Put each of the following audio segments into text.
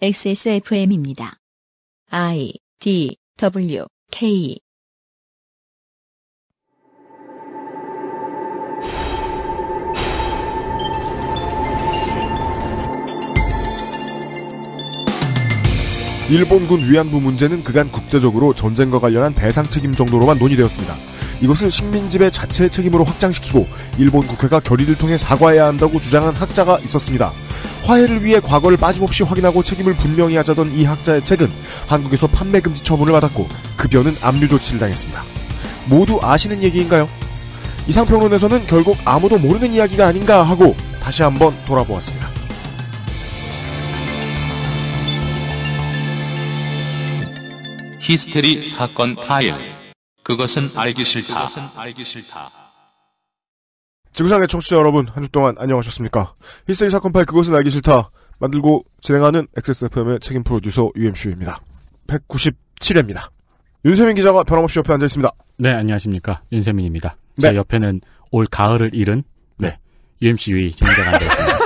XSFM입니다. I D W K 일본군 위안부 문제는 그간 국제적으로 전쟁과 관련한 배상 책임 정도로만 논의되었습니다. 이것을 식민지배 자체의 책임으로 확장시키고 일본 국회가 결의를 통해 사과해야 한다고 주장한 학자가 있었습니다. 화해를 위해 과거를 빠짐없이 확인하고 책임을 분명히 하자던 이 학자의 책은 한국에서 판매 금지 처분을 받았고 급여는 그 압류 조치를 당했습니다. 모두 아시는 얘기인가요? 이상평론에서는 결국 아무도 모르는 이야기가 아닌가 하고 다시 한번 돌아보았습니다. 히스테리 사건 파일. 그것은 알기 싫다. 그것은 알기 싫다. 지구상의 청취자 여러분, 한 주 동안 안녕하셨습니까? 히스테리 사건 파일 그것은 알기 싫다. 만들고 진행하는 XSFM의 책임 프로듀서 UMC입니다. u 197회입니다. 윤세민 기자가 변함없이 옆에 앉아 있습니다. 네, 안녕하십니까. 윤세민입니다. 네. 제 옆에는 올 가을을 잃은, 네, UMC u 의 진행자가 앉아 있습니다.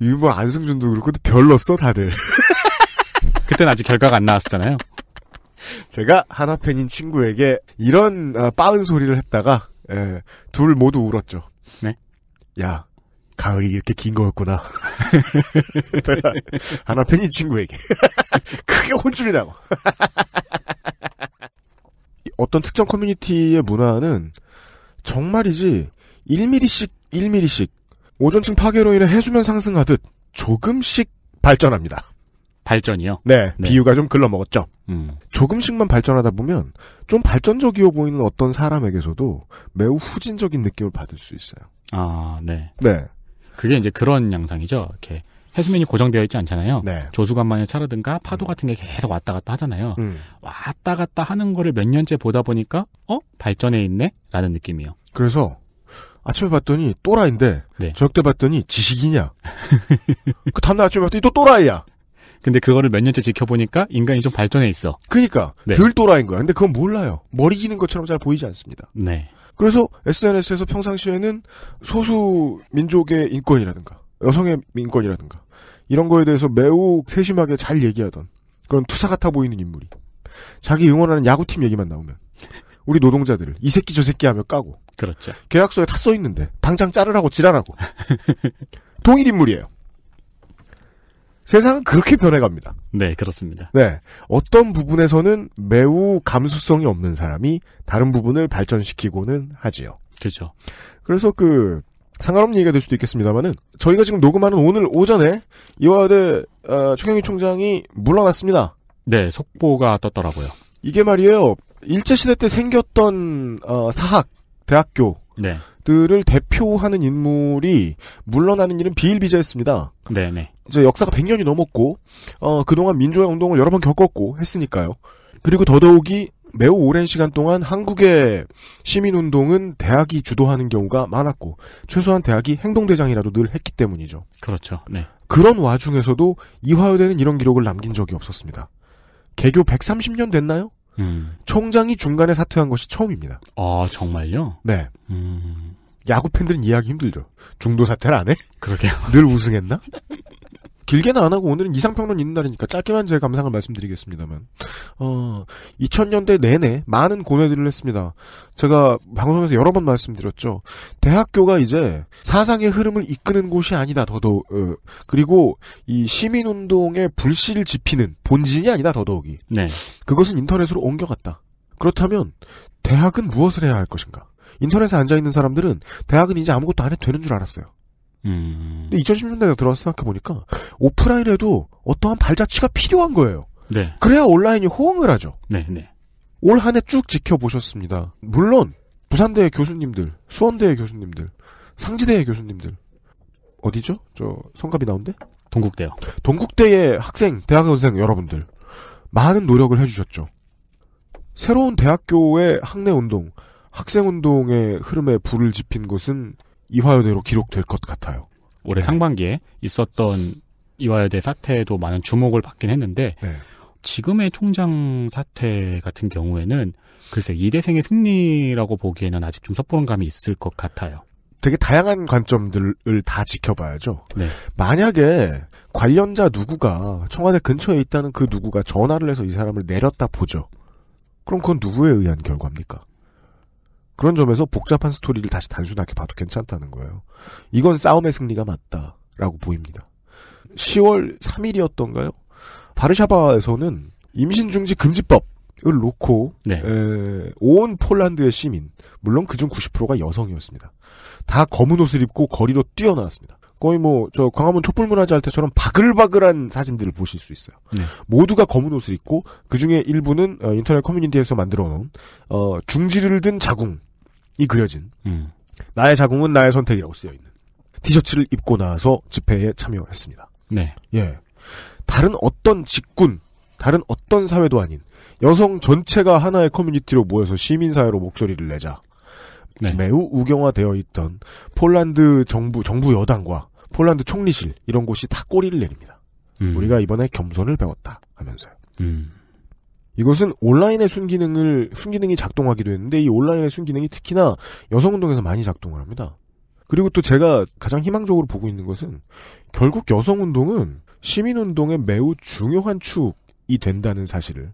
이번 안승준도 그렇고 별로써 다들. 그땐 아직 결과가 안 나왔었잖아요. 제가 한화 팬인 친구에게 이런 어, 빠은 소리를 했다가 예, 둘 모두 울었죠. 네. 야, 가을이 이렇게 긴 거였구나. 하나 팬인 친구에게 크게 혼쭐이 나고. 어떤 특정 커뮤니티의 문화는 정말이지 1mm씩 1mm씩 오존층 파괴로 인해 해수면 상승하듯 조금씩 발전합니다. 발전이요? 네, 네. 비유가 좀 글러먹었죠. 음. 조금씩만 발전하다 보면 좀 발전적이어 보이는 어떤 사람에게서도 매우 후진적인 느낌을 받을 수 있어요. 아, 네. 네. 그게 이제 그런 양상이죠. 이렇게 해수면이 고정되어 있지 않잖아요. 네. 조수간만에 차라든가 파도 같은 게 계속 왔다 갔다 하잖아요. 음. 왔다 갔다 하는 거를 몇 년째 보다 보니까 어 발전해 있네라는 느낌이요. 그래서 아침에 봤더니 또라인데 네. 저녁 때 봤더니 지식이냐. 그 다음날 아침에 봤더니 또 또라이야. 근데 그거를 몇 년째 지켜보니까 인간이 좀 발전해 있어. 그니까 네. 덜 또라인 거야. 근데 그건 몰라요. 머리 기는 것처럼 잘 보이지 않습니다. 네. 그래서 SNS에서 평상시에는 소수 민족의 인권이라든가 여성의 인권이라든가 이런 거에 대해서 매우 세심하게 잘 얘기하던 그런 투사 같아 보이는 인물이 자기 응원하는 야구팀 얘기만 나오면 우리 노동자들을 이 새끼 저 새끼 하며 까고 그렇죠. 계약서에 다 써 있는데 당장 자르라고 지랄하고 동일 인물이에요. 세상은 그렇게 변해갑니다. 네, 그렇습니다. 네. 어떤 부분에서는 매우 감수성이 없는 사람이 다른 부분을 발전시키고는 하지요. 그렇죠. 그래서 그, 상관없는 얘기가 될 수도 있겠습니다만은, 저희가 지금 녹음하는 오늘 오전에 이화여대 어, 최경희 총장이 물러났습니다. 네, 속보가 떴더라고요. 이게 말이에요. 일제시대 때 생겼던, 어, 사학, 대학교, 네. 들을 대표하는 인물이 물러나는 일은 비일비재했습니다. 네네. 네. 이제 역사가 100년이 넘었고 어 그동안 민주화 운동을 여러 번 겪었고 했으니까요. 그리고 더더욱이 매우 오랜 시간 동안 한국의 시민 운동은 대학이 주도하는 경우가 많았고 최소한 대학이 행동대장이라도 늘 했기 때문이죠. 그렇죠. 네. 그런 와중에서도 이화여대는 이런 기록을 남긴 적이 없었습니다. 개교 130년 됐나요? 음. 총장이 중간에 사퇴한 것이 처음입니다. 아 정말요? 네. 음. 야구 팬들은 이해하기 힘들죠. 중도 사퇴를 안 해? 그러게요. 늘 우승했나? 길게는 안 하고 오늘은 이상평론 있는 날이니까 짧게만 제 감상을 말씀드리겠습니다만, 어, 2000년대 내내 많은 고뇌들을 했습니다. 제가 방송에서 여러 번 말씀드렸죠. 대학교가 이제 사상의 흐름을 이끄는 곳이 아니다, 더더욱. 어, 그리고 이 시민운동의 불씨를 지피는 본진이 아니다, 더더욱이. 네. 그것은 인터넷으로 옮겨갔다. 그렇다면, 대학은 무엇을 해야 할 것인가? 인터넷에 앉아있는 사람들은 대학은 이제 아무것도 안 해도 되는 줄 알았어요. 음. 2010년대에 들어와서 생각해보니까 오프라인에도 어떠한 발자취가 필요한 거예요. 네. 그래야 온라인이 호응을 하죠. 네, 네. 올한 해 쭉 지켜보셨습니다. 물론 부산대의 교수님들, 수원대의 교수님들, 상지대의 교수님들 어디죠? 저 성갑이 나온데? 동국대요. 동국대의 학생, 대학원생 여러분들 많은 노력을 해주셨죠. 새로운 대학교의 학내 운동, 학생 운동의 흐름에 불을 지핀 것은 이화여대로 기록될 것 같아요. 올해 네. 상반기에 있었던 이화여대 사태에도 많은 주목을 받긴 했는데 네. 지금의 총장 사태 같은 경우에는 글쎄 이대생의 승리라고 보기에는 아직 좀 섣부른 감이 있을 것 같아요. 되게 다양한 관점들을 다 지켜봐야죠. 네. 만약에 관련자 누구가 청와대 근처에 있다는 그 누구가 전화를 해서 이 사람을 내렸다 보죠. 그럼 그건 누구에 의한 결과입니까? 그런 점에서 복잡한 스토리를 다시 단순하게 봐도 괜찮다는 거예요. 이건 싸움의 승리가 맞다라고 보입니다. 10월 3일이었던가요? 바르샤바에서는 임신 중지 금지법을 놓고 네. 에, 온 폴란드의 시민 물론 그중 90%가 여성이었습니다. 다 검은 옷을 입고 거리로 뛰어나왔습니다. 거의 뭐 저 광화문 촛불문화제 할 때처럼 바글바글한 사진들을 보실 수 있어요. 네. 모두가 검은 옷을 입고 그 중에 일부는 어, 인터넷 커뮤니티에서 만들어놓은 어, 중지를 든 자궁이 그려진 음. 나의 자궁은 나의 선택이라고 쓰여 있는 티셔츠를 입고 나서 와 집회에 참여했습니다. 네. 예. 다른 어떤 직군, 다른 어떤 사회도 아닌 여성 전체가 하나의 커뮤니티로 모여서 시민사회로 목소리를 내자. 네. 매우 우경화되어 있던 폴란드 정부 정부 여당과 폴란드 총리실 이런 곳이 다 꼬리를 내립니다. 음. 우리가 이번에 겸손을 배웠다 하면서요. 음. 이것은 온라인의 순기능을 순기능이 작동하기도 했는데 이 온라인의 순기능이 특히나 여성운동에서 많이 작동을 합니다. 그리고 또 제가 가장 희망적으로 보고 있는 것은 결국 여성운동은 시민운동의 매우 중요한 축이 된다는 사실을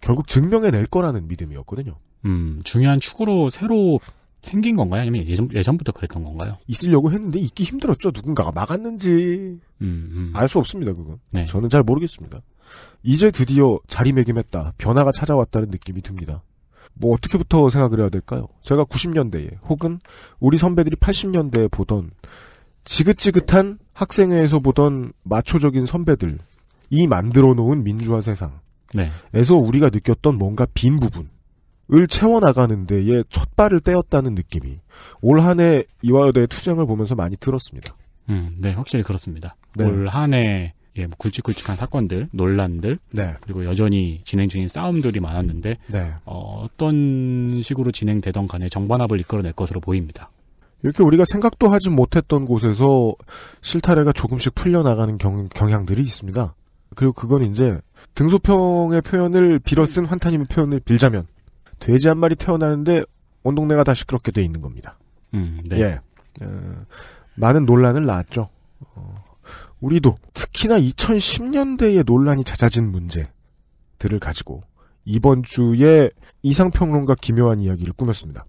결국 증명해낼 거라는 믿음이었거든요. 음, 중요한 축으로 새로 생긴 건가요? 아니면 예전, 예전부터 그랬던 건가요? 있으려고 했는데 있기 힘들었죠. 누군가가 막았는지 음, 음. 알수 없습니다. 그건 네. 저는 잘 모르겠습니다. 이제 드디어 자리매김했다. 변화가 찾아왔다는 느낌이 듭니다. 뭐 어떻게부터 생각을 해야 될까요? 제가 90년대에 혹은 우리 선배들이 80년대에 보던 지긋지긋한 학생회에서 보던 마초적인 선배들이 만들어 놓은 민주화 세상에서 네. 우리가 느꼈던 뭔가 빈 부분 을 채워나가는 데에 첫 발을 떼었다는 느낌이 올 한해 이화여대의 투쟁을 보면서 많이 들었습니다. 음, 네, 확실히 그렇습니다. 네. 올한 해, 예, 뭐 굵직굵직한 사건들, 논란들, 네. 그리고 여전히 진행 중인 싸움들이 많았는데, 네. 어, 떤 식으로 진행되던 간에 정반합을 이끌어낼 것으로 보입니다. 이렇게 우리가 생각도 하지 못했던 곳에서 실타래가 조금씩 풀려나가는 경, 경향들이 있습니다. 그리고 그건 이제 등소평의 표현을 빌어 쓴 환타님의 표현을 빌자면 돼지 한 마리 태어나는데 온 동네가 다 시끄럽게 돼 있는 겁니다. 음, 네. 예. 어, 많은 논란을 낳았죠. 어, 우리도 특히나 2 0 1 0년대에 논란이 잦아진 문제들을 가지고 이번 주에 이상평론가 김요한 이야기를 꾸몄습니다.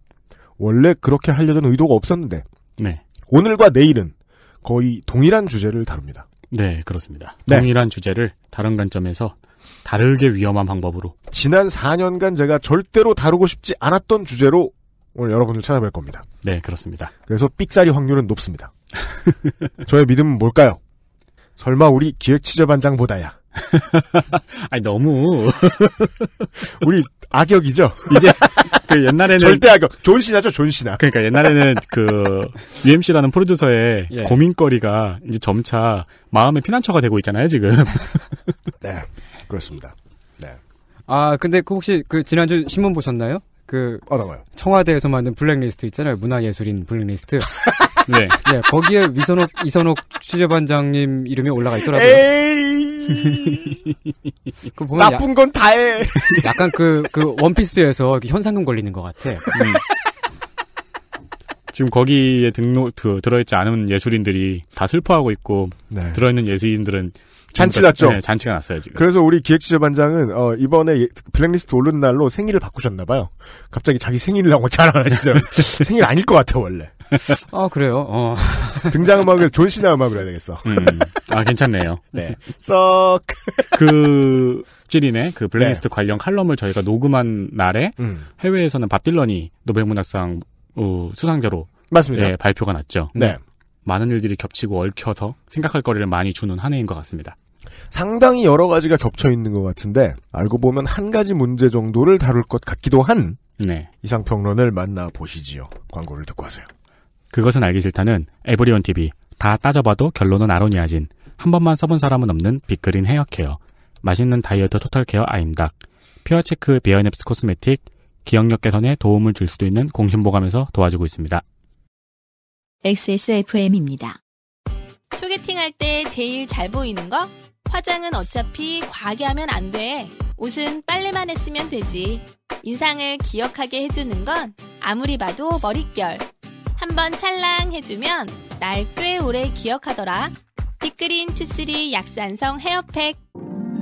원래 그렇게 하려던 의도가 없었는데 네. 오늘과 내일은 거의 동일한 주제를 다룹니다. 네, 그렇습니다. 네. 동일한 주제를 다른 관점에서 다르게 위험한 방법으로. 지난 4년간 제가 절대로 다루고 싶지 않았던 주제로 오늘 여러분을 찾아뵐 겁니다. 네, 그렇습니다. 그래서 삑사리 확률은 높습니다. 저의 믿음은 뭘까요? 설마 우리 기획 취재반장보다야. 아니 너무 우리 악역이죠. 이제 그 옛날에는 절대 악역 존시나죠존시나 그러니까 옛날에는 그 UMC라는 프로듀서의 예. 고민거리가 이제 점차 마음의 피난처가 되고 있잖아요 지금. 네. 그렇습니다. 네. 아 근데 그 혹시 그 지난주 신문 보셨나요? 그 어떤 거요? 청와대에서 만든 블랙리스트 있잖아요. 문화예술인 블랙리스트. 네. 네. 거기에 위선옥 이선옥 취재반장님 이름이 올라가 있더라고요. 그 보면 나쁜 건 다해. 약간 그, 그 원피스에서 현상금 걸리는 것 같아. 음. 지금 거기에 등록 그, 들어있지 않은 예술인들이 다 슬퍼하고 있고 네. 들어있는 예술인들은 잔치 났죠. 네, 잔치가 났어요 지금. 그래서 우리 기획지재반장은 어, 이번에 예, 그 블랙리스트 오른 날로 생일을 바꾸셨나 봐요. 갑자기 자기 생일이라고 자랑하시더라고요. 생일 아닐 것 같아 원래. 아 그래요. 어. 등장 음악을 존 시나 음악으로 해야 되겠어. 음, 아 괜찮네요. 네. 네. 썩. 그 찔이네. 그 블랙리스트 네. 관련 칼럼을 저희가 녹음한 날에 음. 해외에서는 밥 딜런이 노벨문학상 어, 수상자로 맞습니다. 예, 발표가 났죠. 네. 많은 일들이 겹치고 얽혀서 생각할 거리를 많이 주는 한 해인 것 같습니다. 상당히 여러 가지가 겹쳐 있는 것 같은데 알고 보면 한 가지 문제 정도를 다룰 것 같기도 한 네. 이상 평론을 만나 보시지요. 광고를 듣고 하세요. 그것은 알기 싫다는 에브리온 TV 다 따져봐도 결론은 아로니아진 한 번만 써본 사람은 없는 빅그린 헤어케어 맛있는 다이어트 토탈케어 아임닭 퓨어체크 비어넵스 코스메틱 기억력 개선에 도움을 줄 수도 있는 공신보감에서 도와주고 있습니다. XSFM입니다. 소개팅할 때 제일 잘 보이는 거? 화장은 어차피 과하게 하면 안 돼. 옷은 빨래만 했으면 되지. 인상을 기억하게 해주는 건 아무리 봐도 머릿결. 한번 찰랑 해주면 날 꽤 오래 기억하더라. 빅그린 투쓰리 약산성 헤어팩.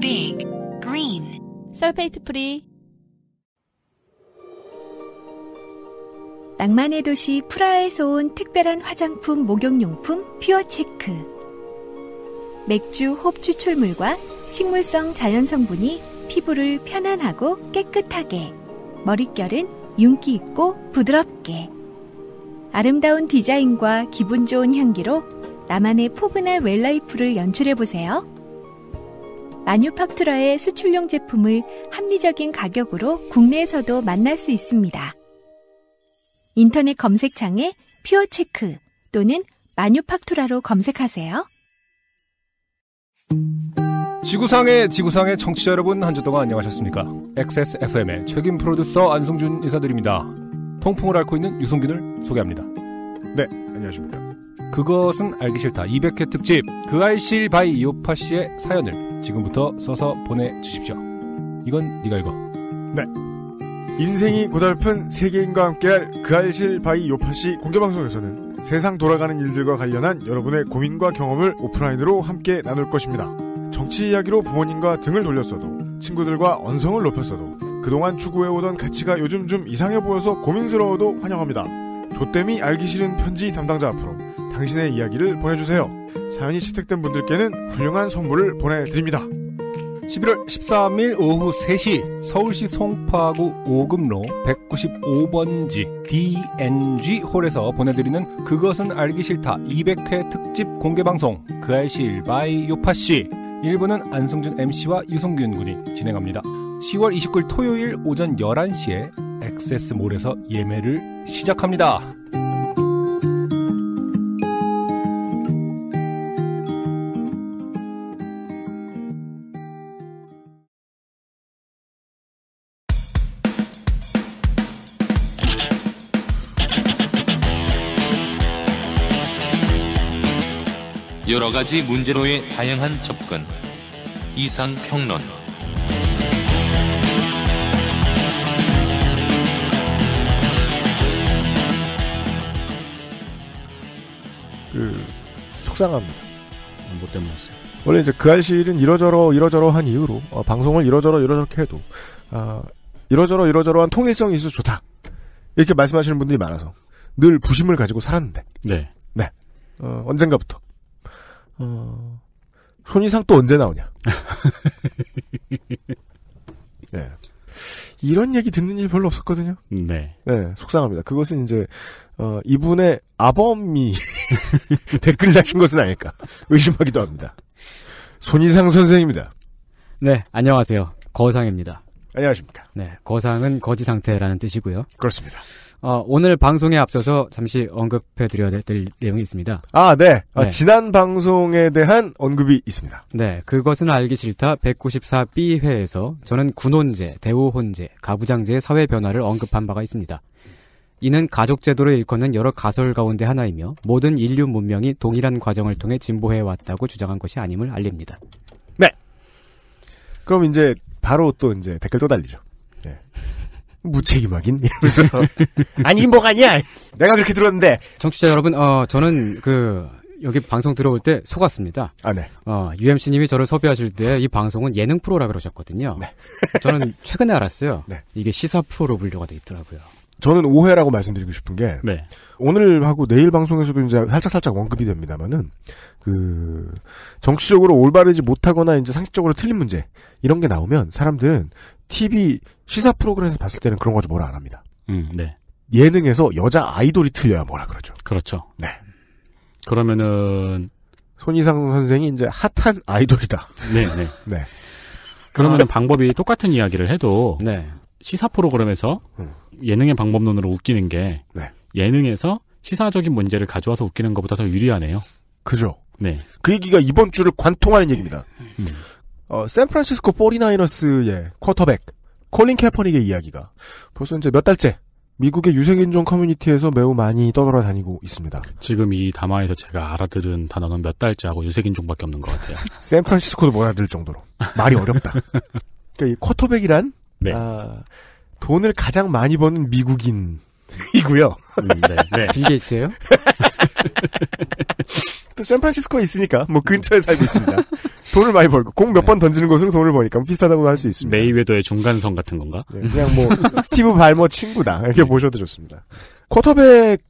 빅 그린 설페이트 프리. 낭만의 도시 프라에서 하온 특별한 화장품 목욕용품 퓨어체크. 맥주 홉 추출물과 식물성 자연 성분이 피부를 편안하고 깨끗하게, 머릿결은 윤기 있고 부드럽게, 아름다운 디자인과 기분 좋은 향기로 나만의 포근한 웰라이프를 연출해보세요. 마뉴팍투라의 수출용 제품을 합리적인 가격으로 국내에서도 만날 수 있습니다. 인터넷 검색창에 퓨어체크 또는 마뉴팍투라로 검색하세요. 지구상의 지구상의 청취자 여러분 한 주 동안 안녕하셨습니까? XSFM의 책임 프로듀서 안성준 인사드립니다. 통풍을 앓고 있는 유성균을 소개합니다. 네, 안녕하십니까. 그것은 알기 싫다 200회 특집 그아이실 바이 이오파 씨의 사연을 지금부터 써서 보내주십시오. 이건 네가 읽어. 네. 인생이 고달픈 세계인과 함께할 그아이실 바이 요파 씨 공개방송에서는 세상 돌아가는 일들과 관련한 여러분의 고민과 경험을 오프라인으로 함께 나눌 것입니다. 정치 이야기로 부모님과 등을 돌렸어도 친구들과 언성을 높였어도 그동안 추구해오던 가치가 요즘 좀 이상해 보여서 고민스러워도 환영합니다. 조땜이 알기 싫은 편지 담당자 앞으로 당신의 이야기를 보내주세요. 사연이 채택된 분들께는 훌륭한 선물을 보내드립니다. 11월 13일 오후 3시 서울시 송파구 오금로 195번지 DNG 홀에서 보내드리는 그것은 알기 싫다 200회 특집 공개방송 그알실 바이 요파씨 1부는 안승준 MC와 유성균 군이 진행합니다. 10월 29일 토요일 오전 11시에 액세스몰에서 예매를 시작합니다. 여러 가지 문제로의 다양한 접근. 이상 평론. 그 속상합니다. 뭐 때문이었어요? 원래 이제 그 알실은 이러저러 이러저러한 이유로 어, 방송을 이러저러 이러저렇게 해도 아, 이러저러 이러저러한 통일성이 있어 좋다 이렇게 말씀하시는 분들이 많아서 늘 부심을 가지고 살았는데. 네. 네. 어, 언젠가부터 어, 손이상 또 언제 나오냐. 네. 이런 얘기 듣는 일 별로 없었거든요. 네. 네, 속상합니다. 그것은 이제, 어, 이분의 아범이 댓글 다신 것은 아닐까 의심하기도 합니다. 손이상 선생입니다. 네, 안녕하세요. 거상입니다. 안녕하십니까. 네, 거상은 거지 상태라는 뜻이고요. 그렇습니다. 어, 오늘 방송에 앞서서 잠시 언급해드려야 될, 내용이 있습니다. 아, 네. 아, 네. 지난 방송에 대한 언급이 있습니다. 네. 그것은 알기 싫다 194B회에서 저는 군혼제, 대우혼제, 가부장제의 사회 변화를 언급한 바가 있습니다. 이는 가족제도를 일컫는 여러 가설 가운데 하나이며 모든 인류 문명이 동일한 과정을 통해 진보해왔다고 주장한 것이 아님을 알립니다. 네. 그럼 이제 바로 또 이제 댓글 또 달리죠. 네. 무책임하긴 이러면서 아니 뭐가 아니야 내가 그렇게 들었는데 청취자 여러분 어 저는 그 여기 방송 들어올 때 속았습니다. 아, 네. 어, UMC님이 저를 섭외하실 때 이 방송은 예능 프로라 그러셨거든요. 네. 저는 최근에 알았어요. 네. 이게 시사 프로로 분류가 돼 있더라고요. 저는 오해라고 말씀드리고 싶은 게 네. 오늘 하고 내일 방송에서도 이제 살짝 살짝 언급이 됩니다만은 그 정치적으로 올바르지 못하거나 이제 상식적으로 틀린 문제 이런 게 나오면 사람들은 TV 시사 프로그램에서 봤을 때는 그런 거지 뭐라 안 합니다. 음, 네. 예능에서 여자 아이돌이 틀려야 뭐라 그러죠. 그렇죠. 네. 그러면은 손희상 선생이 이제 핫한 아이돌이다. 네, 네. 네. 그러면 방법이 똑같은 이야기를 해도 네. 시사 프로그램에서 음. 예능의 방법론으로 웃기는 게 네. 예능에서 시사적인 문제를 가져와서 웃기는 것보다 더 유리하네요. 그죠. 네. 그 얘기가 이번 주를 관통하는 얘기입니다. 음. 어, 샌프란시스코 49너스의 쿼터백 콜린 캐퍼닉의 이야기가 벌써 이제 몇 달째 미국의 유색인종 커뮤니티에서 매우 많이 떠돌아다니고 있습니다. 지금 이 담화에서 제가 알아들은 단어는 몇 달째 하고 유색인종밖에 없는 것 같아요. 샌프란시스코도 못 알아들 정도로 말이 어렵다. 그러니까 이 쿼터백이란 네. 아, 돈을 가장 많이 버는 미국인이고요. 음, 네, 네. 빌게이츠예요? 또 샌프란시스코에 있으니까 뭐 근처에 살고 있습니다. 돈을 많이 벌고 공 몇 번 던지는 곳으로 돈을 버니까 뭐 비슷하다고 도할 수 있습니다. 메이웨더의 중간선 같은 건가? 네, 그냥 뭐 스티브 발머 친구다 이렇게 네. 보셔도 좋습니다. 쿼터백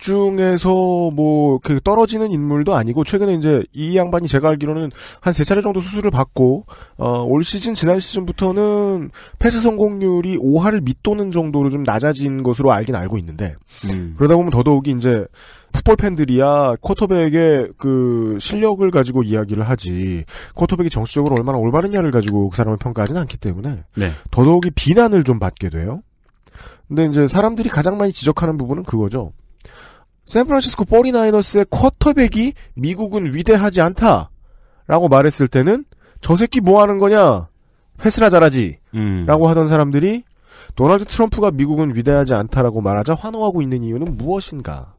중에서 뭐그 떨어지는 인물도 아니고 최근에 이제 이 양반이 제가 알기로는 한 세 차례 정도 수술을 받고 어, 올 시즌 지난 시즌부터는 패스 성공률이 5할을 밑도는 정도로 좀 낮아진 것으로 알긴 알고 있는데 음. 그러다 보면 더더욱이 이제 풋볼 팬들이야 쿼터백의 그 실력을 가지고 이야기를 하지 쿼터백이 정치적으로 얼마나 올바른냐를 가지고 그 사람을 평가하지는 않기 때문에 네. 더더욱이 비난을 좀 받게 돼요. 근데 이제 사람들이 가장 많이 지적하는 부분은 그거죠. 샌프란시스코 49너스의 쿼터백이 미국은 위대하지 않다. 라고 말했을 때는 저 새끼 뭐 하는 거냐? 패스나 잘하지. 음. 라고 하던 사람들이 도널드 트럼프가 미국은 위대하지 않다라고 말하자 환호하고 있는 이유는 무엇인가?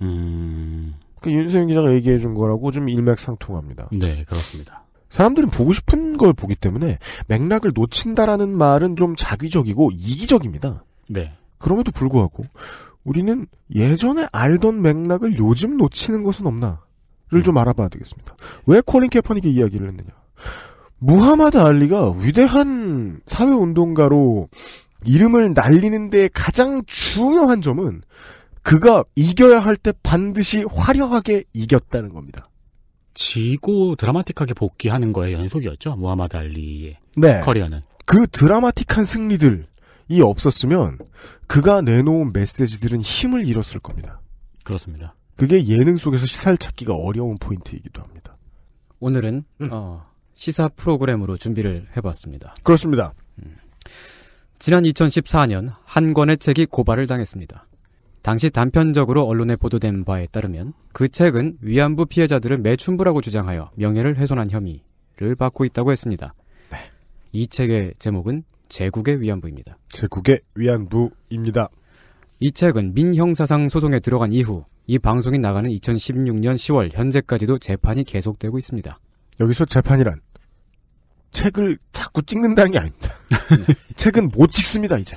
음. 그 윤세윤 기자가 얘기해 준 거라고 좀 일맥상통합니다. 네, 그렇습니다. 사람들은 보고 싶은 걸 보기 때문에 맥락을 놓친다라는 말은 좀 자기적이고 이기적입니다. 네. 그럼에도 불구하고 우리는 예전에 알던 맥락을 요즘 놓치는 것은 없나를 음. 좀 알아봐야 되겠습니다. 왜 콜린 캐퍼닉의 이야기를 했느냐? 무하마드 알리가 위대한 사회운동가로 이름을 날리는데 가장 중요한 점은 그가 이겨야 할 때 반드시 화려하게 이겼다는 겁니다. 지고 드라마틱하게 복귀하는 거의 연속이었죠. 무하마드 알리의 네. 커리어는. 그 드라마틱한 승리들 이 없었으면 그가 내놓은 메시지들은 힘을 잃었을 겁니다. 그렇습니다. 그게 예능 속에서 시사를 찾기가 어려운 포인트이기도 합니다. 오늘은 음. 어, 시사 프로그램으로 준비를 해봤습니다. 그렇습니다. 음. 지난 2014년 한 권의 책이 고발을 당했습니다. 당시 단편적으로 언론에 보도된 바에 따르면 그 책은 위안부 피해자들을 매춘부라고 주장하여 명예를 훼손한 혐의를 받고 있다고 했습니다. 네. 이 책의 제목은 제국의 위안부입니다. 제국의 위안부입니다. 이 책은 민형사상 소송에 들어간 이후 이 방송이 나가는 2016년 10월 현재까지도 재판이 계속되고 있습니다. 여기서 재판이란 책을 자꾸 찍는다는 게 아닙니다. 네. 책은 못 찍습니다 이제.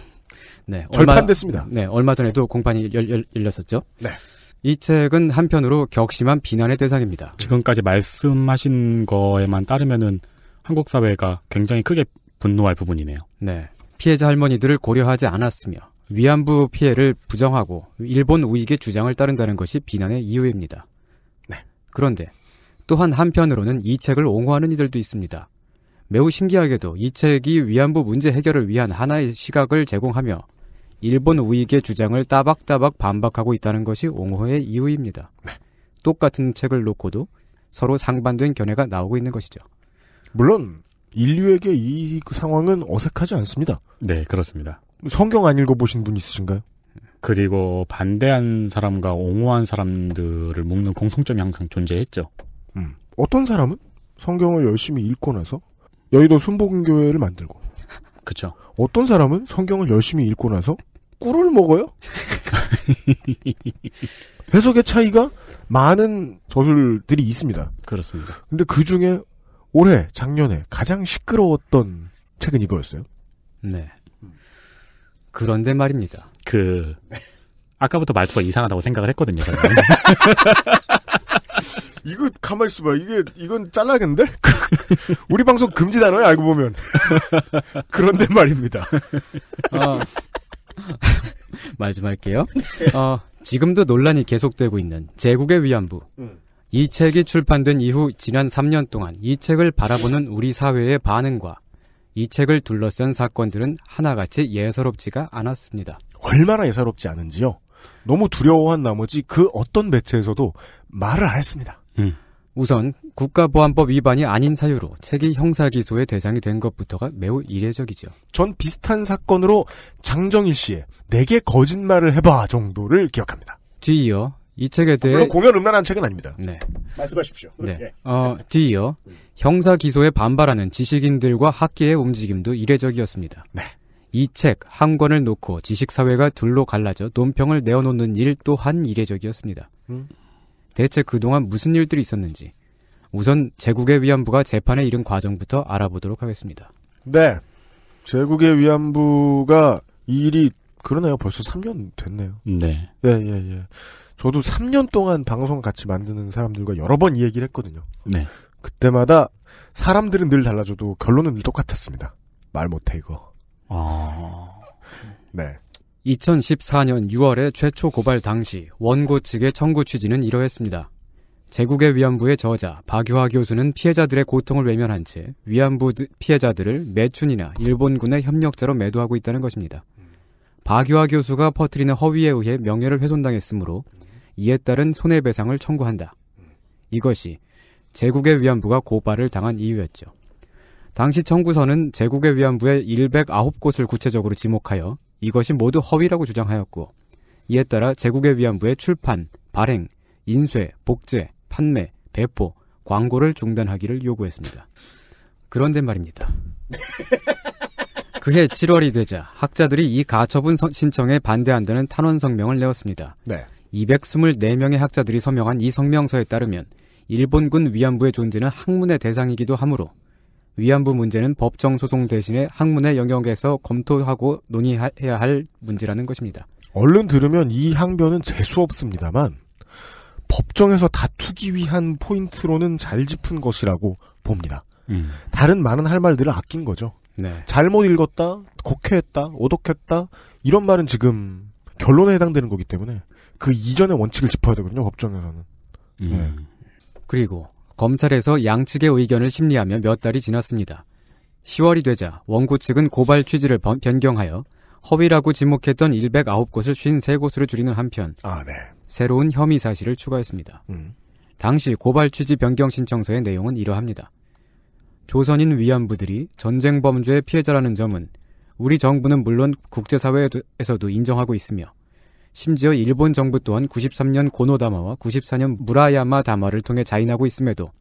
네, 절판됐습니다. 얼마, 네, 얼마 전에도 공판이 열, 열, 열렸었죠. 네. 이 책은 한편으로 격심한 비난의 대상입니다. 지금까지 말씀하신 거에만 따르면은 한국 사회가 굉장히 크게 분노할 부분이네요. 네. 피해자 할머니들을 고려하지 않았으며 위안부 피해를 부정하고 일본 우익의 주장을 따른다는 것이 비난의 이유입니다. 네. 그런데 또한 한편으로는 이 책을 옹호하는 이들도 있습니다. 매우 신기하게도 이 책이 위안부 문제 해결을 위한 하나의 시각을 제공하며 일본 우익의 주장을 따박따박 반박하고 있다는 것이 옹호의 이유입니다. 네. 똑같은 책을 놓고도 서로 상반된 견해가 나오고 있는 것이죠. 물론 인류에게 이 상황은 어색하지 않습니다. 네, 그렇습니다. 성경 안 읽어보신 분 있으신가요? 그리고 반대한 사람과 옹호한 사람들을 묶는 공통점이 항상 존재했죠. 음. 어떤 사람은 성경을 열심히 읽고 나서 여의도 순복음교회를 만들고. 그쵸. 어떤 사람은 성경을 열심히 읽고 나서 꿀을 먹어요? 해석의 차이가 많은 저술들이 있습니다. 그렇습니다. 근데 그 중에 올해 작년에 가장 시끄러웠던 책은 이거였어요. 네. 그런데 말입니다. 그 아까부터 말투가 이상하다고 생각을 했거든요. 이거 가만 있어봐. 이게 이건 잘라야겠는데? 우리 방송 금지 단어야 알고 보면. 그런데 말입니다. 어, 말좀 할게요. 어, 지금도 논란이 계속되고 있는 제국의 위안부. 음. 이 책이 출판된 이후 지난 3년 동안 이 책을 바라보는 우리 사회의 반응과 이 책을 둘러싼 사건들은 하나같이 예사롭지가 않았습니다. 얼마나 예사롭지 않은지요? 너무 두려워한 나머지 그 어떤 매체에서도 말을 안 했습니다. 음. 우선 국가보안법 위반이 아닌 사유로 책이 형사기소의 대상이 된 것부터가 매우 이례적이죠. 전 비슷한 사건으로 장정희 씨의 내게 거짓말을 해봐 정도를 기억합니다. 뒤이어 이 책에 대해 물론 공연 음란한 책은 아닙니다. 네. 말씀하십시오. 네. 예. 어, 뒤이어 형사 기소에 반발하는 지식인들과 학계의 움직임도 이례적이었습니다. 네. 이 책 한 권을 놓고 지식 사회가 둘로 갈라져 논평을 내어놓는 일 또한 이례적이었습니다. 음. 대체 그동안 무슨 일들이 있었는지 우선 제국의 위안부가 재판에 이른 과정부터 알아보도록 하겠습니다. 네. 제국의 위안부가 이 일이 그러네요. 벌써 3년 됐네요. 네. 예, 예, 예. 저도 3년 동안 방송 같이 만드는 사람들과 여러 번 얘기를 했거든요. 네. 그때마다 사람들은 늘 달라져도 결론은 늘 똑같았습니다. 말 못해 이거. 아. 네. 2014년 6월에 최초 고발 당시 원고 측의 청구 취지는 이러했습니다. 제국의 위안부의 저자 박유하 교수는 피해자들의 고통을 외면한 채 위안부 피해자들을 매춘이나 일본군의 협력자로 매도하고 있다는 것입니다. 박유하 교수가 퍼트리는 허위에 의해 명예를 훼손당했으므로 이에 따른 손해배상을 청구한다. 이것이 제국의 위안부가 고발을 당한 이유였죠. 당시 청구서는 제국의 위안부의 109곳을 구체적으로 지목하여 이것이 모두 허위라고 주장하였고 이에 따라 제국의 위안부의 출판, 발행, 인쇄, 복제, 판매, 배포, 광고를 중단하기를 요구했습니다. 그런데 말입니다. 그해 7월이 되자 학자들이 이 가처분 신청에 반대한다는 탄원 성명을 내었습니다. 네. 224명의 학자들이 서명한 이 성명서에 따르면 일본군 위안부의 존재는 학문의 대상이기도 하므로 위안부 문제는 법정 소송 대신에 학문의 영역에서 검토하고 논의해야 할 문제라는 것입니다. 얼른 들으면 이 항변은 재수 없습니다만 법정에서 다투기 위한 포인트로는 잘 짚은 것이라고 봅니다. 음. 다른 많은 할 말들을 아낀 거죠. 네. 잘못 읽었다, 곡해했다, 오독했다 이런 말은 지금 결론에 해당되는 거기 때문에 그 이전의 원칙을 짚어야 되거든요. 법정에서는. 음. 네. 그리고 검찰에서 양측의 의견을 심리하며 몇 달이 지났습니다. 10월이 되자 원고 측은 고발 취지를 변경하여 허위라고 지목했던 109곳을 53곳으로 줄이는 한편 아, 네. 새로운 혐의 사실을 추가했습니다. 음. 당시 고발 취지 변경 신청서의 내용은 이러합니다. 조선인 위안부들이 전쟁 범죄의 피해자라는 점은 우리 정부는 물론 국제사회에서도 인정하고 있으며 심지어 일본 정부 또한 93년 고노다마와 94년 무라야마 다마를 통해 자인하고 있음에도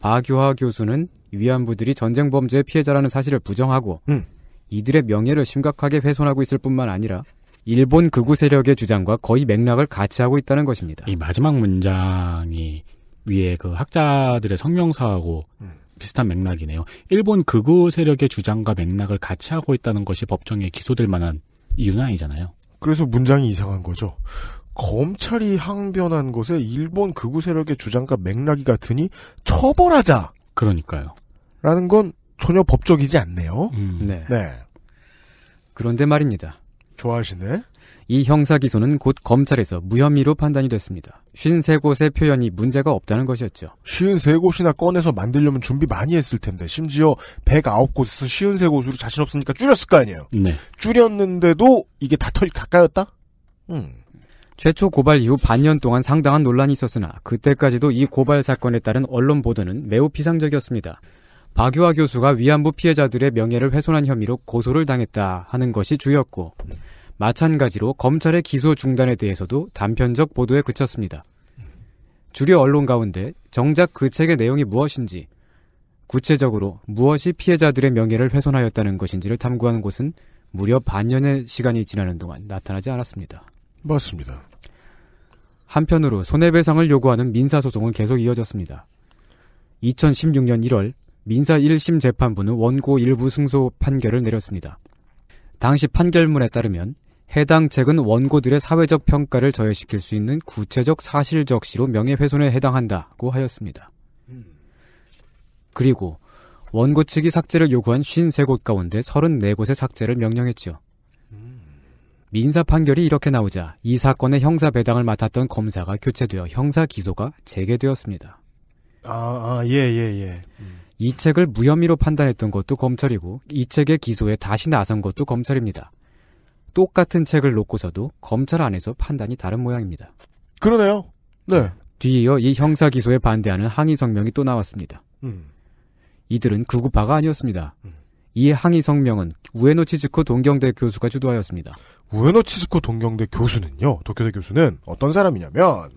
바규하 교수는 위안부들이 전쟁 범죄의 피해자라는 사실을 부정하고 음. 이들의 명예를 심각하게 훼손하고 있을 뿐만 아니라 일본 극우 세력의 주장과 거의 맥락을 같이 하고 있다는 것입니다. 이 마지막 문장이 위에 그 학자들의 성명서하고 음. 비슷한 맥락이네요. 일본 극우 세력의 주장과 맥락을 같이 하고 있다는 것이 법정에 기소될 만한 이유는 아니잖아요. 그래서 문장이 이상한 거죠. 검찰이 항변한 것에 일본 극우 세력의 주장과 맥락이 같으니 처벌하자. 그러니까요. 라는 건 전혀 법적이지 않네요. 음. 네. 네. 그런데 말입니다. 좋아하시네. 이 형사 기소는 곧 검찰에서 무혐의로 판단이 됐습니다. 53곳의 표현이 문제가 없다는 것이었죠. 53곳이나 꺼내서 만들려면 준비 많이 했을 텐데 심지어 109곳에서 53곳으로 자신 없으니까 줄였을 거 아니에요. 네. 줄였는데도 이게 다털이 가까였다? 음. 최초 고발 이후 반년 동안 상당한 논란이 있었으나 그때까지도 이 고발 사건에 따른 언론 보도는 매우 피상적이었습니다. 박유아 교수가 위안부 피해자들의 명예를 훼손한 혐의로 고소를 당했다 하는 것이 주였고 마찬가지로 검찰의 기소 중단에 대해서도 단편적 보도에 그쳤습니다. 주류 언론 가운데 정작 그 책의 내용이 무엇인지, 구체적으로 무엇이 피해자들의 명예를 훼손하였다는 것인지를 탐구하는 곳은 무려 반년의 시간이 지나는 동안 나타나지 않았습니다. 맞습니다. 한편으로 손해배상을 요구하는 민사소송은 계속 이어졌습니다. 2016년 1월 민사 1심 재판부는 원고 일부 승소 판결을 내렸습니다. 당시 판결문에 따르면 해당 책은 원고들의 사회적 평가를 저해시킬 수 있는 구체적 사실적시로 명예훼손에 해당한다고 하였습니다. 그리고 원고 측이 삭제를 요구한 53곳 가운데 34곳의 삭제를 명령했죠 민사 판결이 이렇게 나오자 이 사건의 형사 배당을 맡았던 검사가 교체되어 형사 기소가 재개되었습니다. 아, 아 예, 예, 예. 이 책을 무혐의로 판단했던 것도 검찰이고 이 책의 기소에 다시 나선 것도 검찰입니다. 똑같은 책을 놓고서도 검찰 안에서 판단이 다른 모양입니다. 그러네요. 네. 뒤이어 이 형사 기소에 반대하는 항의 성명이 또 나왔습니다. 음. 이들은 구급파가 아니었습니다. 음. 이 항의 성명은 우에노 치즈코 동경대 교수가 주도하였습니다. 우에노 치즈코 동경대 교수는요. 도쿄대 교수는 어떤 사람이냐면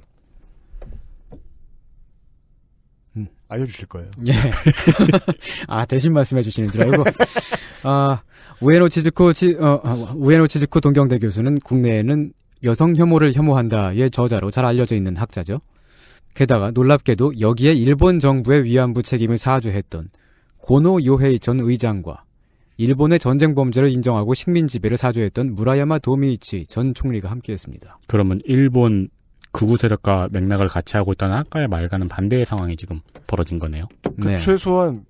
음. 알려주실 거예요. 예. 아, 대신 말씀해 주시는 줄 알고. 아, 우에노 치즈코 치, 어, 아, 우에노 치즈코 동경대 교수는 국내에는 여성 혐오를 혐오한다의 저자로 잘 알려져 있는 학자죠. 게다가 놀랍게도 여기에 일본 정부의 위안부 책임을 사주했던 고노 요헤이 전 의장과 일본의 전쟁 범죄를 인정하고 식민 지배를 사주했던 무라야마 도미이치 전 총리가 함께했습니다. 그러면 일본 극우 세력과 맥락을 같이 하고 있다는 아까의 말과는 반대의 상황이 지금 벌어진 거네요. 네. 그 네. 최소한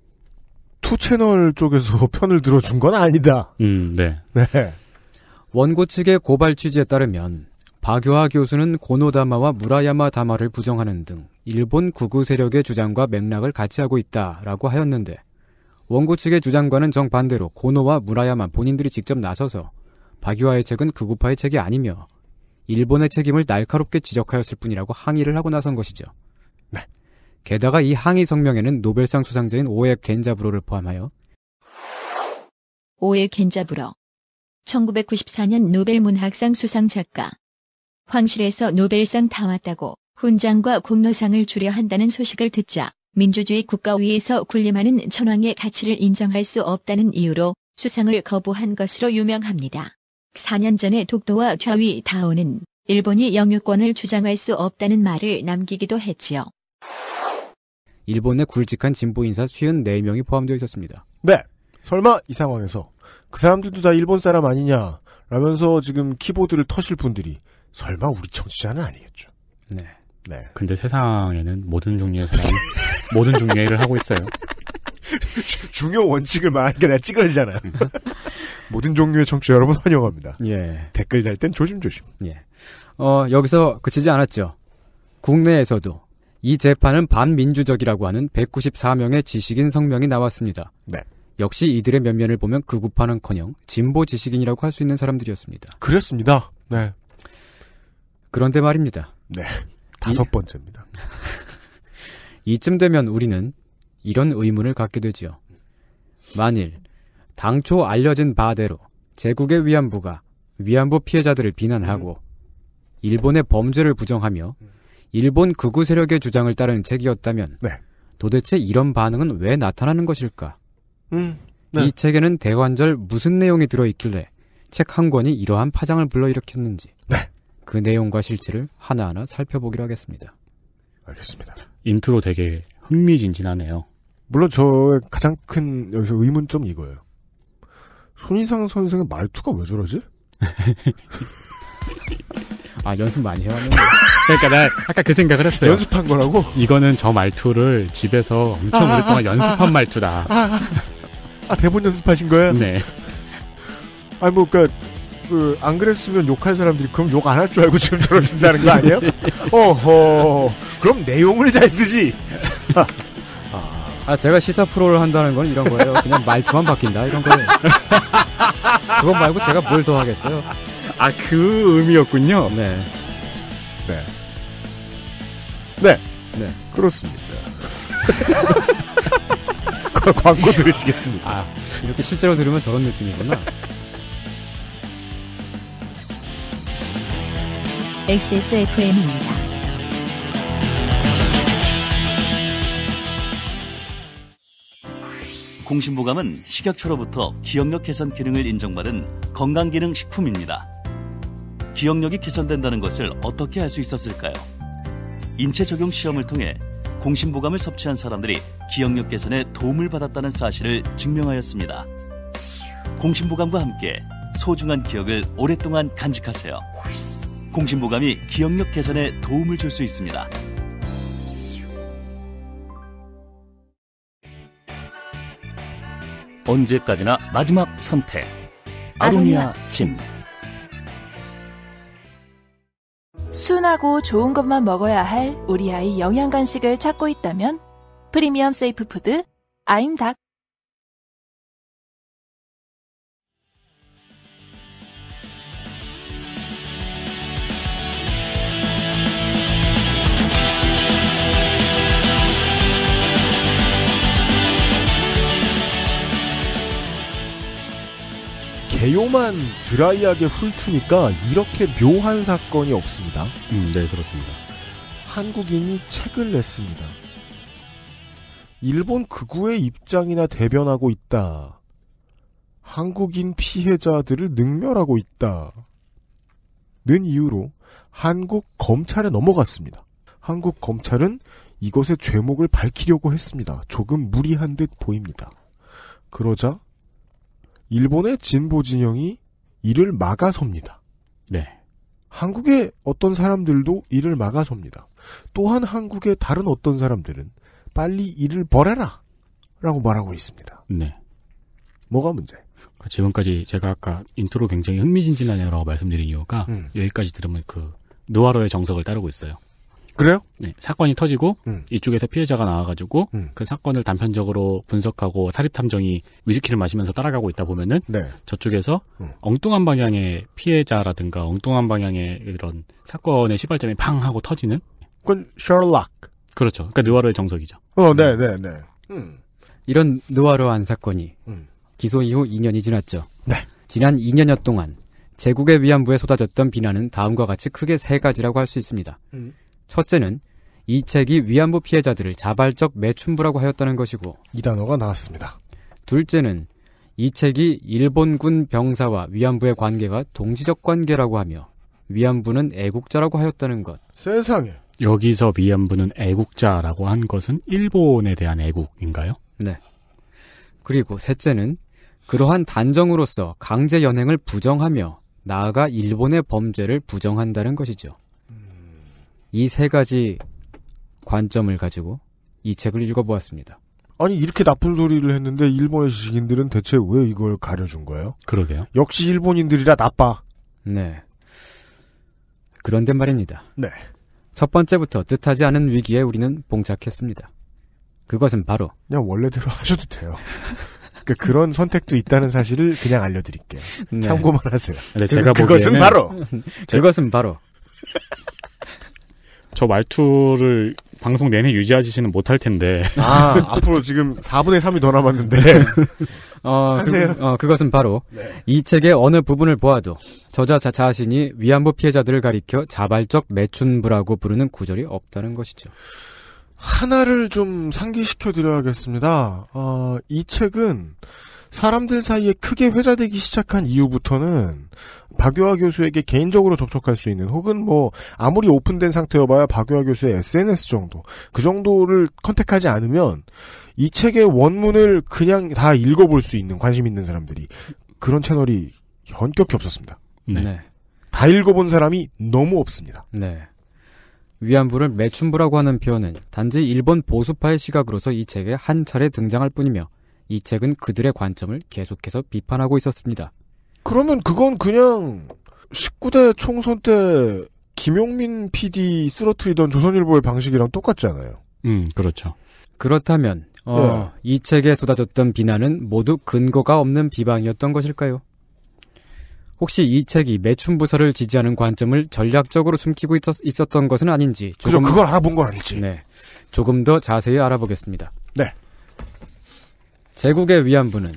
투 채널 쪽에서 편을 들어준 건 아니다. 음, 네. 네. 원고 측의 고발 취지에 따르면 박유하 교수는 고노다마와 무라야마 다마를 부정하는 등 일본 구구 세력의 주장과 맥락을 같이 하고 있다라고 하였는데 원고 측의 주장과는 정반대로 고노와 무라야마 본인들이 직접 나서서 박유하의 책은 극우파의 책이 아니며 일본의 책임을 날카롭게 지적하였을 뿐이라고 항의를 하고 나선 것이죠. 게다가 이 항의 성명에는 노벨상 수상자인 오에 겐자브로를 포함하여 오에 겐자브로 1994년 노벨 문학상 수상 작가 황실에서 노벨상 다 왔다고 훈장과 공로상을 주려 한다는 소식을 듣자 민주주의 국가 위에서 군림하는 천황의 가치를 인정할 수 없다는 이유로 수상을 거부한 것으로 유명합니다. 4년 전에 독도와 좌위 다오는 일본이 영유권을 주장할 수 없다는 말을 남기기도 했지요. 일본의 굵직한 진보 인사 54명이 포함되어 있었습니다. 네. 설마 이 상황에서 그 사람들도 다 일본 사람 아니냐 라면서 지금 키보드를 터실 분들이 설마 우리 청취자는 아니겠죠. 네. 네. 근데 세상에는 모든 종류의 사람이 모든 종류의 일을 하고 있어요. 주, 중요 원칙을 말하니까 내가 찌그러지잖아요. 모든 종류의 청취자 여러분 환영합니다. 예. 댓글 달 땐 조심조심. 예. 어, 여기서 그치지 않았죠. 국내에서도 이 재판은 반민주적이라고 하는 194명의 지식인 성명이 나왔습니다. 네. 역시 이들의 면면을 보면 극우파는커녕 진보 지식인이라고 할 수 있는 사람들이었습니다. 그랬습니다 네. 그런데 말입니다. 네. 다섯 번째입니다. 이쯤 되면 우리는 이런 의문을 갖게 되지요. 만일 당초 알려진 바대로 제국의 위안부가 위안부 피해자들을 비난하고 음. 일본의 범죄를 부정하며 음. 일본 극우 세력의 주장을 따른 책이었다면 네. 도대체 이런 반응은 왜 나타나는 것일까? 음, 네. 이 책에는 대관절 무슨 내용이 들어있길래 책 한 권이 이러한 파장을 불러일으켰는지 네. 그 내용과 실체를 하나하나 살펴보기로 하겠습니다. 알겠습니다. 인트로 되게 흥미진진하네요. 물론 저의 가장 큰 여기서 의문점이 이거예요. 손희상 선생의 말투가 왜 저러지? 아 연습 많이 해왔는데. 그러니까 나 아까 그 생각을 했어요. 연습한 거라고? 이거는 저 말투를 집에서 엄청 아, 아 오랫동안 아, 아. 연습한 아, 말투다. 아. 아, 대본 연습하신 거예요? 네. 아니 뭐 그러니까 그안 그랬으면 욕할 사람들이 그럼 욕 안 할 줄 알고 지금 저러준다는거 아니에요? 어허 그럼 내용을 잘 쓰지. 아 제가 시사 프로를 한다는 건 이런 거예요. 그냥 말투만 바뀐다 이런 거예요. 그거 말고 제가 뭘 더 하겠어요? 아 그 의미였군요. 네. 네. 네. 그렇습니다. 광고 들으시겠습니다. 아, 이렇게 실제로 들으면 저런 느낌이구나. XSFM입니다. 공신보감은 식약처로부터 기억력 개선 기능을 인정받은 건강기능식품입니다. 기억력이 개선된다는 것을 어떻게 알 수 있었을까요? 인체 적용 시험을 통해 공신보감을 섭취한 사람들이 기억력 개선에 도움을 받았다는 사실을 증명하였습니다. 공신보감과 함께 소중한 기억을 오랫동안 간직하세요. 공신보감이 기억력 개선에 도움을 줄 수 있습니다. 언제까지나 마지막 선택. 아로니아 침. 순하고 좋은 것만 먹어야 할 우리 아이 영양 간식을 찾고 있다면 프리미엄 세이프 푸드 아임닭 배요만 드라이하게 훑으니까 이렇게 묘한 사건이 없습니다. 음, 네, 그렇습니다. 한국인이 책을 냈습니다. 일본 극우의 입장이나 대변하고 있다. 한국인 피해자들을 능멸하고 있다. 는 이유로 한국 검찰에 넘어갔습니다. 한국 검찰은 이것의 죄목을 밝히려고 했습니다. 조금 무리한 듯 보입니다. 그러자 일본의 진보 진영이 이를 막아섭니다. 네. 한국의 어떤 사람들도 이를 막아섭니다. 또한 한국의 다른 어떤 사람들은 빨리 이를 벌해라! 라고 말하고 있습니다. 네. 뭐가 문제? 그 지금까지 제가 아까 인트로 굉장히 흥미진진하냐라고 말씀드린 이유가 음. 여기까지 들으면 그 노화로의 정석을 따르고 있어요. 그래요? 네, 사건이 터지고 음. 이쪽에서 피해자가 나와가지고 음. 그 사건을 단편적으로 분석하고 사립 탐정이 위스키를 마시면서 따라가고 있다 보면은 네. 저쪽에서 음. 엉뚱한 방향의 피해자라든가 엉뚱한 방향의 이런 사건의 시발점이 팡 하고 터지는. 그건 셜록. 그렇죠. 그러니까 느와르의 정석이죠. 어, 네, 음. 네, 네. 음. 이런 느와르한 사건이 음. 기소 이후 2년이 지났죠. 네. 지난 2년여 동안 제국의 위안부에 쏟아졌던 비난은 다음과 같이 크게 세 가지라고 할 수 있습니다. 첫째는 이 책이 위안부 피해자들을 자발적 매춘부라고 하였다는 것이고 이 단어가 나왔습니다. 둘째는 이 책이 일본군 병사와 위안부의 관계가 동지적 관계라고 하며 위안부는 애국자라고 하였다는 것. 세상에. 여기서 위안부는 애국자라고 한 것은 일본에 대한 애국인가요? 네. 그리고 셋째는 그러한 단정으로서 강제 연행을 부정하며 나아가 일본의 범죄를 부정한다는 것이죠. 이세 가지 관점을 가지고 이 책을 읽어보았습니다. 아니 이렇게 나쁜 소리를 했는데 일본의 지식인들은 대체 왜 이걸 가려준 거예요? 그러게요. 역시 일본인들이라 나빠. 네. 그런데 말입니다. 네. 첫 번째부터 뜻하지 않은 위기에 우리는 봉착했습니다. 그것은 바로 그냥 원래대로 하셔도 돼요. 그러니까 그런 선택도 있다는 사실을 그냥 알려드릴게요. 네. 참고만 하세요. 네, 제가 그, 보기에는 그것은 바로 그것은 바로 저 말투를 방송 내내 유지하시지는 못할 텐데. 아, 앞으로 지금 4분의 3이 더 남았는데. 네. 어, 그, 어, 그것은 바로 네. 이 책의 어느 부분을 보아도 저자 자, 자신이 위안부 피해자들을 가리켜 자발적 매춘부라고 부르는 구절이 없다는 것이죠. 하나를 좀 상기시켜 드려야겠습니다. 어, 이 책은 사람들 사이에 크게 회자되기 시작한 이후부터는 박유아 교수에게 개인적으로 접촉할 수 있는 혹은 뭐 아무리 오픈된 상태여봐야 박유아 교수의 SNS 정도 그 정도를 컨택하지 않으면 이 책의 원문을 그냥 다 읽어볼 수 있는 관심 있는 사람들이 그런 채널이 현격히 없었습니다. 네. 네. 다 읽어본 사람이 너무 없습니다. 네. 위안부를 매춘부라고 하는 표현은 단지 일본 보수파의 시각으로서 이 책에 한 차례 등장할 뿐이며 이 책은 그들의 관점을 계속해서 비판하고 있었습니다. 그러면 그건 그냥 19대 총선 때 김용민 PD 쓰러트리던 조선일보의 방식이랑 똑같잖아요. 음, 그렇죠. 그렇다면 어, 네. 이 책에 쏟아졌던 비난은 모두 근거가 없는 비방이었던 것일까요? 혹시 이 책이 매춘 부서를 지지하는 관점을 전략적으로 숨기고 있었, 던 것은 아닌지 조금 그죠, 그걸 알아본 건아닌지 네, 조금 더 자세히 알아보겠습니다. 제국의 위안부는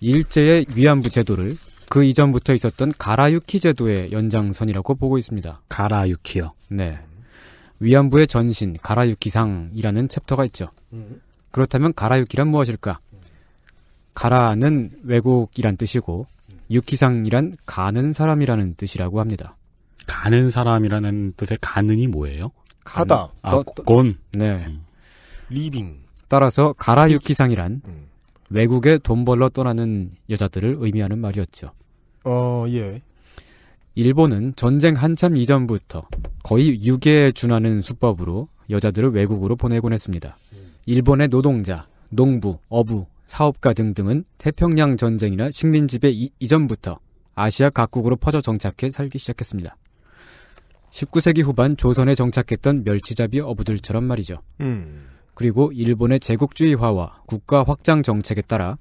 일제의 위안부 제도를 그 이전부터 있었던 가라유키 제도의 연장선이라고 보고 있습니다. 가라유키요? 네. 위안부의 전신 가라유키상이라는 챕터가 있죠. 음. 그렇다면 가라유키란 무엇일까? 가라는 외국이란 뜻이고 유키상이란 가는 사람이라는 뜻이라고 합니다. 가는 사람이라는 뜻의 가는이 뭐예요? 가다 아, 더, 네. 리빙. 음. 따라서 가라유키상이란 음. 외국에 돈 벌러 떠나는 여자들을 의미하는 말이었죠. 어, 예. 일본은 전쟁 한참 이전부터 거의 유괴에 준하는 수법으로 여자들을 외국으로 보내곤 했습니다. 일본의 노동자, 농부, 어부, 사업가 등등은 태평양 전쟁이나 식민 지배 이, 이전부터 아시아 각국으로 퍼져 정착해 살기 시작했습니다. 19세기 후반 조선에 정착했던 멸치잡이 어부들처럼 말이죠. 음. 그리고 일본의 제국주의화와 국가 확장 정책에 따라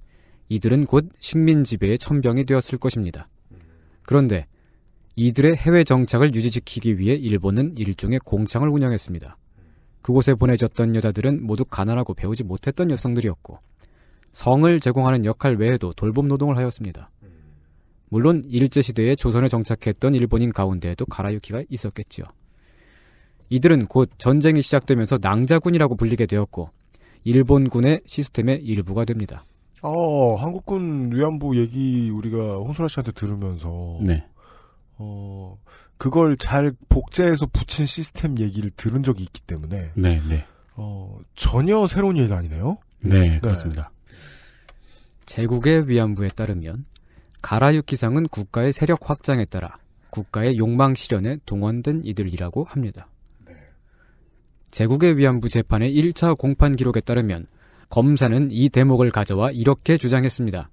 이들은 곧 식민 지배의 천병이 되었을 것입니다. 그런데 이들의 해외 정착을 유지시키기 위해 일본은 일종의 공창을 운영했습니다. 그곳에 보내졌던 여자들은 모두 가난하고 배우지 못했던 여성들이었고 성을 제공하는 역할 외에도 돌봄 노동을 하였습니다. 물론 일제시대에 조선에 정착했던 일본인 가운데에도 가라유키가 있었겠지요. 이들은 곧 전쟁이 시작되면서 낭자군이라고 불리게 되었고 일본군의 시스템의 일부가 됩니다. 어, 한국군 위안부 얘기 우리가 홍소라 씨한테 들으면서 네. 어, 그걸 잘 복제해서 붙인 시스템 얘기를 들은 적이 있기 때문에 네, 네. 어, 전혀 새로운 얘기가 아니네요. 네, 네. 그렇습니다. 제국의 위안부에 따르면 가라유키상은 국가의 세력 확장에 따라 국가의 욕망 실현에 동원된 이들이라고 합니다. 제국의 위안부 재판의 1차 공판 기록에 따르면 검사는 이 대목을 가져와 이렇게 주장했습니다.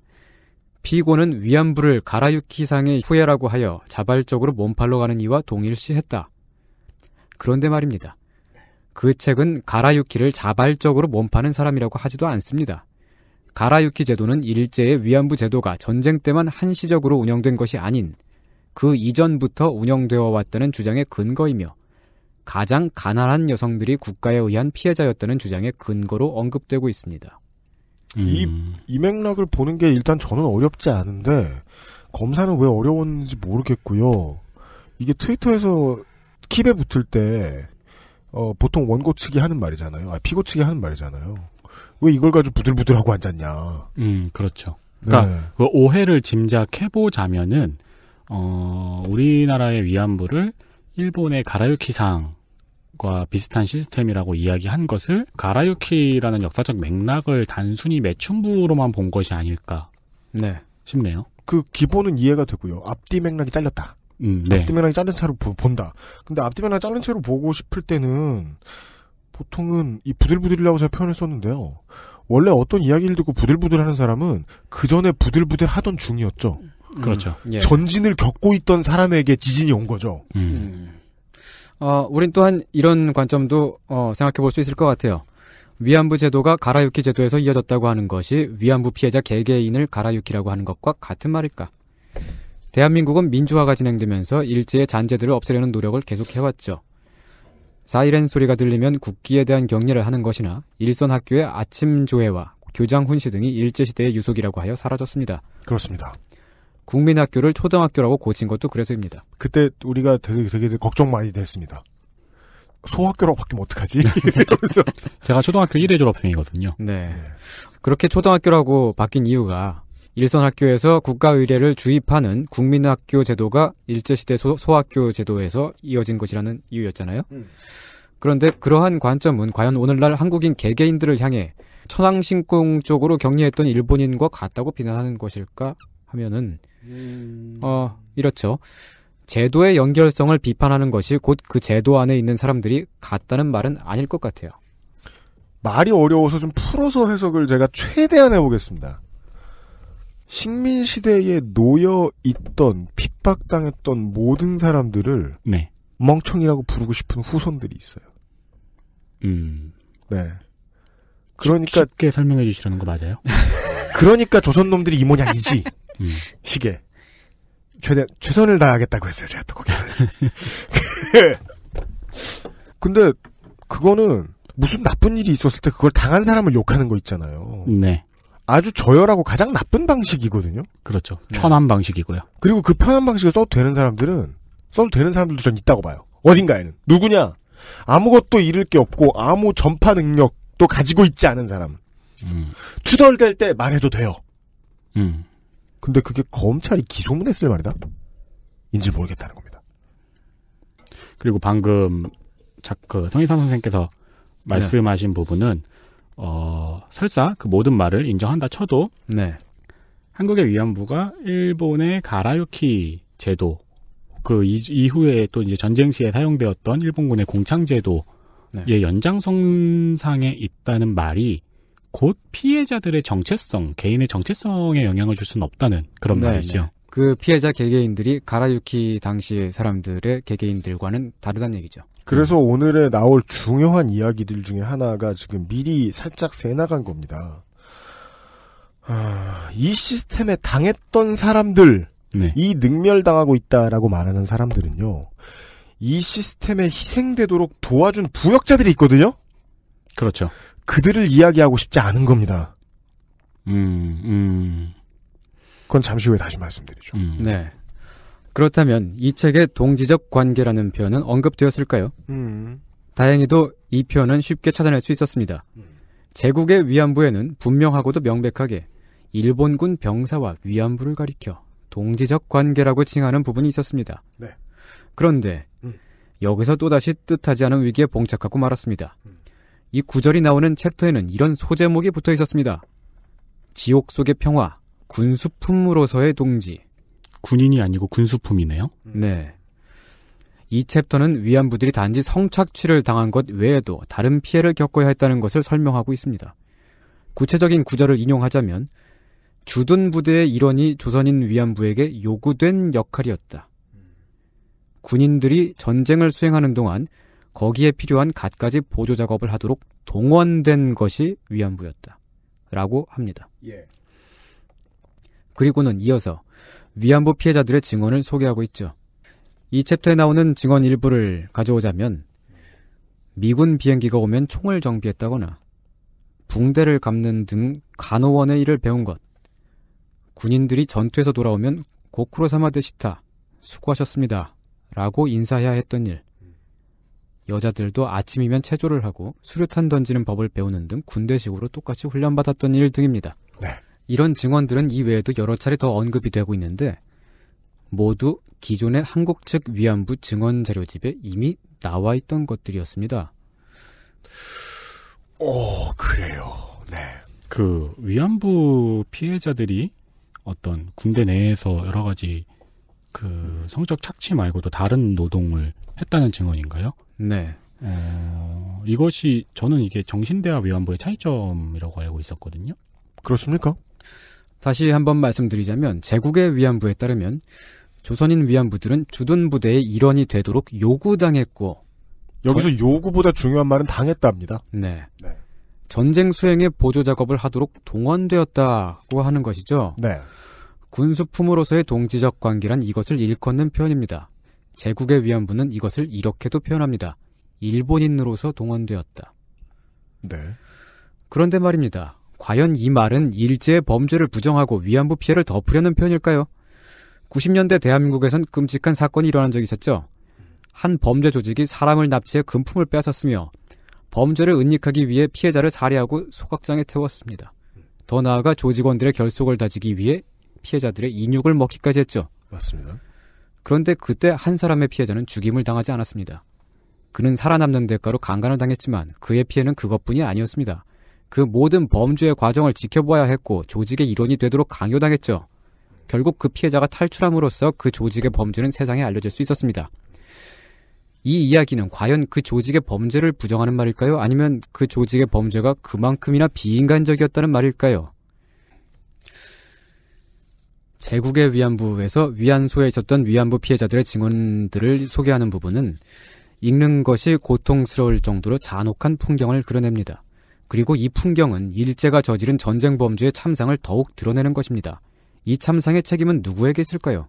피고는 위안부를 가라유키상의 후예라고 하여 자발적으로 몸팔러 가는 이와 동일시했다. 그런데 말입니다. 그 책은 가라유키를 자발적으로 몸파는 사람이라고 하지도 않습니다. 가라유키 제도는 일제의 위안부 제도가 전쟁 때만 한시적으로 운영된 것이 아닌 그 이전부터 운영되어 왔다는 주장의 근거이며 가장 가난한 여성들이 국가에 의한 피해자였다는 주장의 근거로 언급되고 있습니다. 이, 음. 이 맥락을 보는 게 일단 저는 어렵지 않은데 검사는 왜 어려웠는지 모르겠고요. 이게 트위터에서 킵에 붙을 때 어, 보통 원고 측이 하는 말이잖아요. 아, 피고 측이 하는 말이잖아요. 왜 이걸 가지고 부들부들하고 앉았냐. 음, 그렇죠. 네. 그러니까 네. 그 오해를 짐작해 보자면은 어, 우리나라의 위안부를 일본의 가라유키상 과 비슷한 시스템이라고 이야기한 것을 가라유키라는 역사적 맥락을 단순히 매춘부로만 본 것이 아닐까 네. 싶네요. 그 기본은 이해가 되고요. 앞뒤 맥락이 잘렸다. 음, 네. 앞뒤 맥락이 잘린 채로 본다. 근데 앞뒤 맥락 이 잘린 채로 보고 싶을 때는 보통은 이 부들부들이라고 제가 표현을 썼는데요. 원래 어떤 이야기를 듣고 부들부들하는 사람은 그 전에 부들부들하던 중이었죠. 그렇죠. 음, 예. 전진을 겪고 있던 사람에게 지진이 온 거죠. 음. 음. 어, 우린 또한 이런 관점도 어, 생각해 볼 수 있을 것 같아요. 위안부 제도가 가라유키 제도에서 이어졌다고 하는 것이 위안부 피해자 개개인을 가라유키라고 하는 것과 같은 말일까? 대한민국은 민주화가 진행되면서 일제의 잔재들을 없애려는 노력을 계속해왔죠. 사이렌 소리가 들리면 국기에 대한 격려를 하는 것이나 일선 학교의 아침 조회와 교장 훈시 등이 일제시대의 유속이라고 하여 사라졌습니다. 그렇습니다. 국민학교를 초등학교라고 고친 것도 그래서입니다. 그때 우리가 되게 되게, 걱정 많이 됐습니다. 소학교로 바뀌면 어떡하지? 이러면서. 제가 초등학교 1회 졸업생이거든요. 네. 그렇게 초등학교라고 바뀐 이유가 일선학교에서 국가의례를 주입하는 국민학교 제도가 일제시대 소, 학교 제도에서 이어진 것이라는 이유였잖아요. 음. 그런데 그러한 관점은 과연 오늘날 한국인 개개인들을 향해 천황신궁 쪽으로 격리했던 일본인과 같다고 비난하는 것일까 하면은 음... 어, 이렇죠. 제도의 연결성을 비판하는 것이 곧 그 제도 안에 있는 사람들이 같다는 말은 아닐 것 같아요. 말이 어려워서 좀 풀어서 해석을 제가 최대한 해보겠습니다. 식민시대에 놓여 있던 핍박당했던 모든 사람들을 네. 멍청이라고 부르고 싶은 후손들이 있어요. 음. 네. 그러니까 쉽게 설명해 주시라는 거 맞아요? 그러니까 조선 놈들이 이 모양이지. 음. 시계. 최대 최선을 다하겠다고 했어요. 제가 또 거기. 근데 그거는 무슨 나쁜 일이 있었을 때 그걸 당한 사람을 욕하는 거 있잖아요. 네. 아주 저열하고 가장 나쁜 방식이거든요. 그렇죠. 네. 편한 네. 방식이고요. 그리고 그 편한 방식을 써도 되는 사람들은 써도 되는 사람들도 전 있다고 봐요. 어딘가에는 누구냐? 아무것도 잃을 게 없고 아무 전파 능력도 가지고 있지 않은 사람. 음. 투덜댈 때 말해도 돼요. 음. 근데 그게 검찰이 기소문에 쓸 말이다? 인지 모르겠다는 겁니다. 그리고 방금 자그 성희상 선생께서 네. 말씀하신 네. 부분은 어 설사 그 모든 말을 인정한다 쳐도 네. 한국의 위안부가 일본의 가라요키 제도 그 이, 후에또 이제 전쟁 시에 사용되었던 일본군의 공창 제도의 네. 연장선상에 있다는 말이 곧 피해자들의 정체성, 개인의 정체성에 영향을 줄 수는 없다는 그런 네 말이죠. 네. 그 피해자 개개인들이 가라유키 당시 사람들의 개개인들과는 다르다는 얘기죠. 그래서 음. 오늘에 나올 중요한 이야기들 중에 하나가 지금 미리 살짝 새 나간 겁니다. 아, 이 시스템에 당했던 사람들, 네. 이 능멸당하고 있다라고 말하는 사람들은요, 이 시스템에 희생되도록 도와준 부역자들이 있거든요? 그렇죠. 그들을 이야기하고 싶지 않은 겁니다. 음, 음. 그건 잠시 후에 다시 말씀드리죠. 음. 네. 그렇다면 이 책의 동지적 관계라는 표현은 언급되었을까요? 음. 다행히도 이 표현은 쉽게 찾아낼 수 있었습니다. 제국의 위안부에는 분명하고도 명백하게 일본군 병사와 위안부를 가리켜 동지적 관계라고 칭하는 부분이 있었습니다. 네. 그런데 음. 여기서 또다시 뜻하지 않은 위기에 봉착하고 말았습니다. 음. 이 구절이 나오는 챕터에는 이런 소제목이 붙어 있었습니다. 지옥 속의 평화, 군수품으로서의 동지. 군인이 아니고 군수품이네요? 네. 이 챕터는 위안부들이 단지 성착취를 당한 것 외에도 다른 피해를 겪어야 했다는 것을 설명하고 있습니다. 구체적인 구절을 인용하자면, 주둔 부대의 일원이 조선인 위안부에게 요구된 역할이었다. 군인들이 전쟁을 수행하는 동안 거기에 필요한 갖가지 보조 작업을 하도록 동원된 것이 위안부였다. 라고 합니다. 예. 그리고는 이어서 위안부 피해자들의 증언을 소개하고 있죠. 이 챕터에 나오는 증언 일부를 가져오자면 미군 비행기가 오면 총을 정비했다거나 붕대를 감는 등 간호원의 일을 배운 것 군인들이 전투에서 돌아오면 고쿠로 사마데시타 수고하셨습니다 라고 인사해야 했던 일 여자들도 아침이면 체조를 하고 수류탄 던지는 법을 배우는 등 군대식으로 똑같이 훈련받았던 일 등입니다. 네. 이런 증언들은 이외에도 여러 차례 더 언급이 되고 있는데 모두 기존의 한국 측 위안부 증언 자료집에 이미 나와 있던 것들이었습니다. 오, 그래요. 네. 그 위안부 피해자들이 어떤 군대 내에서 여러 가지 그 성적 착취 말고도 다른 노동을 했다는 증언인가요? 네. 어, 이것이 저는 이게 정신대학 위안부의 차이점이라고 알고 있었거든요. 그렇습니까? 다시 한번 말씀드리자면 제국의 위안부에 따르면 조선인 위안부들은 주둔 부대의 일원이 되도록 요구당했고 여기서 전... 요구보다 중요한 말은 당했답니다. 네. 네. 전쟁 수행에 보조 작업을 하도록 동원되었다고 하는 것이죠. 네. 군수품으로서의 동지적 관계란 이것을 일컫는 표현입니다. 제국의 위안부는 이것을 이렇게도 표현합니다. 일본인으로서 동원되었다. 네. 그런데 말입니다. 과연 이 말은 일제의 범죄를 부정하고 위안부 피해를 덮으려는 표현일까요? 90년대 대한민국에선 끔찍한 사건이 일어난 적이 있었죠. 한 범죄 조직이 사람을 납치해 금품을 빼앗았으며 범죄를 은닉하기 위해 피해자를 살해하고 소각장에 태웠습니다. 더 나아가 조직원들의 결속을 다지기 위해 피해자들의 인육을 먹기까지 했죠. 맞습니다. 그런데 그때 한 사람의 피해자는 죽임을 당하지 않았습니다. 그는 살아남는 대가로 강간을 당했지만 그의 피해는 그것뿐이 아니었습니다. 그 모든 범죄의 과정을 지켜보아야 했고 조직의 일원이 되도록 강요당했죠. 결국 그 피해자가 탈출함으로써 그 조직의 범죄는 세상에 알려질 수 있었습니다. 이 이야기는 과연 그 조직의 범죄를 부정하는 말일까요? 아니면 그 조직의 범죄가 그만큼이나 비인간적이었다는 말일까요? 제국의 위안부에서 위안소에 있었던 위안부 피해자들의 증언들을 소개하는 부분은 읽는 것이 고통스러울 정도로 잔혹한 풍경을 그려냅니다. 그리고 이 풍경은 일제가 저지른 전쟁 범죄의 참상을 더욱 드러내는 것입니다. 이 참상의 책임은 누구에게 있을까요?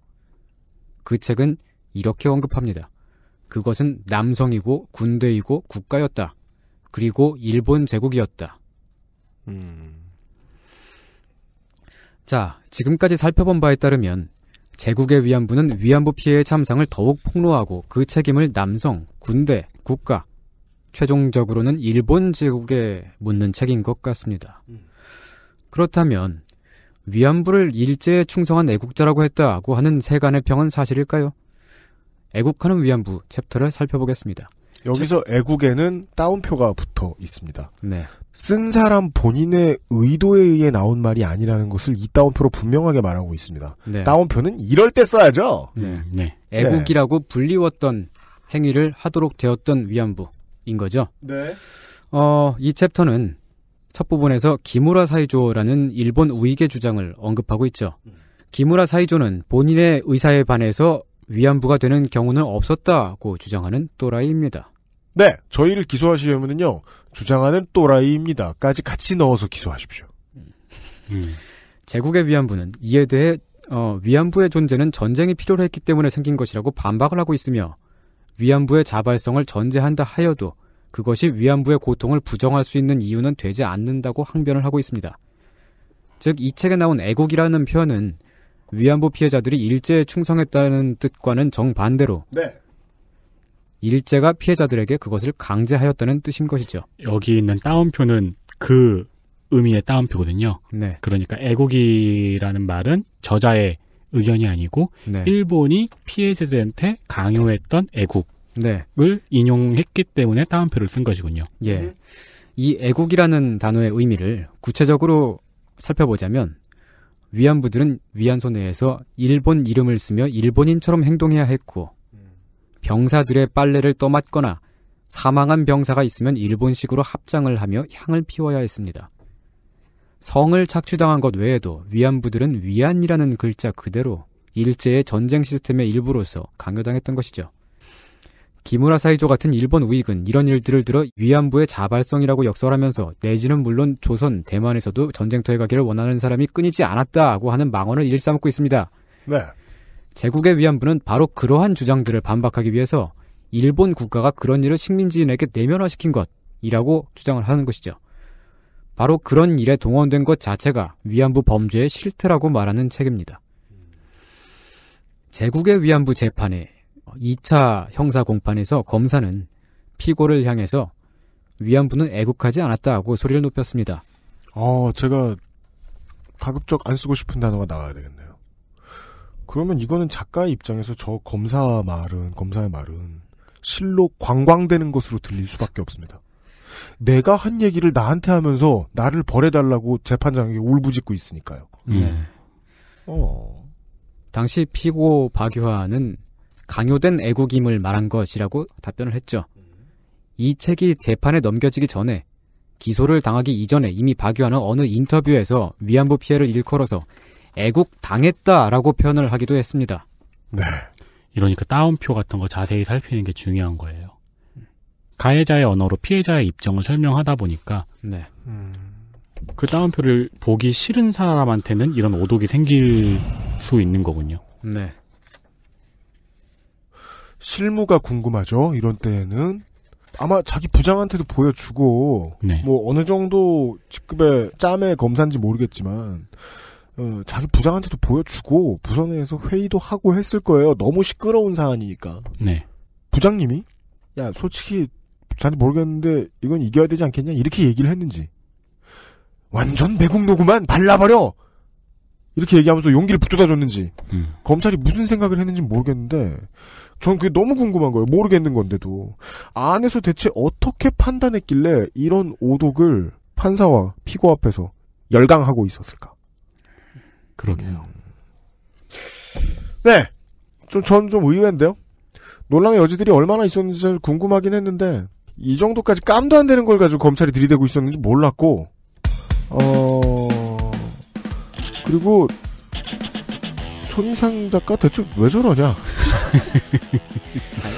그 책은 이렇게 언급합니다. 그것은 남성이고 군대이고 국가였다. 그리고 일본 제국이었다. 음... 자, 지금까지 살펴본 바에 따르면 제국의 위안부는 위안부 피해의 참상을 더욱 폭로하고 그 책임을 남성, 군대, 국가, 최종적으로는 일본 제국에 묻는 책인 것 같습니다. 그렇다면 위안부를 일제에 충성한 애국자라고 했다고 하는 세간의 평은 사실일까요? 애국하는 위안부 챕터를 살펴보겠습니다. 여기서 애국에는 따옴표가 붙어 있습니다. 네. 쓴 사람 본인의 의도에 의해 나온 말이 아니라는 것을 이 따옴표로 분명하게 말하고 있습니다. 네. 따옴표는 이럴 때 써야죠. 네. 음, 네. 네. 애국이라고 불리웠던 행위를 하도록 되었던 위안부인 거죠. 네. 어, 이 챕터는 첫 부분에서 기무라 사이조라는 일본 우익의 주장을 언급하고 있죠. 음. 기무라 사이조는 본인의 의사에 반해서 위안부가 되는 경우는 없었다고 주장하는 또라이입니다. 네, 저희를 기소하시려면요 주장하는 또라이입니다까지 같이 넣어서 기소하십시오. 음. 음. 제국의 위안부는 이에 대해 어, 위안부의 존재는 전쟁이 필요로 했기 때문에 생긴 것이라고 반박을 하고 있으며 위안부의 자발성을 전제한다 하여도 그것이 위안부의 고통을 부정할 수 있는 이유는 되지 않는다고 항변을 하고 있습니다. 즉, 이 책에 나온 애국이라는 표현은 위안부 피해자들이 일제에 충성했다는 뜻과는 정반대로 네. 일제가 피해자들에게 그것을 강제하였다는 뜻인 것이죠. 여기 있는 따옴표는 그 의미의 따옴표거든요. 네. 그러니까 애국이라는 말은 저자의 의견이 아니고 네. 일본이 피해자들한테 강요했던 애국을 네. 인용했기 때문에 따옴표를 쓴 것이군요. 예. 이 애국이라는 단어의 의미를 구체적으로 살펴보자면 위안부들은 위안소내에서 일본 이름을 쓰며 일본인처럼 행동해야 했고 병사들의 빨래를 떠맡거나 사망한 병사가 있으면 일본식으로 합장을 하며 향을 피워야 했습니다. 성을 착취당한 것 외에도 위안부들은 위안이라는 글자 그대로 일제의 전쟁 시스템의 일부로서 강요당했던 것이죠. 기무라 사이조 같은 일본 우익은 이런 일들을 들어 위안부의 자발성이라고 역설하면서 내지는 물론 조선, 대만에서도 전쟁터에 가기를 원하는 사람이 끊이지 않았다고 하는 망언을 일삼고 있습니다. 네. 제국의 위안부는 바로 그러한 주장들을 반박하기 위해서 일본 국가가 그런 일을 식민지인에게 내면화시킨 것이라고 주장을 하는 것이죠. 바로 그런 일에 동원된 것 자체가 위안부 범죄의 실태라고 말하는 책입니다. 제국의 위안부 재판에 2차 어, 형사 공판에서 검사는 피고를 향해서 위안부는 애국하지 않았다고 소리를 높였습니다. 어, 제가 가급적 안 쓰고 싶은 단어가 나와야 되겠네요. 그러면 이거는 작가의 입장에서 저 검사 말은 검사의 말은 실로 광광대는 것으로 들릴 수밖에 없습니다. 내가 한 얘기를 나한테 하면서 나를 벌해달라고 재판장에게 울부짖고 있으니까요. 네. 음. 어. 당시 피고 박유하는 강요된 애국임을 말한 것이라고 답변을 했죠. 이 책이 재판에 넘겨지기 전에 기소를 당하기 이전에 이미 박유하는 어느 인터뷰에서 위안부 피해를 일컬어서 애국 당했다라고 표현을 하기도 했습니다. 네. 이러니까 따옴표 같은 거 자세히 살피는 게 중요한 거예요. 가해자의 언어로 피해자의 입장을 설명하다 보니까 네. 음. 그 따옴표를 보기 싫은 사람한테는 이런 오독이 생길 수 있는 거군요. 네. 실무가 궁금하죠. 이런 때에는 아마 자기 부장한테도 보여주고 네. 뭐 어느 정도 직급의 짬의 검사인지 모르겠지만 어, 자기 부장한테도 보여주고 부서 내에서 회의도 하고 했을 거예요. 너무 시끄러운 사안이니까. 네. 부장님이 야 솔직히 잘 모르겠는데 이건 이겨야 되지 않겠냐 이렇게 얘기를 했는지 완전 매국노구만 발라버려 이렇게 얘기하면서 용기를 북돋아줬는지 음. 검찰이 무슨 생각을 했는지 모르겠는데 전 그게 너무 궁금한 거예요. 모르겠는 건데도. 안에서 대체 어떻게 판단했길래 이런 오독을 판사와 피고 앞에서 열강하고 있었을까? 그러게요. 음. 네. 좀, 전 좀 의외인데요? 논란의 여지들이 얼마나 있었는지 궁금하긴 했는데, 이 정도까지 깜도 안 되는 걸 가지고 검찰이 들이대고 있었는지 몰랐고, 어, 그리고 손이상 작가 대체 왜 저러냐? 아,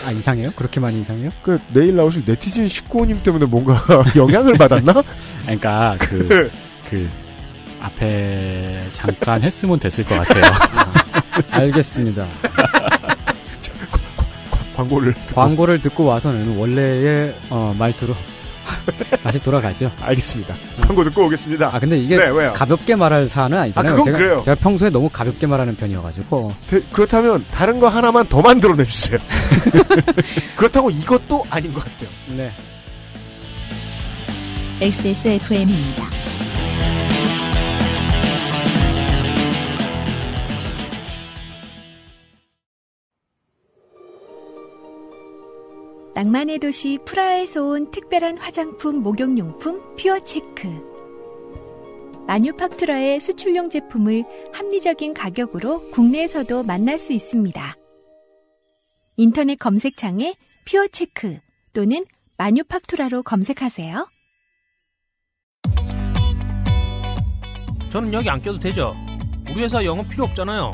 아, 이상해요? 그렇게 많이 이상해요? 그 내일 나오실 네티즌 식구님 때문에 뭔가 영향을 받았나? 그러니까 그그 네. 그 앞에 잠깐 했으면 됐을 것 같아요. 아, 알겠습니다. 광고를 듣고. 광고를 듣고 와서는 원래의 어, 말투로 다시 돌아가죠. 알겠습니다. 광고 듣고 오겠습니다. 아 근데 이게 네, 가볍게 말할 사안은 아니잖아요. 아, 그건 제가, 그래요. 제가 평소에 너무 가볍게 말하는 편이어가지고. 데, 그렇다면 다른 거 하나만 더 만들어내 주세요. 그렇다고 이것도 아닌 것 같아요. 네. XSFM입니다. 낭만의 도시 프라하에서 온 특별한 화장품 목욕용품 퓨어체크. 마뉴팍투라의 수출용 제품을 합리적인 가격으로 국내에서도 만날 수 있습니다. 인터넷 검색창에 퓨어체크 또는 마뉴팍투라로 검색하세요. 저는 여기 안 껴도 되죠? 우리 회사 영업 필요 없잖아요.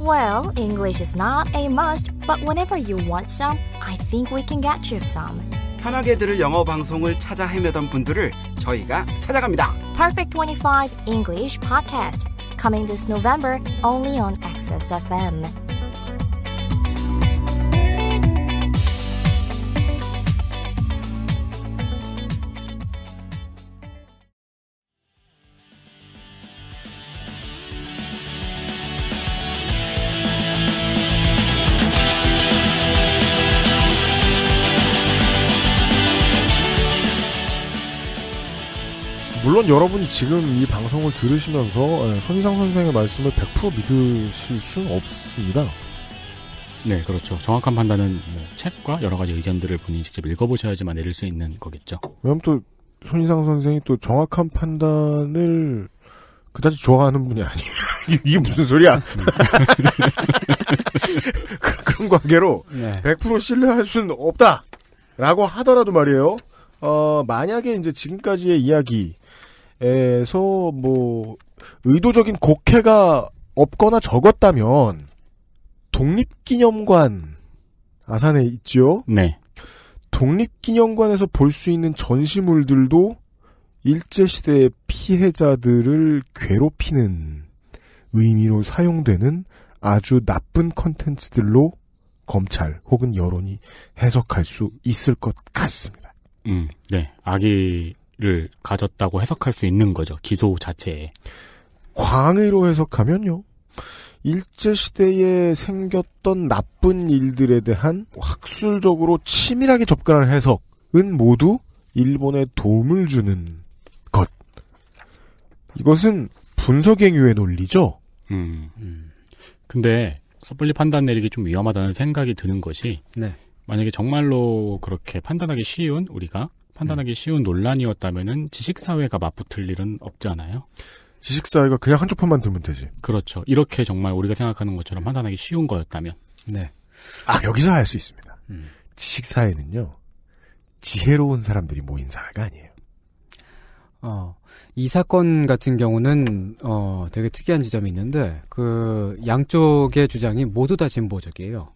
Well, English is not a must, but whenever you want some, I think we can get you some. 편하게 들을 영어 방송을 찾아 헤매던 분들을 저희가 찾아갑니다. Perfect 25 English Podcast coming this November only on XSFM. 여러분이 지금 이 방송을 들으시면서 예, 손희상 선생의 말씀을 100% 믿으실 수는 없습니다. 네, 그렇죠. 정확한 판단은 뭐 책과 여러 가지 의견들을 본인이 직접 읽어보셔야지만 내릴 수 있는 거겠죠. 왜냐면 또 손희상 선생이 또 정확한 판단을 그다지 좋아하는 분이 아니에요. 이게 무슨 소리야? 그, 그런 관계로 네. 100% 신뢰할 수는 없다. 라고 하더라도 말이에요. 어, 만약에 이제 지금까지의 이야기, 에서 뭐 의도적인 곡해가 없거나 적었다면 독립기념관 아산에 있죠. 네. 독립기념관에서 볼 수 있는 전시물들도 일제시대의 피해자들을 괴롭히는 의미로 사용되는 아주 나쁜 컨텐츠들로 검찰 혹은 여론이 해석할 수 있을 것 같습니다. 음, 네. 악이 를 가졌다고 해석할 수 있는 거죠. 기소 자체에. 광의로 해석하면요. 일제시대에 생겼던 나쁜 일들에 대한 학술적으로 치밀하게 접근한 해석은 모두 일본에 도움을 주는 것. 이것은 분석행위의 논리죠. 음. 음. 근데 섣불리 판단 내리기 좀 위험하다는 생각이 드는 것이 네. 만약에 정말로 그렇게 판단하기 쉬운 우리가 판단하기 네. 쉬운 논란이었다면은 지식사회가 맞붙을 일은 없잖아요. 지식사회가 그냥 한쪽 판만 들면 되지. 그렇죠. 이렇게 정말 우리가 생각하는 것처럼 판단하기 쉬운 거였다면. 네. 아 여기서 알 수 있습니다. 음. 지식사회는요 지혜로운 사람들이 모인 사회가 아니에요. 어, 이 사건 같은 경우는 어, 되게 특이한 지점이 있는데 그 양쪽의 주장이 모두 다 진보적이에요.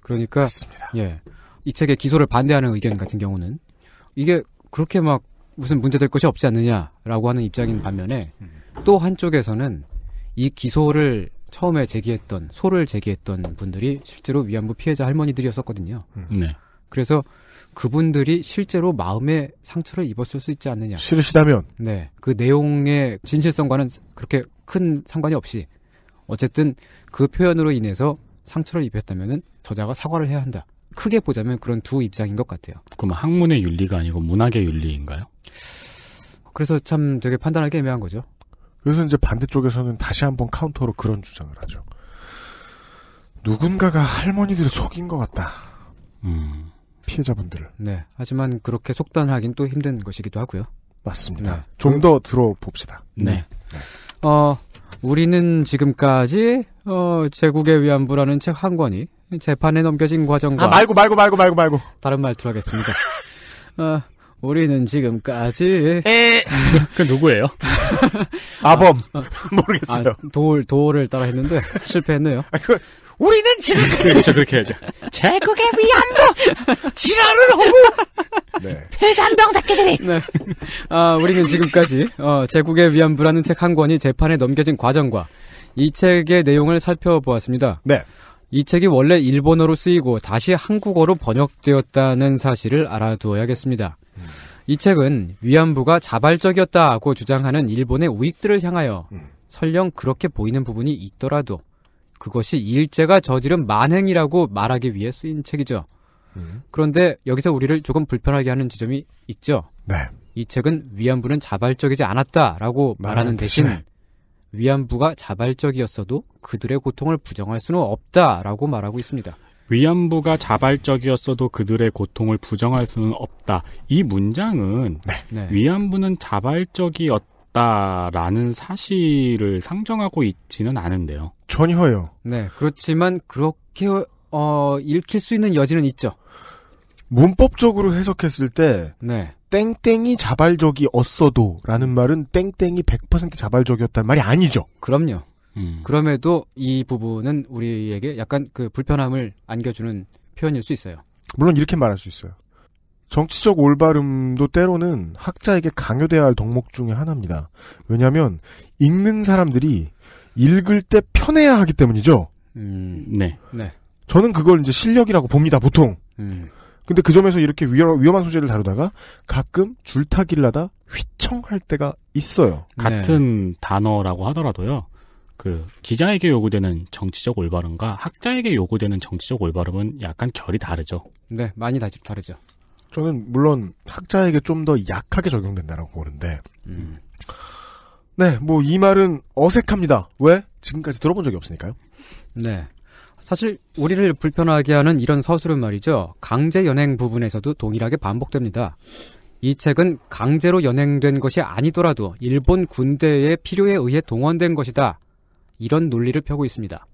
그러니까 맞습니다. 예. 이 책의 기소를 반대하는 의견 같은 경우는 이게 그렇게 막 무슨 문제될 것이 없지 않느냐라고 하는 입장인 반면에 또 한쪽에서는 이 기소를 처음에 제기했던 소를 제기했던 분들이 실제로 위안부 피해자 할머니들이었었거든요. 네. 그래서 그분들이 실제로 마음의 상처를 입었을 수 있지 않느냐. 싫으시다면. 네. 그 내용의 진실성과는 그렇게 큰 상관이 없이 어쨌든 그 표현으로 인해서 상처를 입혔다면은 저자가 사과를 해야 한다. 크게 보자면 그런 두 입장인 것 같아요. 그럼 학문의 윤리가 아니고 문학의 윤리인가요? 그래서 참 되게 판단하기 애매한 거죠. 그래서 이제 반대쪽에서는 다시 한번 카운터로 그런 주장을 하죠. 누군가가 할머니들을 속인 것 같다. 음. 피해자분들을. 네. 하지만 그렇게 속단하긴 또 힘든 것이기도 하고요. 맞습니다. 네. 좀더 들어봅시다. 네. 네. 어, 우리는 지금까지 어, 제국의 위안부라는 책 한 권이 재판에 넘겨진 과정과 아, 말고 말고 말고 말고 말고 다른 말들로 하겠습니다. 어, 우리는 지금까지 에... 그 누구예요? 아, 아범 아, 모르겠어요. 아, 도울 도울을 따라 했는데 실패했네요. 그 우리는 지금 그렇죠 그렇게 해야죠. 제국의 위안부 지랄을 하고 네. 잔병 새끼들이. 네. 아 우리는 지금까지 어, 제국의 위안부라는 책 한 권이 재판에 넘겨진 과정과 이 책의 내용을 살펴보았습니다. 네. 이 책이 원래 일본어로 쓰이고 다시 한국어로 번역되었다는 사실을 알아두어야겠습니다. 이 책은 위안부가 자발적이었다고 주장하는 일본의 우익들을 향하여 음. 설령 그렇게 보이는 부분이 있더라도 그것이 일제가 저지른 만행이라고 말하기 위해 쓰인 책이죠. 음. 그런데 여기서 우리를 조금 불편하게 하는 지점이 있죠. 네. 이 책은 위안부는 자발적이지 않았다라고 말하는 대신 위안부가 자발적이었어도 그들의 고통을 부정할 수는 없다라고 말하고 있습니다. 위안부가 자발적이었어도 그들의 고통을 부정할 수는 없다. 이 문장은 네. 네. 위안부는 자발적이었다라는 사실을 상정하고 있지는 않은데요. 전혀요. 네, 그렇지만 그렇게 어, 읽힐 수 있는 여지는 있죠. 문법적으로 해석했을 때 네. 땡땡이 자발적이었어도라는 말은 땡땡이 100% 자발적이었단 말이 아니죠. 그럼요. 음. 그럼에도 이 부분은 우리에게 약간 그 불편함을 안겨주는 표현일 수 있어요. 물론 이렇게 말할 수 있어요. 정치적 올바름도 때로는 학자에게 강요돼야 할 덕목 중의 하나입니다. 왜냐하면 읽는 사람들이 읽을 때 편해야 하기 때문이죠. 음, 네. 네. 저는 그걸 이제 실력이라고 봅니다. 보통. 음. 근데 그 점에서 이렇게 위험, 한 소재를 다루다가 가끔 줄타기를 하다 휘청할 때가 있어요. 네. 같은 네. 단어라고 하더라도요. 그 기자에게 요구되는 정치적 올바름과 학자에게 요구되는 정치적 올바름은 약간 결이 다르죠. 네, 많이 다, 다르죠. 저는 물론 학자에게 좀 더 약하게 적용된다라고 보는데, 음. 네, 뭐 이 말은 어색합니다. 왜? 지금까지 들어본 적이 없으니까요. 네. 사실 우리를 불편하게 하는 이런 서술은 말이죠. 강제 연행 부분에서도 동일하게 반복됩니다. 이 책은 강제로 연행된 것이 아니더라도 일본 군대의 필요에 의해 동원된 것이다. 이런 논리를 펴고 있습니다.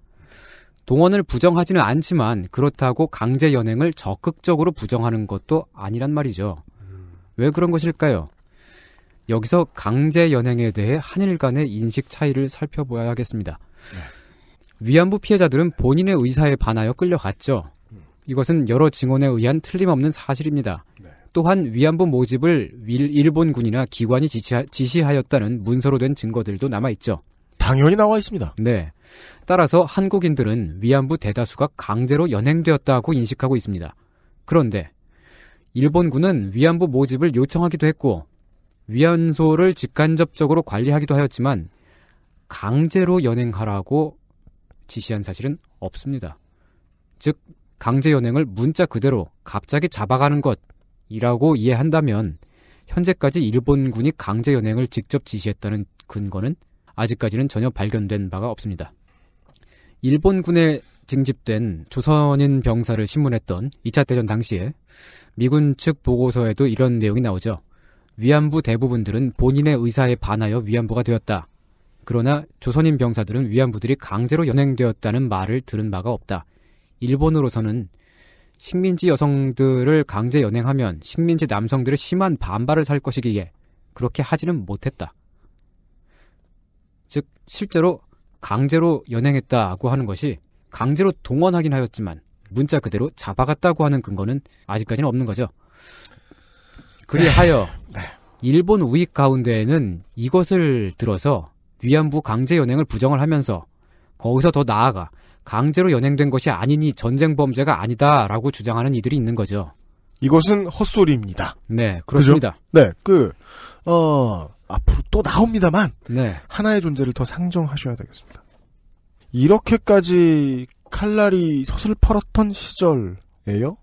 동원을 부정하지는 않지만 그렇다고 강제 연행을 적극적으로 부정하는 것도 아니란 말이죠. 왜 그런 것일까요? 여기서 강제 연행에 대해 한일 간의 인식 차이를 살펴봐야 하겠습니다. 네. 위안부 피해자들은 본인의 의사에 반하여 끌려갔죠. 이것은 여러 증언에 의한 틀림없는 사실입니다. 네. 또한 위안부 모집을 일본군이나 기관이 지시하, 였다는 문서로 된 증거들도 남아있죠. 당연히 나와 있습니다. 네. 따라서 한국인들은 위안부 대다수가 강제로 연행되었다고 인식하고 있습니다. 그런데 일본군은 위안부 모집을 요청하기도 했고 위안소를 직간접적으로 관리하기도 하였지만 강제로 연행하라고 지시한 사실은 없습니다. 즉, 강제연행을 문자 그대로 갑자기 잡아가는 것이라고 이해한다면 현재까지 일본군이 강제연행을 직접 지시했다는 근거는 아직까지는 전혀 발견된 바가 없습니다. 일본군에 징집된 조선인 병사를 신문했던 2차 대전 당시에 미군 측 보고서에도 이런 내용이 나오죠. 위안부 대부분들은 본인의 의사에 반하여 위안부가 되었다. 그러나 조선인 병사들은 위안부들이 강제로 연행되었다는 말을 들은 바가 없다. 일본으로서는 식민지 여성들을 강제 연행하면 식민지 남성들의 심한 반발을 살 것이기에 그렇게 하지는 못했다. 즉, 실제로 강제로 연행했다고 하는 것이 강제로 동원하긴 하였지만 문자 그대로 잡아갔다고 하는 근거는 아직까지는 없는 거죠. 그리하여 네. 네. 일본 우익 가운데에는 이것을 들어서 위안부 강제 연행을 부정을 하면서 거기서 더 나아가 강제로 연행된 것이 아니니 전쟁 범죄가 아니다라고 주장하는 이들이 있는 거죠. 이것은 헛소리입니다. 네, 그렇습니다. 네, 그, 어, 앞으로 또 나옵니다만. 네. 하나의 존재를 더 상정하셔야 되겠습니다. 이렇게까지 칼날이 서슬퍼렇던 시절에요?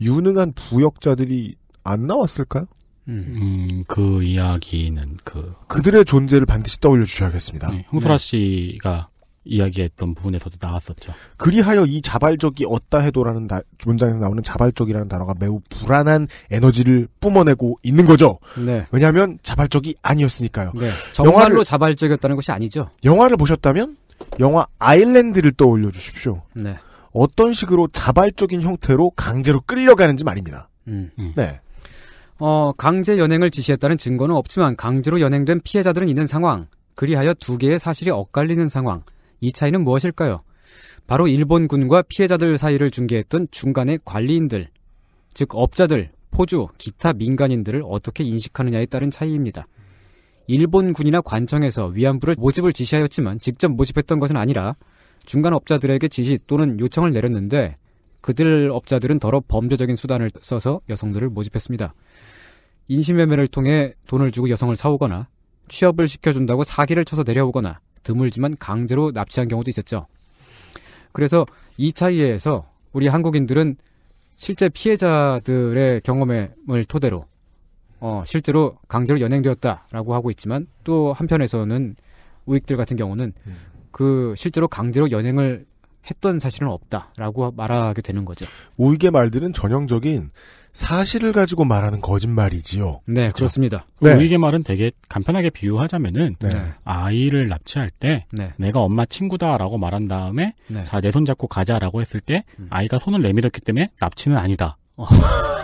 유능한 부역자들이 안 나왔을까요? 음. 음, 그 이야기는 그 그들의 존재를 반드시 떠올려 주셔야겠습니다. 네, 홍소라 씨가 이야기했던 부분에서도 나왔었죠. 그리하여 이 자발적이 어따 해도라는 나, 문장에서 나오는 자발적이라는 단어가 매우 불안한 에너지를 뿜어내고 있는 거죠. 네. 왜냐하면 자발적이 아니었으니까요. 네. 정말로 영화를, 자발적이었다는 것이 아니죠. 영화를 보셨다면 영화 아일랜드를 떠올려 주십시오. 네. 어떤 식으로 자발적인 형태로 강제로 끌려가는지 말입니다. 음, 음. 네. 어, 강제 연행을 지시했다는 증거는 없지만 강제로 연행된 피해자들은 있는 상황. 그리하여 두 개의 사실이 엇갈리는 상황. 이 차이는 무엇일까요? 바로 일본군과 피해자들 사이를 중개했던 중간의 관리인들, 즉 업자들, 포주, 기타 민간인들을 어떻게 인식하느냐에 따른 차이입니다. 일본군이나 관청에서 위안부를 모집을 지시하였지만 직접 모집했던 것은 아니라 중간 업자들에게 지시 또는 요청을 내렸는데 그들 업자들은 더러 범죄적인 수단을 써서 여성들을 모집했습니다. 인신매매를 통해 돈을 주고 여성을 사오거나 취업을 시켜준다고 사기를 쳐서 내려오거나 드물지만 강제로 납치한 경우도 있었죠. 그래서 이 차이에서 우리 한국인들은 실제 피해자들의 경험을 토대로 어, 실제로 강제로 연행되었다라고 하고 있지만 또 한편에서는 우익들 같은 경우는 음. 그 실제로 강제로 연행을 했던 사실은 없다라고 말하게 되는 거죠. 우익의 말들은 전형적인 사실을 가지고 말하는 거짓말이지요. 네, 그렇죠? 그렇습니다 네. 우익의 말은 되게 간편하게 비유하자면은 네. 아이를 납치할 때 네. 내가 엄마 친구다라고 말한 다음에 네. 자내 손 잡고 가자라고 했을 때 음. 아이가 손을 내밀었기 때문에 납치는 아니다. 어.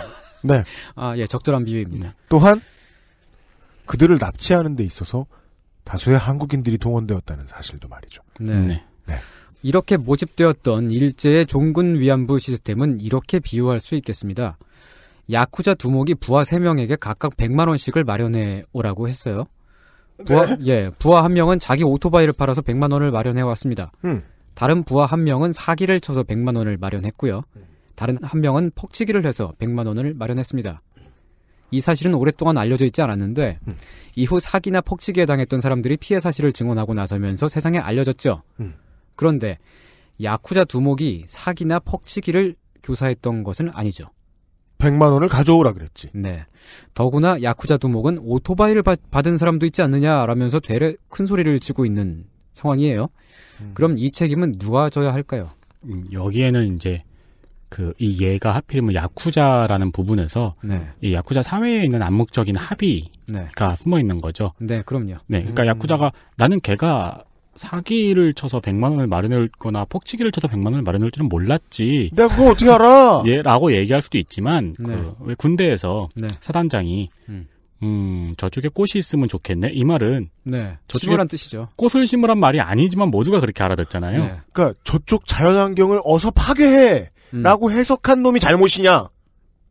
네. 아, 예, 적절한 비유입니다. 네. 또한 그들을 납치하는 데 있어서 다수의 한국인들이 동원되었다는 사실도 말이죠. 네. 네. 네. 이렇게 모집되었던 일제의 종군 위안부 시스템은 이렇게 비유할 수 있겠습니다. 야쿠자 두목이 부하 3명에게 각각 100만원씩을 마련해 오라고 했어요. 부하, 네. 예, 부하 한 명은 자기 오토바이를 팔아서 100만원을 마련해 왔습니다. 음. 다른 부하 한 명은 사기를 쳐서 100만원을 마련했고요. 다른 한 명은 폭치기를 해서 100만원을 마련했습니다. 이 사실은 오랫동안 알려져 있지 않았는데 음. 이후 사기나 폭치기에 당했던 사람들이 피해 사실을 증언하고 나서면서 세상에 알려졌죠. 음. 그런데 야쿠자 두목이 사기나 폭치기를 교사했던 것은 아니죠. 100만 원을 가져오라 그랬지. 네. 더구나 야쿠자 두목은 오토바이를 받, 받은 사람도 있지 않느냐라면서 되레 큰 소리를 치고 있는 상황이에요. 음. 그럼 이 책임은 누가 져야 할까요? 음, 여기에는 이제 그 이 얘가 하필이면 야쿠자라는 부분에서 네. 이 야쿠자 사회에 있는 암묵적인 합의가 네. 숨어 있는 거죠. 네, 그럼요. 네, 그러니까 음. 야쿠자가 나는 걔가 사기를 쳐서 100만 원을 마련할 거나 폭치기를 쳐서 100만 원을 마련할 줄은 몰랐지. 내가 그거 어떻게 알아? 예, 라고 얘기할 수도 있지만 네. 그왜 군대에서 네. 사단장이 음. 음. 저쪽에 꽃이 있으면 좋겠네. 이 말은 네. 저쪽란 뜻이죠. 꽃을 심으란 말이 아니지만 모두가 그렇게 알아듣잖아요. 네. 그러니까 저쪽 자연환경을 어서 파괴해. 음. 라고 해석한 놈이 잘못이냐?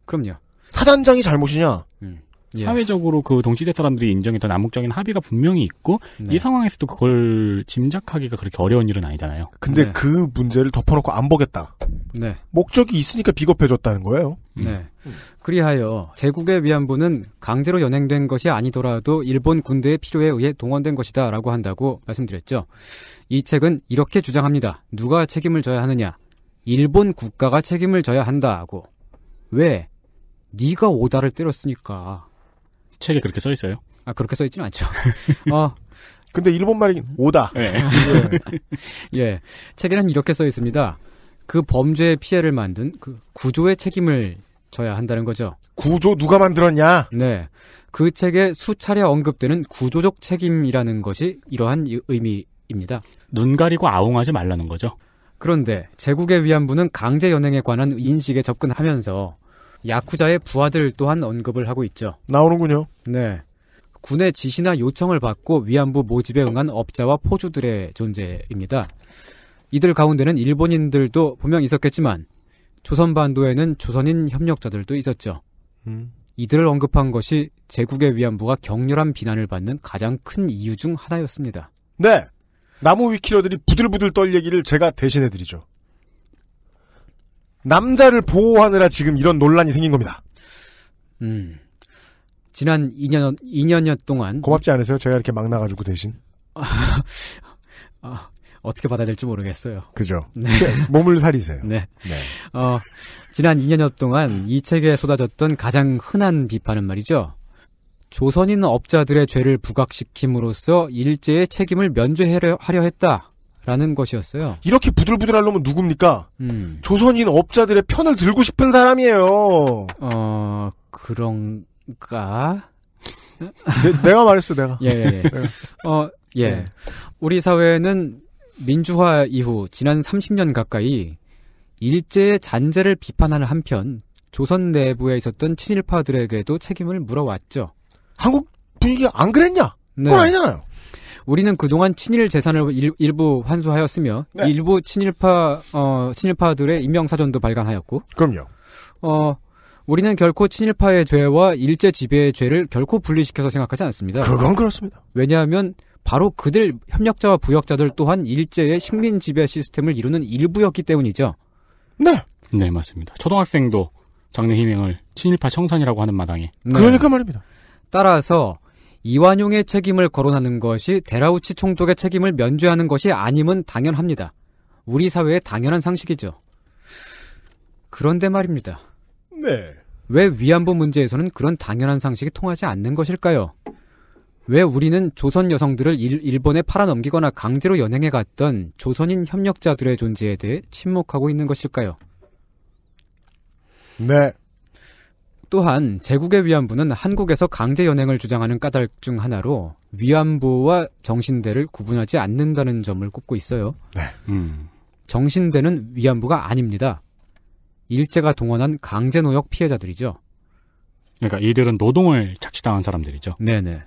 그럼요. 사단장이 잘못이냐? 음. 예. 사회적으로 그 동시대 사람들이 인정했던 암묵적인 합의가 분명히 있고 네. 이 상황에서도 그걸 짐작하기가 그렇게 어려운 일은 아니잖아요. 근데 네. 그 문제를 덮어놓고 안 보겠다. 네. 목적이 있으니까 비겁해졌다는 거예요. 네. 음. 그리하여 제국의 위안부는 강제로 연행된 것이 아니더라도 일본 군대의 필요에 의해 동원된 것이다라고 한다고 말씀드렸죠. 이 책은 이렇게 주장합니다. 누가 책임을 져야 하느냐? 일본 국가가 책임을 져야 한다고. 왜? 네가 오다를 때렸으니까. 책에 그렇게 써 있어요? 아 그렇게 써 있지는 않죠. 어. 근데 일본말이 오다. 네. 예. 예. 책에는 이렇게 써 있습니다. 그 범죄의 피해를 만든 그 구조의 책임을 져야 한다는 거죠. 구조 누가 만들었냐? 네. 그 책에 수차례 언급되는 구조적 책임이라는 것이 이러한 의미입니다. 눈 가리고 아웅하지 말라는 거죠. 그런데 제국의 위안부는 강제 연행에 관한 인식에 접근하면서 야쿠자의 부하들 또한 언급을 하고 있죠. 나오는군요. 네. 군의 지시나 요청을 받고 위안부 모집에 응한 업자와 포주들의 존재입니다. 이들 가운데는 일본인들도 분명 있었겠지만 조선 반도에는 조선인 협력자들도 있었죠. 음. 이들을 언급한 것이 제국의 위안부가 격렬한 비난을 받는 가장 큰 이유 중 하나였습니다. 네. 나무 위키러들이 부들부들 떨 얘기를 제가 대신해드리죠. 남자를 보호하느라 지금 이런 논란이 생긴 겁니다. 음. 지난 2년, 2년여 동안. 고맙지 않으세요? 저가 이렇게 막 나가지고 대신. 아, 어떻게 받아야 될지 모르겠어요. 그죠. 네. 몸을 사리세요. 네. 네. 어, 지난 2년여 동안 이 책에 쏟아졌던 가장 흔한 비판은 말이죠. 조선인 업자들의 죄를 부각시킴으로써 일제의 책임을 면제하려 했다. 라는 것이었어요. 이렇게 부들부들할려면 누굽니까? 음. 조선인 업자들의 편을 들고 싶은 사람이에요. 어, 그런가? 네, 내가 말했어, 내가. 예, 예, 예. 네. 어, 예. 네. 우리 사회는 민주화 이후 지난 30년 가까이 일제의 잔재를 비판하는 한편 조선 내부에 있었던 친일파들에게도 책임을 물어왔죠. 한국 분위기가 안 그랬냐? 네. 그건 아니잖아요. 우리는 그동안 친일 재산을 일, 부 환수하였으며 네. 일부 친일파 어, 친일파들의 임명 사전도 발간하였고 그럼요. 어 우리는 결코 친일파의 죄와 일제 지배의 죄를 결코 분리시켜서 생각하지 않습니다. 그건 그렇습니다. 왜냐하면 바로 그들 협력자와 부역자들 또한 일제의 식민 지배 시스템을 이루는 일부였기 때문이죠. 네. 네, 맞습니다. 초등학생도 장래 희명을 친일파 청산이라고 하는 마당에. 네. 그러니까 말입니다. 따라서 이완용의 책임을 거론하는 것이 데라우치 총독의 책임을 면죄하는 것이 아님은 당연합니다. 우리 사회의 당연한 상식이죠. 그런데 말입니다. 네. 왜 위안부 문제에서는 그런 당연한 상식이 통하지 않는 것일까요? 왜 우리는 조선 여성들을 일, 본에 팔아넘기거나 강제로 연행해 갔던 조선인 협력자들의 존재에 대해 침묵하고 있는 것일까요? 네. 또한 제국의 위안부는 한국에서 강제 연행을 주장하는 까닭 중 하나로 위안부와 정신대를 구분하지 않는다는 점을 꼽고 있어요. 네. 음. 정신대는 위안부가 아닙니다. 일제가 동원한 강제노역 피해자들이죠. 그러니까 이들은 노동을 착취당한 사람들이죠. 네네.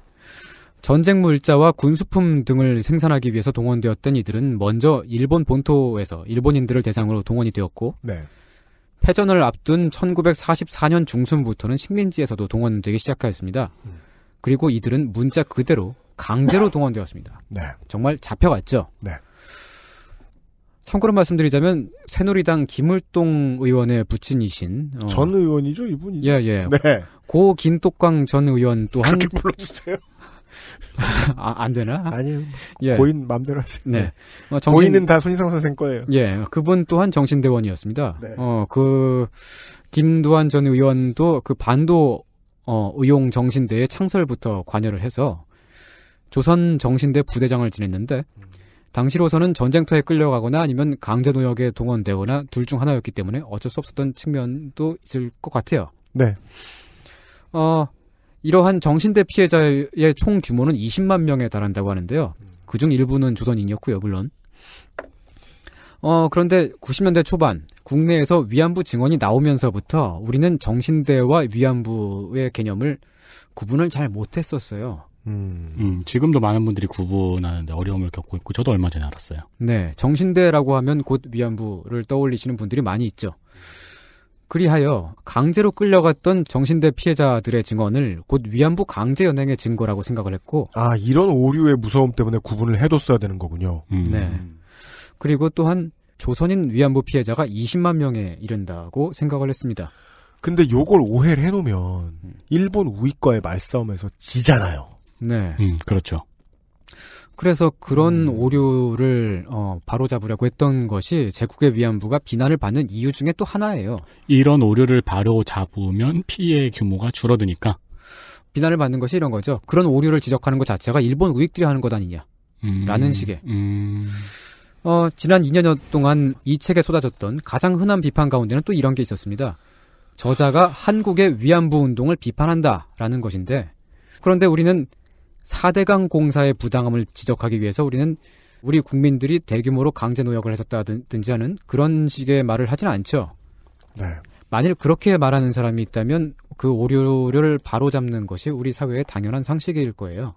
전쟁 물자와 군수품 등을 생산하기 위해서 동원되었던 이들은 먼저 일본 본토에서 일본인들을 대상으로 동원이 되었고, 네. 패전을 앞둔 1944년 중순부터는 식민지에서도 동원되기 시작하였습니다. 음. 그리고 이들은 문자 그대로 강제로 네. 동원되었습니다. 네. 정말 잡혀갔죠. 네. 참고로 말씀드리자면 새누리당 김을동 의원의 부친이신 어, 전 의원이죠 이분이 예예 네. 고 김독광 전 의원 또한 그렇게 불러주세요 아, 안 되나? 아니요. 예. 고인 맘대로 하세요. 네. 어, 정신... 고인은 다 손희상 선생 거예요. 예. 그분 또한 정신대원이었습니다. 네. 어, 그, 김두한 전 의원도 그 반도, 어, 의용 정신대의 창설부터 관여를 해서 조선 정신대 부대장을 지냈는데, 음. 당시로서는 전쟁터에 끌려가거나 아니면 강제노역에 동원되거나 둘 중 하나였기 때문에 어쩔 수 없었던 측면도 있을 것 같아요. 네. 어, 이러한 정신대 피해자의 총 규모는 20만 명에 달한다고 하는데요. 그 중 일부는 조선인이었고요, 물론. 어, 그런데 90년대 초반 국내에서 위안부 증언이 나오면서부터 우리는 정신대와 위안부의 개념을 구분을 잘 못했었어요. 음. 음, 지금도 많은 분들이 구분하는데 어려움을 겪고 있고 저도 얼마 전에 알았어요. 네, 정신대라고 하면 곧 위안부를 떠올리시는 분들이 많이 있죠. 그리하여 강제로 끌려갔던 정신대 피해자들의 증언을 곧 위안부 강제 연행의 증거라고 생각을 했고 아 이런 오류의 무서움 때문에 구분을 해뒀어야 되는 거군요. 음. 네. 그리고 또한 조선인 위안부 피해자가 20만 명에 이른다고 생각을 했습니다. 근데 요걸 오해를 해놓으면 일본 우익과의 말싸움에서 지잖아요. 네. 음, 그렇죠. 그래서 그런 음. 오류를 어, 바로잡으려고 했던 것이 제국의 위안부가 비난을 받는 이유 중에 또 하나예요. 이런 오류를 바로잡으면 피해 규모가 줄어드니까. 비난을 받는 것이 이런 거죠. 그런 오류를 지적하는 것 자체가 일본 우익들이 하는 것 아니냐. 음. 라는 식의. 음. 어, 지난 2년여 동안 이 책에 쏟아졌던 가장 흔한 비판 가운데는 또 이런 게 있었습니다. 저자가 한국의 위안부 운동을 비판한다라는 것인데, 그런데 우리는 4대강 공사의 부당함을 지적하기 위해서 우리는 우리 국민들이 대규모로 강제 노역을 했었다든지 하는 그런 식의 말을 하지는 않죠. 네. 만일 그렇게 말하는 사람이 있다면 그 오류를 바로잡는 것이 우리 사회의 당연한 상식일 거예요.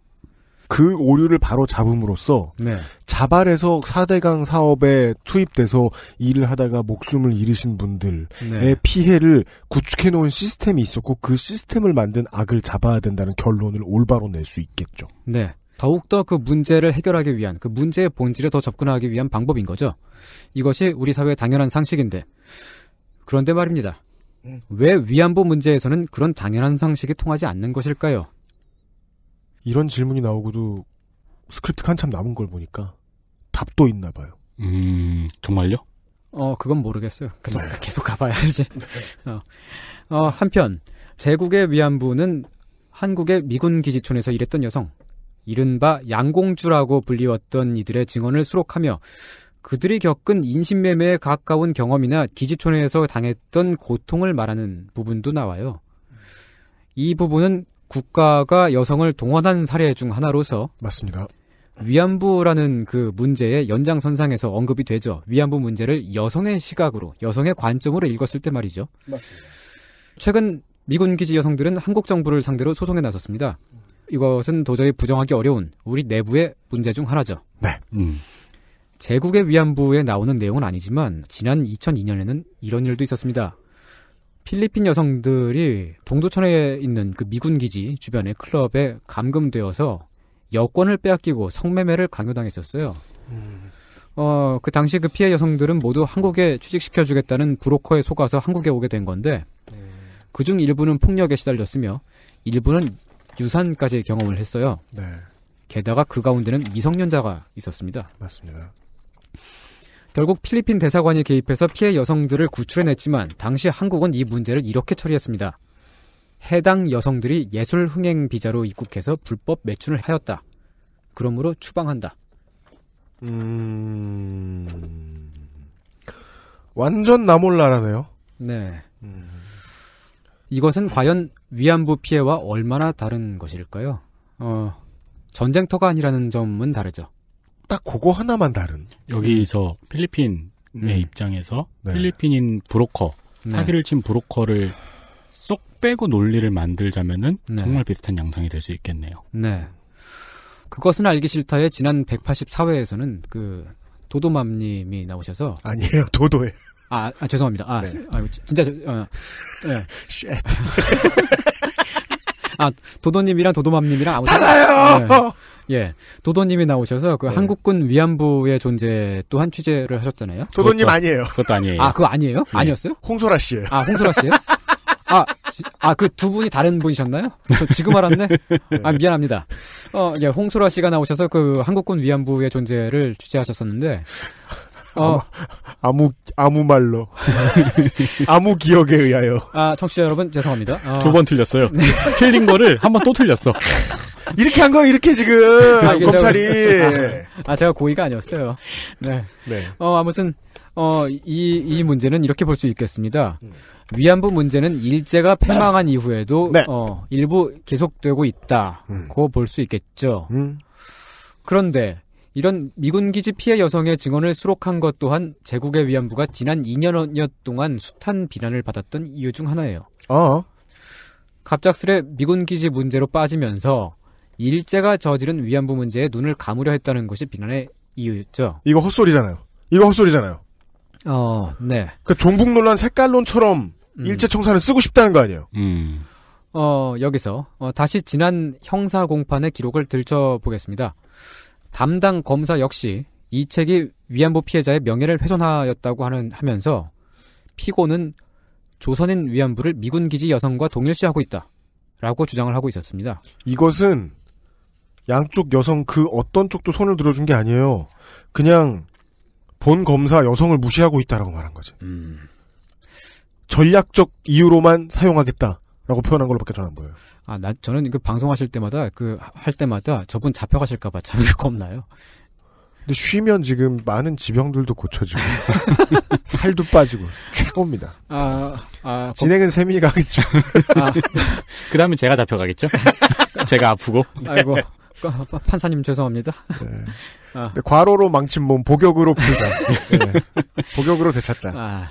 그 오류를 바로 잡음으로써 네. 자발해서 4대강 사업에 투입돼서 일을 하다가 목숨을 잃으신 분들의 네. 피해를 구축해 놓은 시스템이 있었고 그 시스템을 만든 악을 잡아야 된다는 결론을 올바로 낼 수 있겠죠. 네. 더욱더 그 문제를 해결하기 위한 그 문제의 본질에 더 접근하기 위한 방법인 거죠. 이것이 우리 사회의 당연한 상식인데 그런데 말입니다. 음. 왜 위안부 문제에서는 그런 당연한 상식이 통하지 않는 것일까요? 이런 질문이 나오고도 스크립트 한참 남은 걸 보니까 답도 있나 봐요. 음, 정말요? 어, 그건 모르겠어요. 계속, 네. 계속 가봐야 알지. 어. 어, 한편, 제국의 위안부는 한국의 미군 기지촌에서 일했던 여성, 이른바 양공주라고 불리웠던 이들의 증언을 수록하며 그들이 겪은 인신매매에 가까운 경험이나 기지촌에서 당했던 고통을 말하는 부분도 나와요. 이 부분은 국가가 여성을 동원한 사례 중 하나로서 맞습니다. 위안부라는 그 문제의 연장선상에서 언급이 되죠. 위안부 문제를 여성의 시각으로, 여성의 관점으로 읽었을 때 말이죠. 맞습니다. 최근 미군 기지 여성들은 한국 정부를 상대로 소송에 나섰습니다. 이것은 도저히 부정하기 어려운 우리 내부의 문제 중 하나죠. 네. 음. 제국의 위안부에 나오는 내용은 아니지만 지난 2002년에는 이런 일도 있었습니다. 필리핀 여성들이 동두천에 있는 그 미군 기지 주변의 클럽에 감금되어서 여권을 빼앗기고 성매매를 강요당했었어요. 음. 어, 그 당시 그 피해 여성들은 모두 한국에 취직시켜주겠다는 브로커에 속아서 한국에 오게 된 건데, 네. 그중 일부는 폭력에 시달렸으며, 일부는 유산까지 경험을 했어요. 네. 게다가 그 가운데는 미성년자가 있었습니다. 맞습니다. 결국 필리핀 대사관이 개입해서 피해 여성들을 구출해냈지만 당시 한국은 이 문제를 이렇게 처리했습니다. 해당 여성들이 예술 흥행 비자로 입국해서 불법 매춘을 하였다. 그러므로 추방한다. 음... 완전 나몰라라네요. 네. 음... 이것은 과연 위안부 피해와 얼마나 다른 것일까요? 어, 전쟁터가 아니라는 점은 다르죠. 딱 그거 하나만 다른. 여기서 필리핀의 음. 네. 입장에서 네. 필리핀인 브로커, 네. 사기를 친 브로커를 쏙 빼고 논리를 만들자면은 네. 정말 비슷한 양상이 될 수 있겠네요. 네. 그것은 알기 싫다의 지난 184회에서는 그 도도맘님이 나오셔서 아니에요 도도에 아, 아, 죄송합니다 아, 네. 아 진짜 저, 어, 네. 아 도도님이랑 도도맘님이랑 아무 달라요 네. 예. 도도님이 나오셔서 그 네. 한국군 위안부의 존재 또한 취재를 하셨잖아요. 도도님 아니에요. 그것도 아니에요. 아, 그거 아니에요? 네. 아니었어요? 홍소라 씨예요. 아, 홍소라 씨요 아, 아, 그 두 분이 다른 분이셨나요? 저 지금 알았네? 네. 아, 미안합니다. 어, 예, 홍소라 씨가 나오셔서 그 한국군 위안부의 존재를 취재하셨었는데, 어. 아무, 아무, 말로. 아무 기억에 의하여. 아, 청취자 여러분, 죄송합니다. 어. 두번 틀렸어요. 네. 틀린 거를 한 번 또 틀렸어. 이렇게 한 거예요, 이렇게 지금. 아, 검찰이. 아, 아, 제가 고의가 아니었어요. 네. 네. 어, 아무튼, 어, 이, 이 문제는 이렇게 볼 수 있겠습니다. 음. 위안부 문제는 일제가 패망한 이후에도, 네. 어, 일부 계속되고 있다고 음. 볼수 있겠죠. 음. 그런데, 이런 미군 기지 피해 여성의 증언을 수록한 것 또한 제국의 위안부가 지난 2년여 동안 숱한 비난을 받았던 이유 중 하나예요. 어. 갑작스레 미군 기지 문제로 빠지면서 일제가 저지른 위안부 문제에 눈을 감으려 했다는 것이 비난의 이유였죠. 이거 헛소리잖아요. 이거 헛소리잖아요. 어, 네. 그 종북 논란 색깔론처럼 음. 일제 청산을 쓰고 싶다는 거 아니에요? 음. 어, 여기서 어, 다시 지난 형사 공판의 기록을 들춰보겠습니다. 담당 검사 역시 이 책이 위안부 피해자의 명예를 훼손하였다고 하는 하면서 피고는 조선인 위안부를 미군 기지 여성과 동일시하고 있다라고 주장을 하고 있었습니다. 이것은 양쪽 여성 그 어떤 쪽도 손을 들어준 게 아니에요. 그냥 본 검사 여성을 무시하고 있다라고 말한 거지. 음. 전략적 이유로만 사용하겠다라고 표현한 걸로밖에 전 안 보여요. 아, 나, 저는 그 방송하실 때마다 그 할 때마다 저분 잡혀가실까봐 잠이 겁나요. 근데 쉬면 지금 많은 지병들도 고쳐지고 살도 빠지고 최고입니다. 아, 아 진행은 세민이가 하겠죠. 아, 그다음에 제가 잡혀가겠죠. 제가 아프고. 아이고 판사님 죄송합니다. 네. 아. 과로로 망친 몸 복역으로 풀자. 네. 복역으로 되찾자. 아.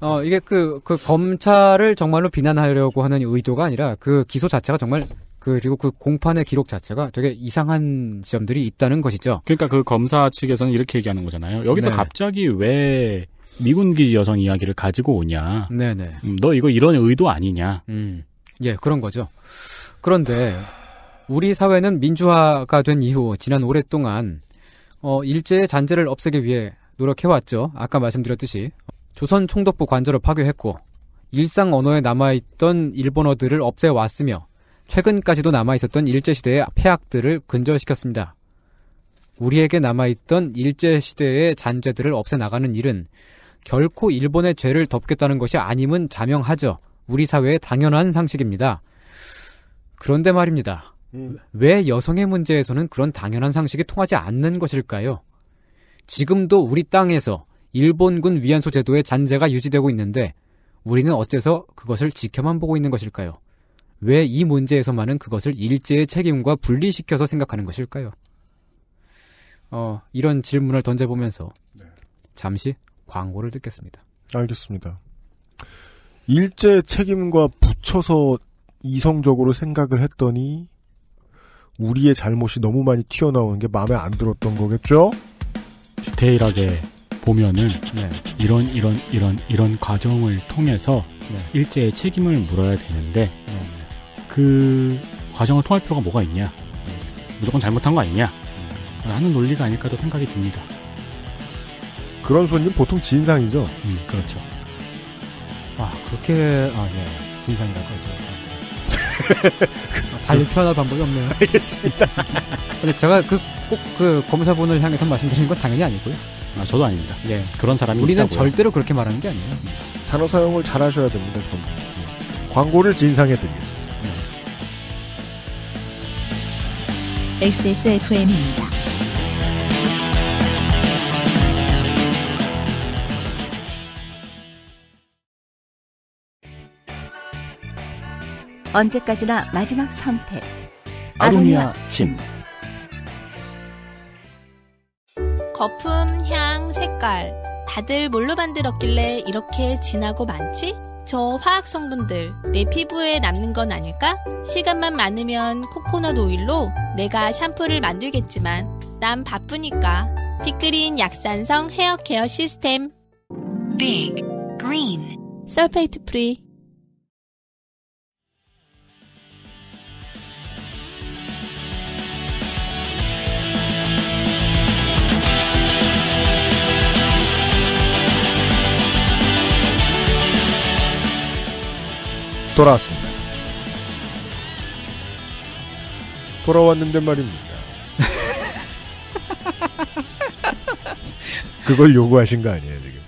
어, 이게 그, 그 검찰을 정말로 비난하려고 하는 의도가 아니라 그 기소 자체가 정말 그, 그리고 그 공판의 기록 자체가 되게 이상한 지점들이 있다는 것이죠. 그러니까 그 검사 측에서는 이렇게 얘기하는 거잖아요. 여기서 네. 갑자기 왜 미군기 지 여성 이야기를 가지고 오냐. 네네. 네. 음, 너 이거 이런 의도 아니냐. 음. 예, 그런 거죠. 그런데 우리 사회는 민주화가 된 이후 지난 오랫동안 어, 일제의 잔재를 없애기 위해 노력해왔죠. 아까 말씀드렸듯이 조선 총독부 관저를 파괴했고 일상 언어에 남아있던 일본어들을 없애왔으며 최근까지도 남아있었던 일제시대의 폐악들을 근절시켰습니다. 우리에게 남아있던 일제시대의 잔재들을 없애나가는 일은 결코 일본의 죄를 덮겠다는 것이 아님은 자명하죠. 우리 사회의 당연한 상식입니다. 그런데 말입니다. 음. 왜 여성의 문제에서는 그런 당연한 상식이 통하지 않는 것일까요? 지금도 우리 땅에서 일본군 위안소 제도의 잔재가 유지되고 있는데 우리는 어째서 그것을 지켜만 보고 있는 것일까요? 왜 이 문제에서만은 그것을 일제의 책임과 분리시켜서 생각하는 것일까요? 어, 이런 질문을 던져보면서 네. 잠시 광고를 듣겠습니다. 알겠습니다. 일제 의 책임과 붙여서 이성적으로 생각을 했더니 우리의 잘못이 너무 많이 튀어나오는 게 마음에 안 들었던 거겠죠? 디테일하게 보면은 네. 이런 이런 이런 이런 과정을 통해서 네. 일제의 책임을 물어야 되는데 네. 네. 그 과정을 통할 필요가 뭐가 있냐? 네. 무조건 잘못한 거 아니냐? 하는 음. 논리가 아닐까도 생각이 듭니다. 그런 손님 보통 진상이죠. 음, 그렇죠. 아 그렇게 아 예, 진상이라고 하죠. 달리 표현할 방법이 없네요. 알겠습니다. 근데 제가 그 꼭 그 검사분을 향해서 말씀드린건 당연히 아니고요. 아, 저도 아닙니다. 네. 그런 사람이 우리는 있다고요. 절대로 그렇게 말하는 게 아니에요. 네. 단어 사용을 잘 하셔야 됩니다. 전. 네. 광고를 진상해 드리겠습니다. XSFM입니다. 네. 언제까지나 마지막 선택. 아로니아 진. 거품, 향, 색깔. 다들 뭘로 만들었길래 이렇게 진하고 많지? 저 화학 성분들 내 피부에 남는 건 아닐까? 시간만 많으면 코코넛 오일로 내가 샴푸를 만들겠지만 난 바쁘니까. 피크린 약산성 헤어 케어 시스템. Big Green. 설페이트 프리. 돌아왔습니다. 돌아왔는데 말입니다. 그걸 요구하신 거 아니에요, 지금?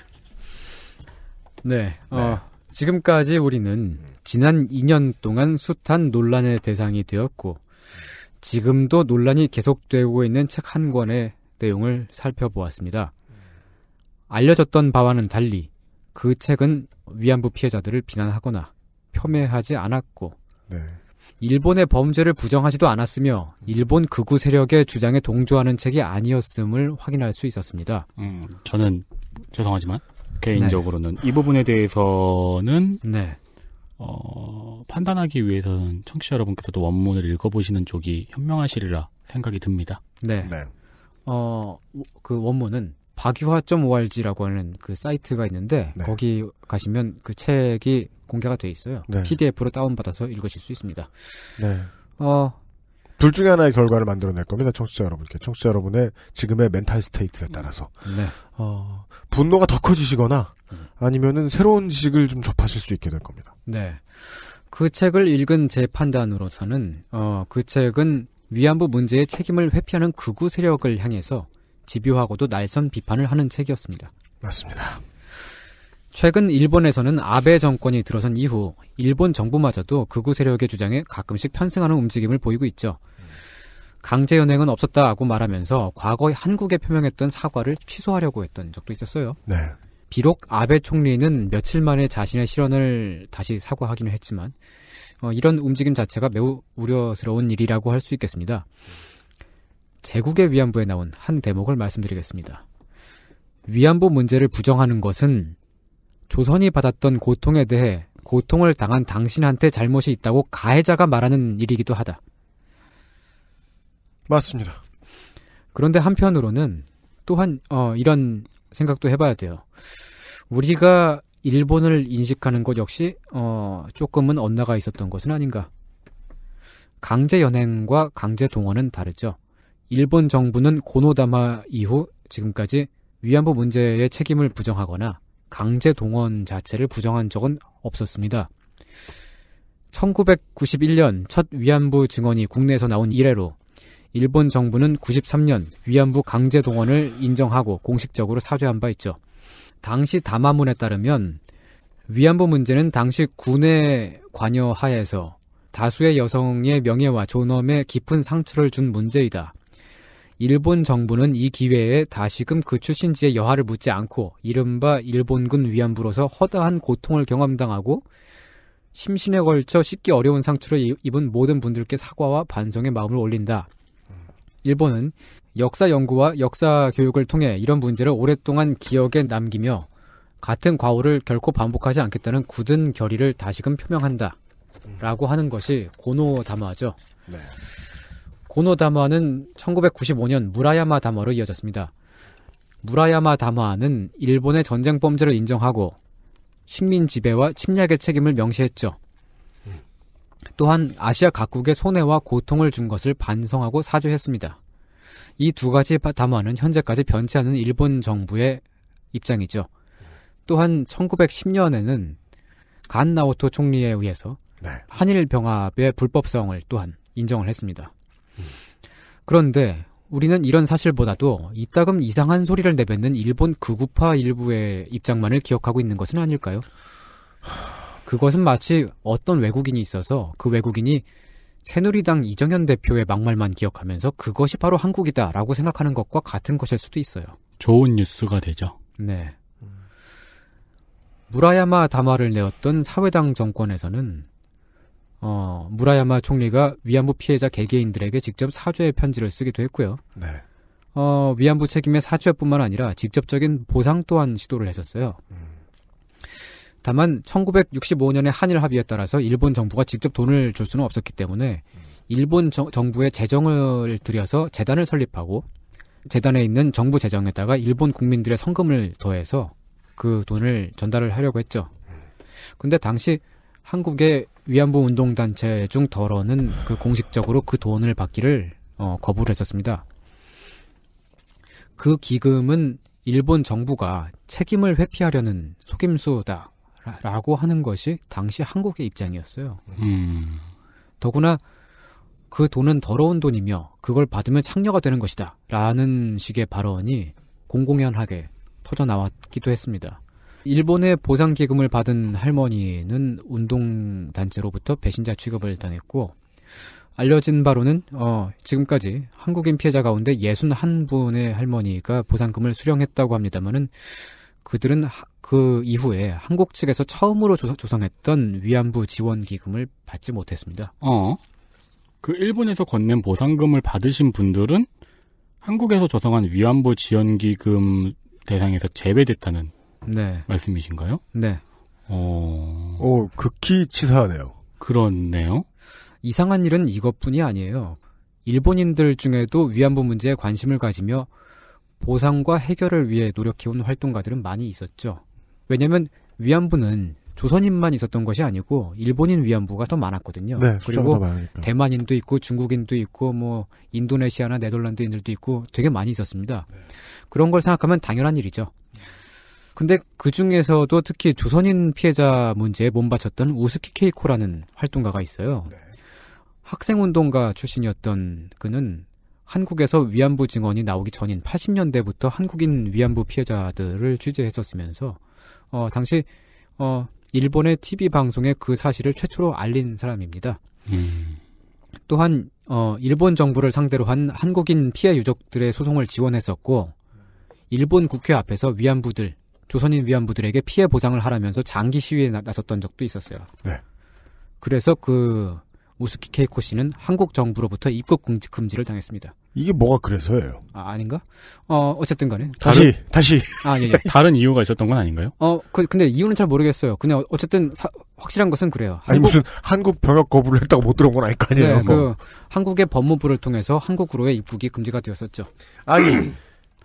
네, 어, 네. 지금까지 우리는 지난 2년 동안 숱한 논란의 대상이 되었고, 지금도 논란이 계속되고 있는 책 한 권의 내용을 살펴보았습니다. 알려졌던 바와는 달리, 그 책은 위안부 피해자들을 비난하거나 폄훼하지 않았고 네. 일본의 범죄를 부정하지도 않았으며 일본 극우 세력의 주장에 동조하는 책이 아니었음을 확인할 수 있었습니다. 음, 저는 죄송하지만 개인적으로는 네. 이 부분에 대해서는 네. 어, 판단하기 위해서는 청취자 여러분께서도 원문을 읽어보시는 쪽이 현명하시리라 생각이 듭니다. 네. 네. 어, 그 원문은 박유화.org라고 하는 그 사이트가 있는데 네. 거기 가시면 그 책이 공개가 돼 있어요. 네. PDF로 다운받아서 읽으실 수 있습니다. 네. 어, 둘 중에 하나의 결과를 만들어낼 겁니다. 청취자 여러분께. 청취자 여러분의 지금의 멘탈 스테이트에 따라서. 네. 어, 분노가 더 커지시거나 음. 아니면은 새로운 지식을 좀 접하실 수 있게 될 겁니다. 네. 그 책을 읽은 제 판단으로서는 어, 그 책은 위안부 문제의 책임을 회피하는 극우 세력을 향해서 집요하고도 날선 비판을 하는 책이었습니다. 맞습니다. 최근 일본에서는 아베 정권이 들어선 이후 일본 정부마저도 극우 세력의 주장에 가끔씩 편승하는 움직임을 보이고 있죠. 강제연행은 없었다고 말하면서 과거에 한국에 표명했던 사과를 취소하려고 했던 적도 있었어요. 네. 비록 아베 총리는 며칠 만에 자신의 실언을 다시 사과하기는 했지만 어, 이런 움직임 자체가 매우 우려스러운 일이라고 할 수 있겠습니다. 제국의 위안부에 나온 한 대목을 말씀드리겠습니다. 위안부 문제를 부정하는 것은 조선이 받았던 고통에 대해 고통을 당한 당신한테 잘못이 있다고 가해자가 말하는 일이기도 하다. 맞습니다. 그런데 한편으로는 또한 어, 이런 생각도 해봐야 돼요. 우리가 일본을 인식하는 것 역시 어, 조금은 언나가 있었던 것은 아닌가. 강제 연행과 강제 동원은 다르죠. 일본 정부는 고노다마 이후 지금까지 위안부 문제의 책임을 부정하거나 강제 동원 자체를 부정한 적은 없었습니다. 1991년 첫 위안부 증언이 국내에서 나온 이래로 일본 정부는 93년 위안부 강제 동원을 인정하고 공식적으로 사죄한 바 있죠. 당시 담화문에 따르면 위안부 문제는 당시 군의 관여 하에서 다수의 여성의 명예와 존엄에 깊은 상처를 준 문제이다. 일본 정부는 이 기회에 다시금 그 출신지의 여하를 묻지 않고 이른바 일본군 위안부로서 허다한 고통을 경험당하고 심신에 걸쳐 씻기 어려운 상처를 입은 모든 분들께 사과와 반성의 마음을 올린다. 일본은 역사 연구와 역사 교육을 통해 이런 문제를 오랫동안 기억에 남기며 같은 과오를 결코 반복하지 않겠다는 굳은 결의를 다시금 표명한다. 라고 하는 것이 고노다마죠. 네. 고노 담화는 1995년 무라야마 담화로 이어졌습니다. 무라야마 담화는 일본의 전쟁 범죄를 인정하고 식민 지배와 침략의 책임을 명시했죠. 또한 아시아 각국의 손해와 고통을 준 것을 반성하고 사죄했습니다. 이 두 가지 담화는 현재까지 변치 않은 일본 정부의 입장이죠. 또한 1910년에는 간 나오토 총리에 의해서 네. 한일 병합의 불법성을 또한 인정을 했습니다. 그런데 우리는 이런 사실보다도 이따금 이상한 소리를 내뱉는 일본 극우파 일부의 입장만을 기억하고 있는 것은 아닐까요? 그것은 마치 어떤 외국인이 있어서 그 외국인이 새누리당 이정현 대표의 막말만 기억하면서 그것이 바로 한국이다라고 생각하는 것과 같은 것일 수도 있어요. 좋은 뉴스가 되죠. 네. 무라야마 담화를 내었던 사회당 정권에서는 어, 무라야마 총리가 위안부 피해자 개개인들에게 직접 사죄의 편지를 쓰기도 했고요. 네. 어, 위안부 책임의 사죄뿐만 아니라 직접적인 보상 또한 시도를 했었어요. 다만 1965년의 한일 합의에 따라서 일본 정부가 직접 돈을 줄 수는 없었기 때문에 일본 정, 부의 재정을 들여서 재단을 설립하고 재단에 있는 정부 재정에다가 일본 국민들의 성금을 더해서 그 돈을 전달을 하려고 했죠. 근데 당시 한국의 위안부 운동단체 중더러는그 공식적으로 그 돈을 받기를 어, 거부를 했었습니다. 그 기금은 일본 정부가 책임을 회피하려는 속임수다라고 하는 것이 당시 한국의 입장이었어요. 음. 더구나 그 돈은 더러운 돈이며 그걸 받으면 창녀가 되는 것이다라는 식의 발언이 공공연하게 터져 나왔기도 했습니다. 일본의 보상 기금을 받은 할머니는 운동 단체로부터 배신자 취급을 당했고 알려진 바로는 어, 지금까지 한국인 피해자 가운데 61 분의 할머니가 보상금을 수령했다고 합니다만은 그들은 하, 그 이후에 한국 측에서 처음으로 조성, 했던 위안부 지원 기금을 받지 못했습니다. 어. 그 일본에서 건넨 보상금을 받으신 분들은 한국에서 조성한 위안부 지원 기금 대상에서 제외됐다는 네. 말씀이신가요? 네. 어. 어, 극히 치사하네요. 그렇네요. 이상한 일은 이것뿐이 아니에요. 일본인들 중에도 위안부 문제에 관심을 가지며 보상과 해결을 위해 노력해온 활동가들은 많이 있었죠. 왜냐면 위안부는 조선인만 있었던 것이 아니고 일본인 위안부가 더 많았거든요. 네, 그리고 대만인도 있고 중국인도 있고 뭐 인도네시아나 네덜란드인들도 있고 되게 많이 있었습니다. 네. 그런 걸 생각하면 당연한 일이죠. 근데 그 중에서도 특히 조선인 피해자 문제에 몸바쳤던 우스키 케이코라는 활동가가 있어요. 네. 학생운동가 출신이었던 그는 한국에서 위안부 증언이 나오기 전인 80년대부터 한국인 위안부 피해자들을 취재했었으면서 어, 당시 어, 일본의 TV 방송에 그 사실을 최초로 알린 사람입니다. 음. 또한 어, 일본 정부를 상대로 한 한국인 피해 유족들의 소송을 지원했었고 일본 국회 앞에서 위안부들 조선인 위안부들에게 피해 보상을 하라면서 장기 시위에 나섰던 적도 있었어요. 네. 그래서 그 우스키 케이코 씨는 한국 정부로부터 입국 금지, 를 당했습니다. 이게 뭐가 그래서예요? 아, 아닌가? 어, 어쨌든 간에. 다시, 다른, 다시. 아, 예, 예. 다른 이유가 있었던 건 아닌가요? 어, 그, 근데 이유는 잘 모르겠어요. 그냥 어쨌든 사, 확실한 것은 그래요. 아니, 무슨 한국 병역 거부를 했다고 못 들어온 건 아닐 거 아니에요? 네, 뭐. 그, 한국의 법무부를 통해서 한국으로의 입국이 금지가 되었었죠. 아니,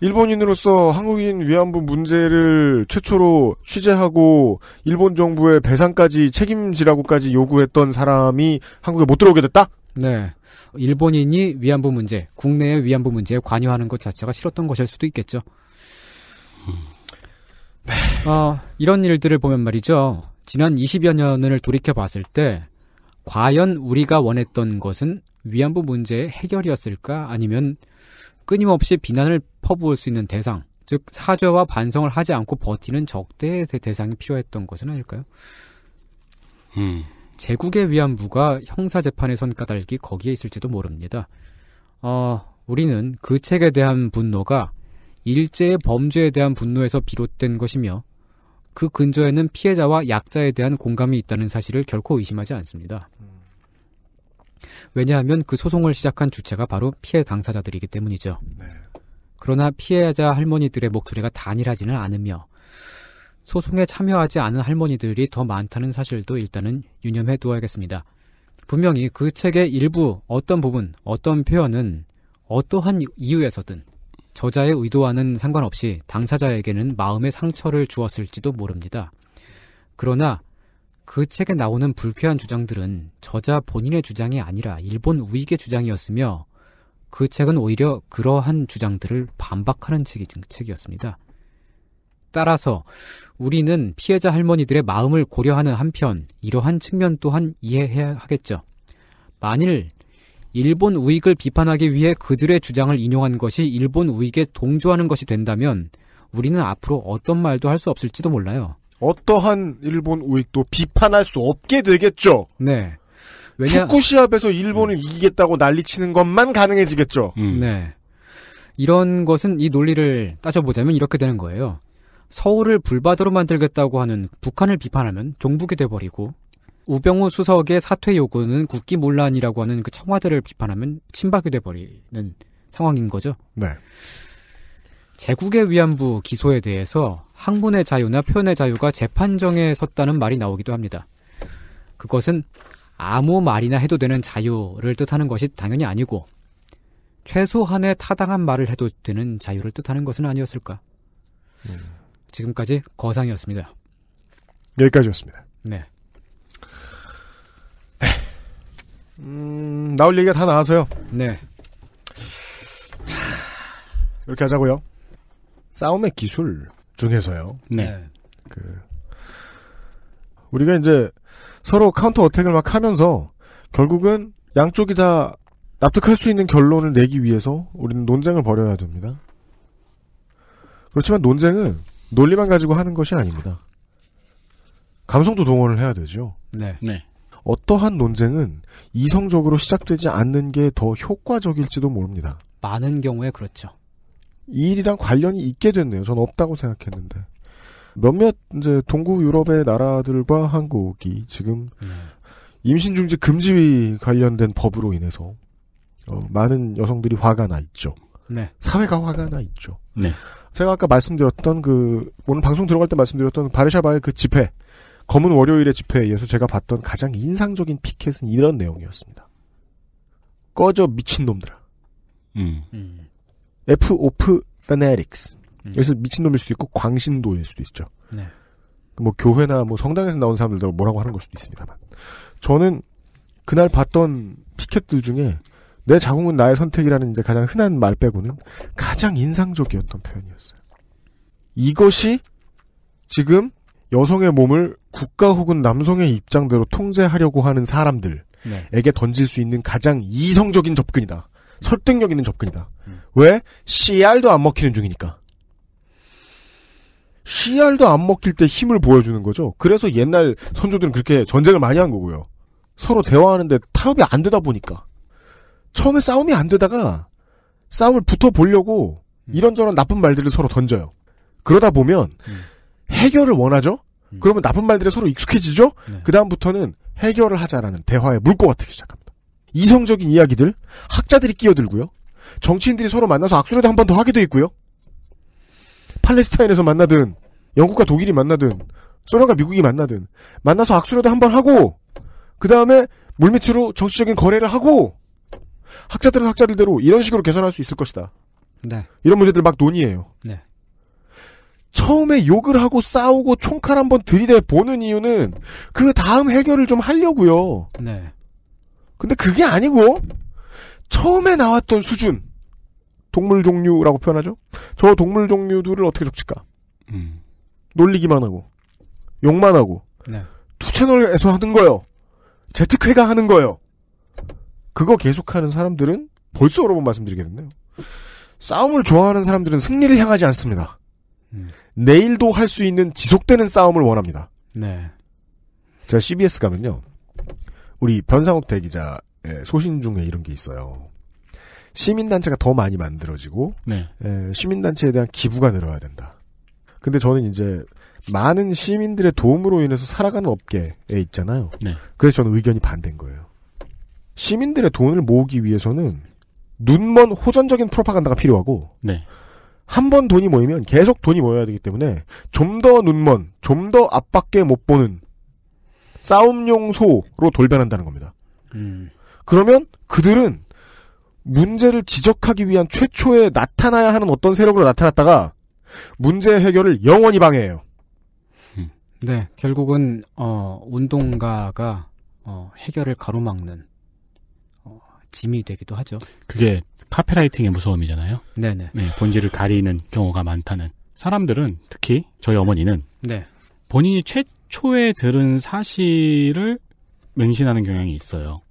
일본인으로서 한국인 위안부 문제를 최초로 취재하고 일본 정부의 배상까지 책임지라고까지 요구했던 사람이 한국에 못 들어오게 됐다? 네. 일본인이 위안부 문제, 국내의 위안부 문제에 관여하는 것 자체가 싫었던 것일 수도 있겠죠. 네. 어, 이런 일들을 보면 말이죠. 지난 20여 년을 돌이켜 봤을 때, 과연 우리가 원했던 것은 위안부 문제의 해결이었을까? 아니면 끊임없이 비난을 퍼부을 수 있는 대상, 즉 사죄와 반성을 하지 않고 버티는 적대의 대상이 필요했던 것은 아닐까요? 음. 제국의 위안부가 형사재판에 손가닭이 거기에 있을지도 모릅니다. 어, 우리는 그 책에 대한 분노가 일제의 범죄에 대한 분노에서 비롯된 것이며 그 근저에는 피해자와 약자에 대한 공감이 있다는 사실을 결코 의심하지 않습니다. 음. 왜냐하면 그 소송을 시작한 주체가 바로 피해 당사자들이기 때문이죠. 그러나 피해자 할머니들의 목소리가 단일하지는 않으며 소송에 참여하지 않은 할머니들이 더 많다는 사실도 일단은 유념해 두어야겠습니다. 분명히 그 책의 일부 어떤 부분, 어떤 표현은 어떠한 이유에서든 저자의 의도와는 상관없이 당사자에게는 마음의 상처를 주었을지도 모릅니다. 그러나 그 책에 나오는 불쾌한 주장들은 저자 본인의 주장이 아니라 일본 우익의 주장이었으며 그 책은 오히려 그러한 주장들을 반박하는 책이, 책이었습니다. 따라서 우리는 피해자 할머니들의 마음을 고려하는 한편 이러한 측면 또한 이해해야 하겠죠. 만일 일본 우익을 비판하기 위해 그들의 주장을 인용한 것이 일본 우익에 동조하는 것이 된다면 우리는 앞으로 어떤 말도 할 수 없을지도 몰라요. 어떠한 일본 우익도 비판할 수 없게 되겠죠. 네. 왜냐... 축구 시합에서 일본을 음. 이기겠다고 난리치는 것만 가능해지겠죠. 음. 네. 이런 것은 이 논리를 따져보자면 이렇게 되는 거예요. 서울을 불바다로 만들겠다고 하는 북한을 비판하면 종북이 돼버리고 우병우 수석의 사퇴 요구는 국기문란이라고 하는 그 청와대를 비판하면 친박이 돼버리는 상황인 거죠. 네. 제국의 위안부 기소에 대해서 항문의 자유나 표현의 자유가 재판정에 섰다는 말이 나오기도 합니다. 그것은 아무 말이나 해도 되는 자유를 뜻하는 것이 당연히 아니고 최소한의 타당한 말을 해도 되는 자유를 뜻하는 것은 아니었을까. 음. 지금까지 거상이었습니다. 여기까지였습니다. 네. 음, 나올 얘기가 다 나와서요. 네. 자, 이렇게 하자고요. 싸움의 기술. 중에서요. 네. 네. 그 우리가 이제 서로 카운터 어택을 막 하면서 결국은 양쪽이 다 납득할 수 있는 결론을 내기 위해서 우리는 논쟁을 벌여야 됩니다. 그렇지만 논쟁은 논리만 가지고 하는 것이 아닙니다. 감성도 동원을 해야 되죠. 네. 네. 어떠한 논쟁은 이성적으로 시작되지 않는 게 더 효과적일지도 모릅니다. 많은 경우에 그렇죠. 이 일이랑 관련이 있게 됐네요. 전 없다고 생각했는데. 몇몇 이제 동구 유럽의 나라들과 한국이 지금 네. 임신중지 금지 관련된 법으로 인해서 어, 많은 여성들이 화가 나 있죠. 네. 사회가 화가 나 있죠. 네. 제가 아까 말씀드렸던 그 오늘 방송 들어갈 때 말씀드렸던 바르샤바의 그 집회 검은 월요일의 집회에 의해서 제가 봤던 가장 인상적인 피켓은 이런 내용이었습니다. 꺼져 미친놈들아. 음. 음. F 오프 페네릭스. 음. 여기서 미친놈일 수도 있고 광신도일 수도 있죠. 네. 뭐 교회나 뭐 성당에서 나온 사람들도 뭐라고 하는 걸 수도 있습니다만. 저는 그날 봤던 피켓들 중에 내 자궁은 나의 선택이라는 이제 가장 흔한 말 빼고는 가장 인상적이었던 표현이었어요. 이것이 지금 여성의 몸을 국가 혹은 남성의 입장대로 통제하려고 하는 사람들에게 네. 던질 수 있는 가장 이성적인 접근이다. 설득력 있는 접근이다. 음. 왜? CR도 안 먹히는 중이니까. CR도 안 먹힐 때 힘을 보여주는 거죠. 그래서 옛날 선조들은 그렇게 전쟁을 많이 한 거고요. 서로 대화하는데 타협이 안 되다 보니까. 처음에 싸움이 안 되다가 싸움을 붙어 보려고 음. 이런저런 나쁜 말들을 서로 던져요. 그러다 보면 음. 해결을 원하죠? 음. 그러면 나쁜 말들에 서로 익숙해지죠? 네. 그다음부터는 해결을 하자라는 대화의 물꼬가 트기 시작합니다. 이성적인 이야기들 학자들이 끼어들고요. 정치인들이 서로 만나서 악수라도 한 번 더 하게 돼 있고요. 팔레스타인에서 만나든 영국과 독일이 만나든 소련과 미국이 만나든 만나서 악수라도 한 번 하고 그 다음에 물밑으로 정치적인 거래를 하고 학자들은 학자들대로 이런 식으로 개선할 수 있을 것이다. 네. 이런 문제들 막 논의해요. 네. 처음에 욕을 하고 싸우고 총칼 한 번 들이대 보는 이유는 그 다음 해결을 좀 하려고요. 네. 근데 그게 아니고 처음에 나왔던 수준 동물 종류라고 표현하죠. 저 동물 종류들을 어떻게 적칠까? 음. 놀리기만 하고 욕만 하고 네. 투 채널에서 하는 거요. 재특회가 하는 거요. 그거 계속하는 사람들은 벌써 여러 번 말씀드리겠네요. 싸움을 좋아하는 사람들은 승리를 향하지 않습니다. 음. 내일도 할 수 있는 지속되는 싸움을 원합니다. 네. 제가 CBS 가면요. 우리 변상욱 대기자의 소신 중에 이런 게 있어요. 시민단체가 더 많이 만들어지고 네. 에, 시민단체에 대한 기부가 늘어야 된다. 근데 저는 이제 많은 시민들의 도움으로 인해서 살아가는 업계에 있잖아요. 네. 그래서 저는 의견이 반대인 거예요. 시민들의 돈을 모으기 위해서는 눈먼 호전적인 프로파간다가 필요하고 네. 한번 돈이 모이면 계속 돈이 모여야 되기 때문에 좀 더 눈먼, 좀 더 앞밖에 못 보는 싸움용 소로 돌변한다는 겁니다. 음. 그러면 그들은 문제를 지적하기 위한 최초에 나타나야 하는 어떤 세력으로 나타났다가 문제 해결을 영원히 방해해요. 음. 네, 결국은 어, 운동가가 어, 해결을 가로막는 어, 짐이 되기도 하죠. 그게 카페라이팅의 무서움이잖아요. 네네. 네, 본질을 가리는 경우가 많다는 사람들은 특히 저희 어머니는 네. 본인이 최 초에 들은 사실을 맹신하는 경향이 있어요.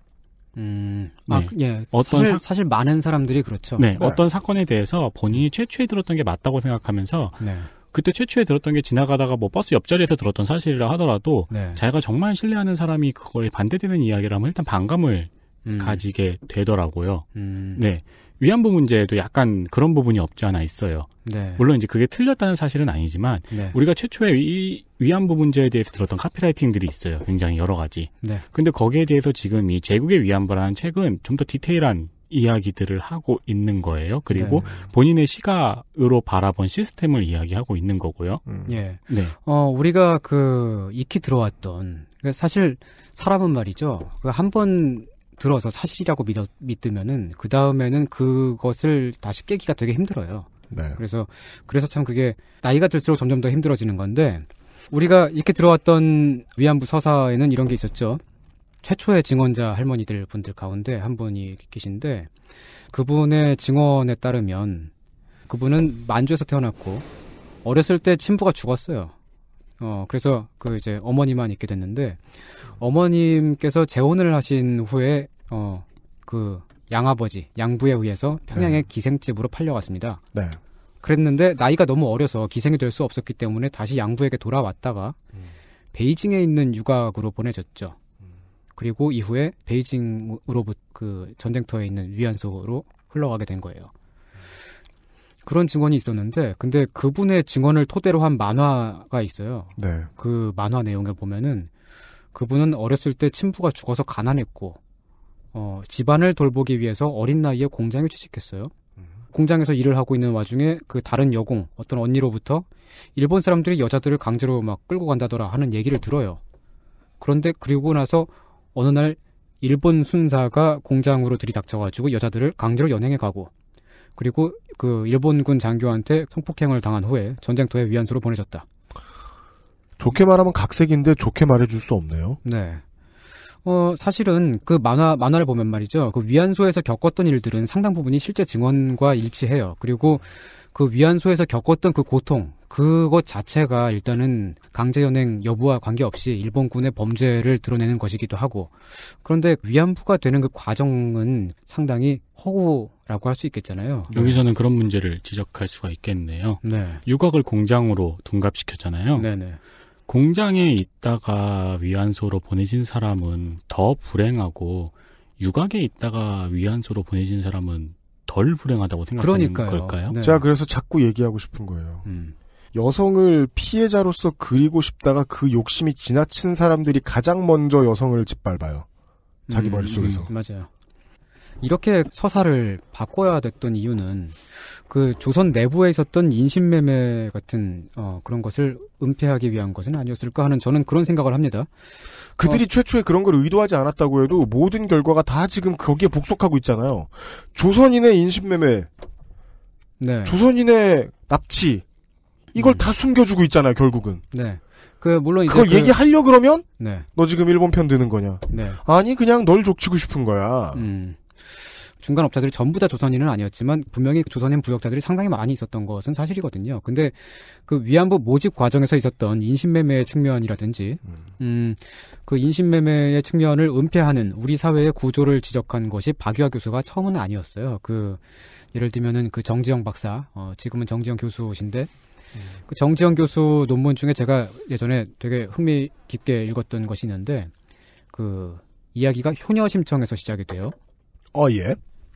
음, 네. 아, 예. 어떤 사실, 사, 사실 많은 사람들이 그렇죠. 네, 네, 어떤 사건에 대해서 본인이 최초에 들었던 게 맞다고 생각하면서 네. 그때 최초에 들었던 게 지나가다가 뭐 버스 옆자리에서 들었던 사실이라 하더라도 네. 자기가 정말 신뢰하는 사람이 그거에 반대되는 이야기라면 일단 반감을 음. 가지게 되더라고요. 음. 네. 위안부 문제에도 약간 그런 부분이 없지 않아 있어요. 네. 물론 이제 그게 틀렸다는 사실은 아니지만 네. 우리가 최초에 이 위안부 문제에 대해서 들었던 카피라이팅들이 있어요. 굉장히 여러 가지. 네. 근데 거기에 대해서 지금 이 제국의 위안부라는 책은 좀 더 디테일한 이야기들을 하고 있는 거예요. 그리고 네. 본인의 시각으로 바라본 시스템을 이야기하고 있는 거고요. 음. 예. 네. 어, 우리가 그 익히 들어왔던 그 사실 사람은 말이죠. 그한번 들어서 사실이라고 믿어, 믿으면은 그 다음에는 그것을 다시 깨기가 되게 힘들어요. 네. 그래서 그래서 참 그게 나이가 들수록 점점 더 힘들어지는 건데 우리가 이렇게 들어왔던 위안부 서사에는 이런 게 있었죠. 최초의 증언자 할머니들 분들 가운데 한 분이 계신데 그분의 증언에 따르면 그분은 만주에서 태어났고 어렸을 때 친부가 죽었어요. 어 그래서 그 이제 어머니만 있게 됐는데 어머님께서 재혼을 하신 후에 어그 양아버지 양부에 의해서 평양의 네. 기생집으로 팔려갔습니다. 네. 그랬는데 나이가 너무 어려서 기생이 될 수 없었기 때문에 다시 양부에게 돌아왔다가 음. 베이징에 있는 유학으로 보내졌죠. 음. 그리고 이후에 베이징으로 그 전쟁터에 있는 위안소로 흘러가게 된 거예요. 그런 증언이 있었는데 근데 그분의 증언을 토대로 한 만화가 있어요. 네. 그 만화 내용을 보면은 그분은 어렸을 때 친부가 죽어서 가난했고 어, 집안을 돌보기 위해서 어린 나이에 공장에 취직했어요. 공장에서 일을 하고 있는 와중에 그 다른 여공 어떤 언니로부터 일본 사람들이 여자들을 강제로 막 끌고 간다더라 하는 얘기를 들어요. 그런데 그리고 나서 어느 날 일본 순사가 공장으로 들이닥쳐가지고 여자들을 강제로 연행해 가고 그리고 그 일본군 장교한테 성폭행을 당한 후에 전쟁터에 위안소로 보내졌다. 좋게 말하면 각색인데 좋게 말해줄 수 없네요. 네. 어, 사실은 그 만화, 만화를 보면 말이죠. 그 위안소에서 겪었던 일들은 상당 부분이 실제 증언과 일치해요. 그리고 그 위안소에서 겪었던 그 고통, 그것 자체가 일단은 강제연행 여부와 관계없이 일본군의 범죄를 드러내는 것이기도 하고, 그런데 위안부가 되는 그 과정은 상당히 허구라고 할 수 있겠잖아요. 여기서는 그런 문제를 지적할 수가 있겠네요. 네. 육악을 공장으로 둔갑시켰잖아요. 네네. 공장에 있다가 위안소로 보내진 사람은 더 불행하고 유각에 있다가 위안소로 보내진 사람은 덜 불행하다고 생각하는 그러니까요. 걸까요? 네. 제가 그래서 자꾸 얘기하고 싶은 거예요. 음. 여성을 피해자로서 그리고 싶다가 그 욕심이 지나친 사람들이 가장 먼저 여성을 짓밟아요. 자기 음, 머릿속에서. 음, 맞아요. 이렇게 서사를 바꿔야 됐던 이유는 그 조선 내부에 있었던 인신매매 같은 어, 그런 것을 은폐하기 위한 것은 아니었을까 하는 저는 그런 생각을 합니다. 그들이 어, 최초에 그런 걸 의도하지 않았다고 해도 모든 결과가 다 지금 거기에 복속하고 있잖아요. 조선인의 인신매매, 네. 조선인의 납치 이걸 음. 다 숨겨주고 있잖아요. 결국은. 네. 그 물론 이제 그걸 그... 얘기하려 그러면 네. 너 지금 일본 편 드는 거냐? 네. 아니 그냥 널 족치고 싶은 거야. 음. 중간업자들이 전부 다 조선인은 아니었지만 분명히 조선인 부역자들이 상당히 많이 있었던 것은 사실이거든요. 근데 그 위안부 모집 과정에서 있었던 인신매매의 측면이라든지 음, 음 그 인신매매의 측면을 은폐하는 우리 사회의 구조를 지적한 것이 박유하 교수가 처음은 아니었어요. 그 예를 들면은 그 정지영 박사, 어, 지금은 정지영 교수신데 음. 그 정지영 교수 논문 중에 제가 예전에 되게 흥미 깊게 읽었던 것이 있는데 그 이야기가 효녀 심청에서 시작이 돼요. 어 예.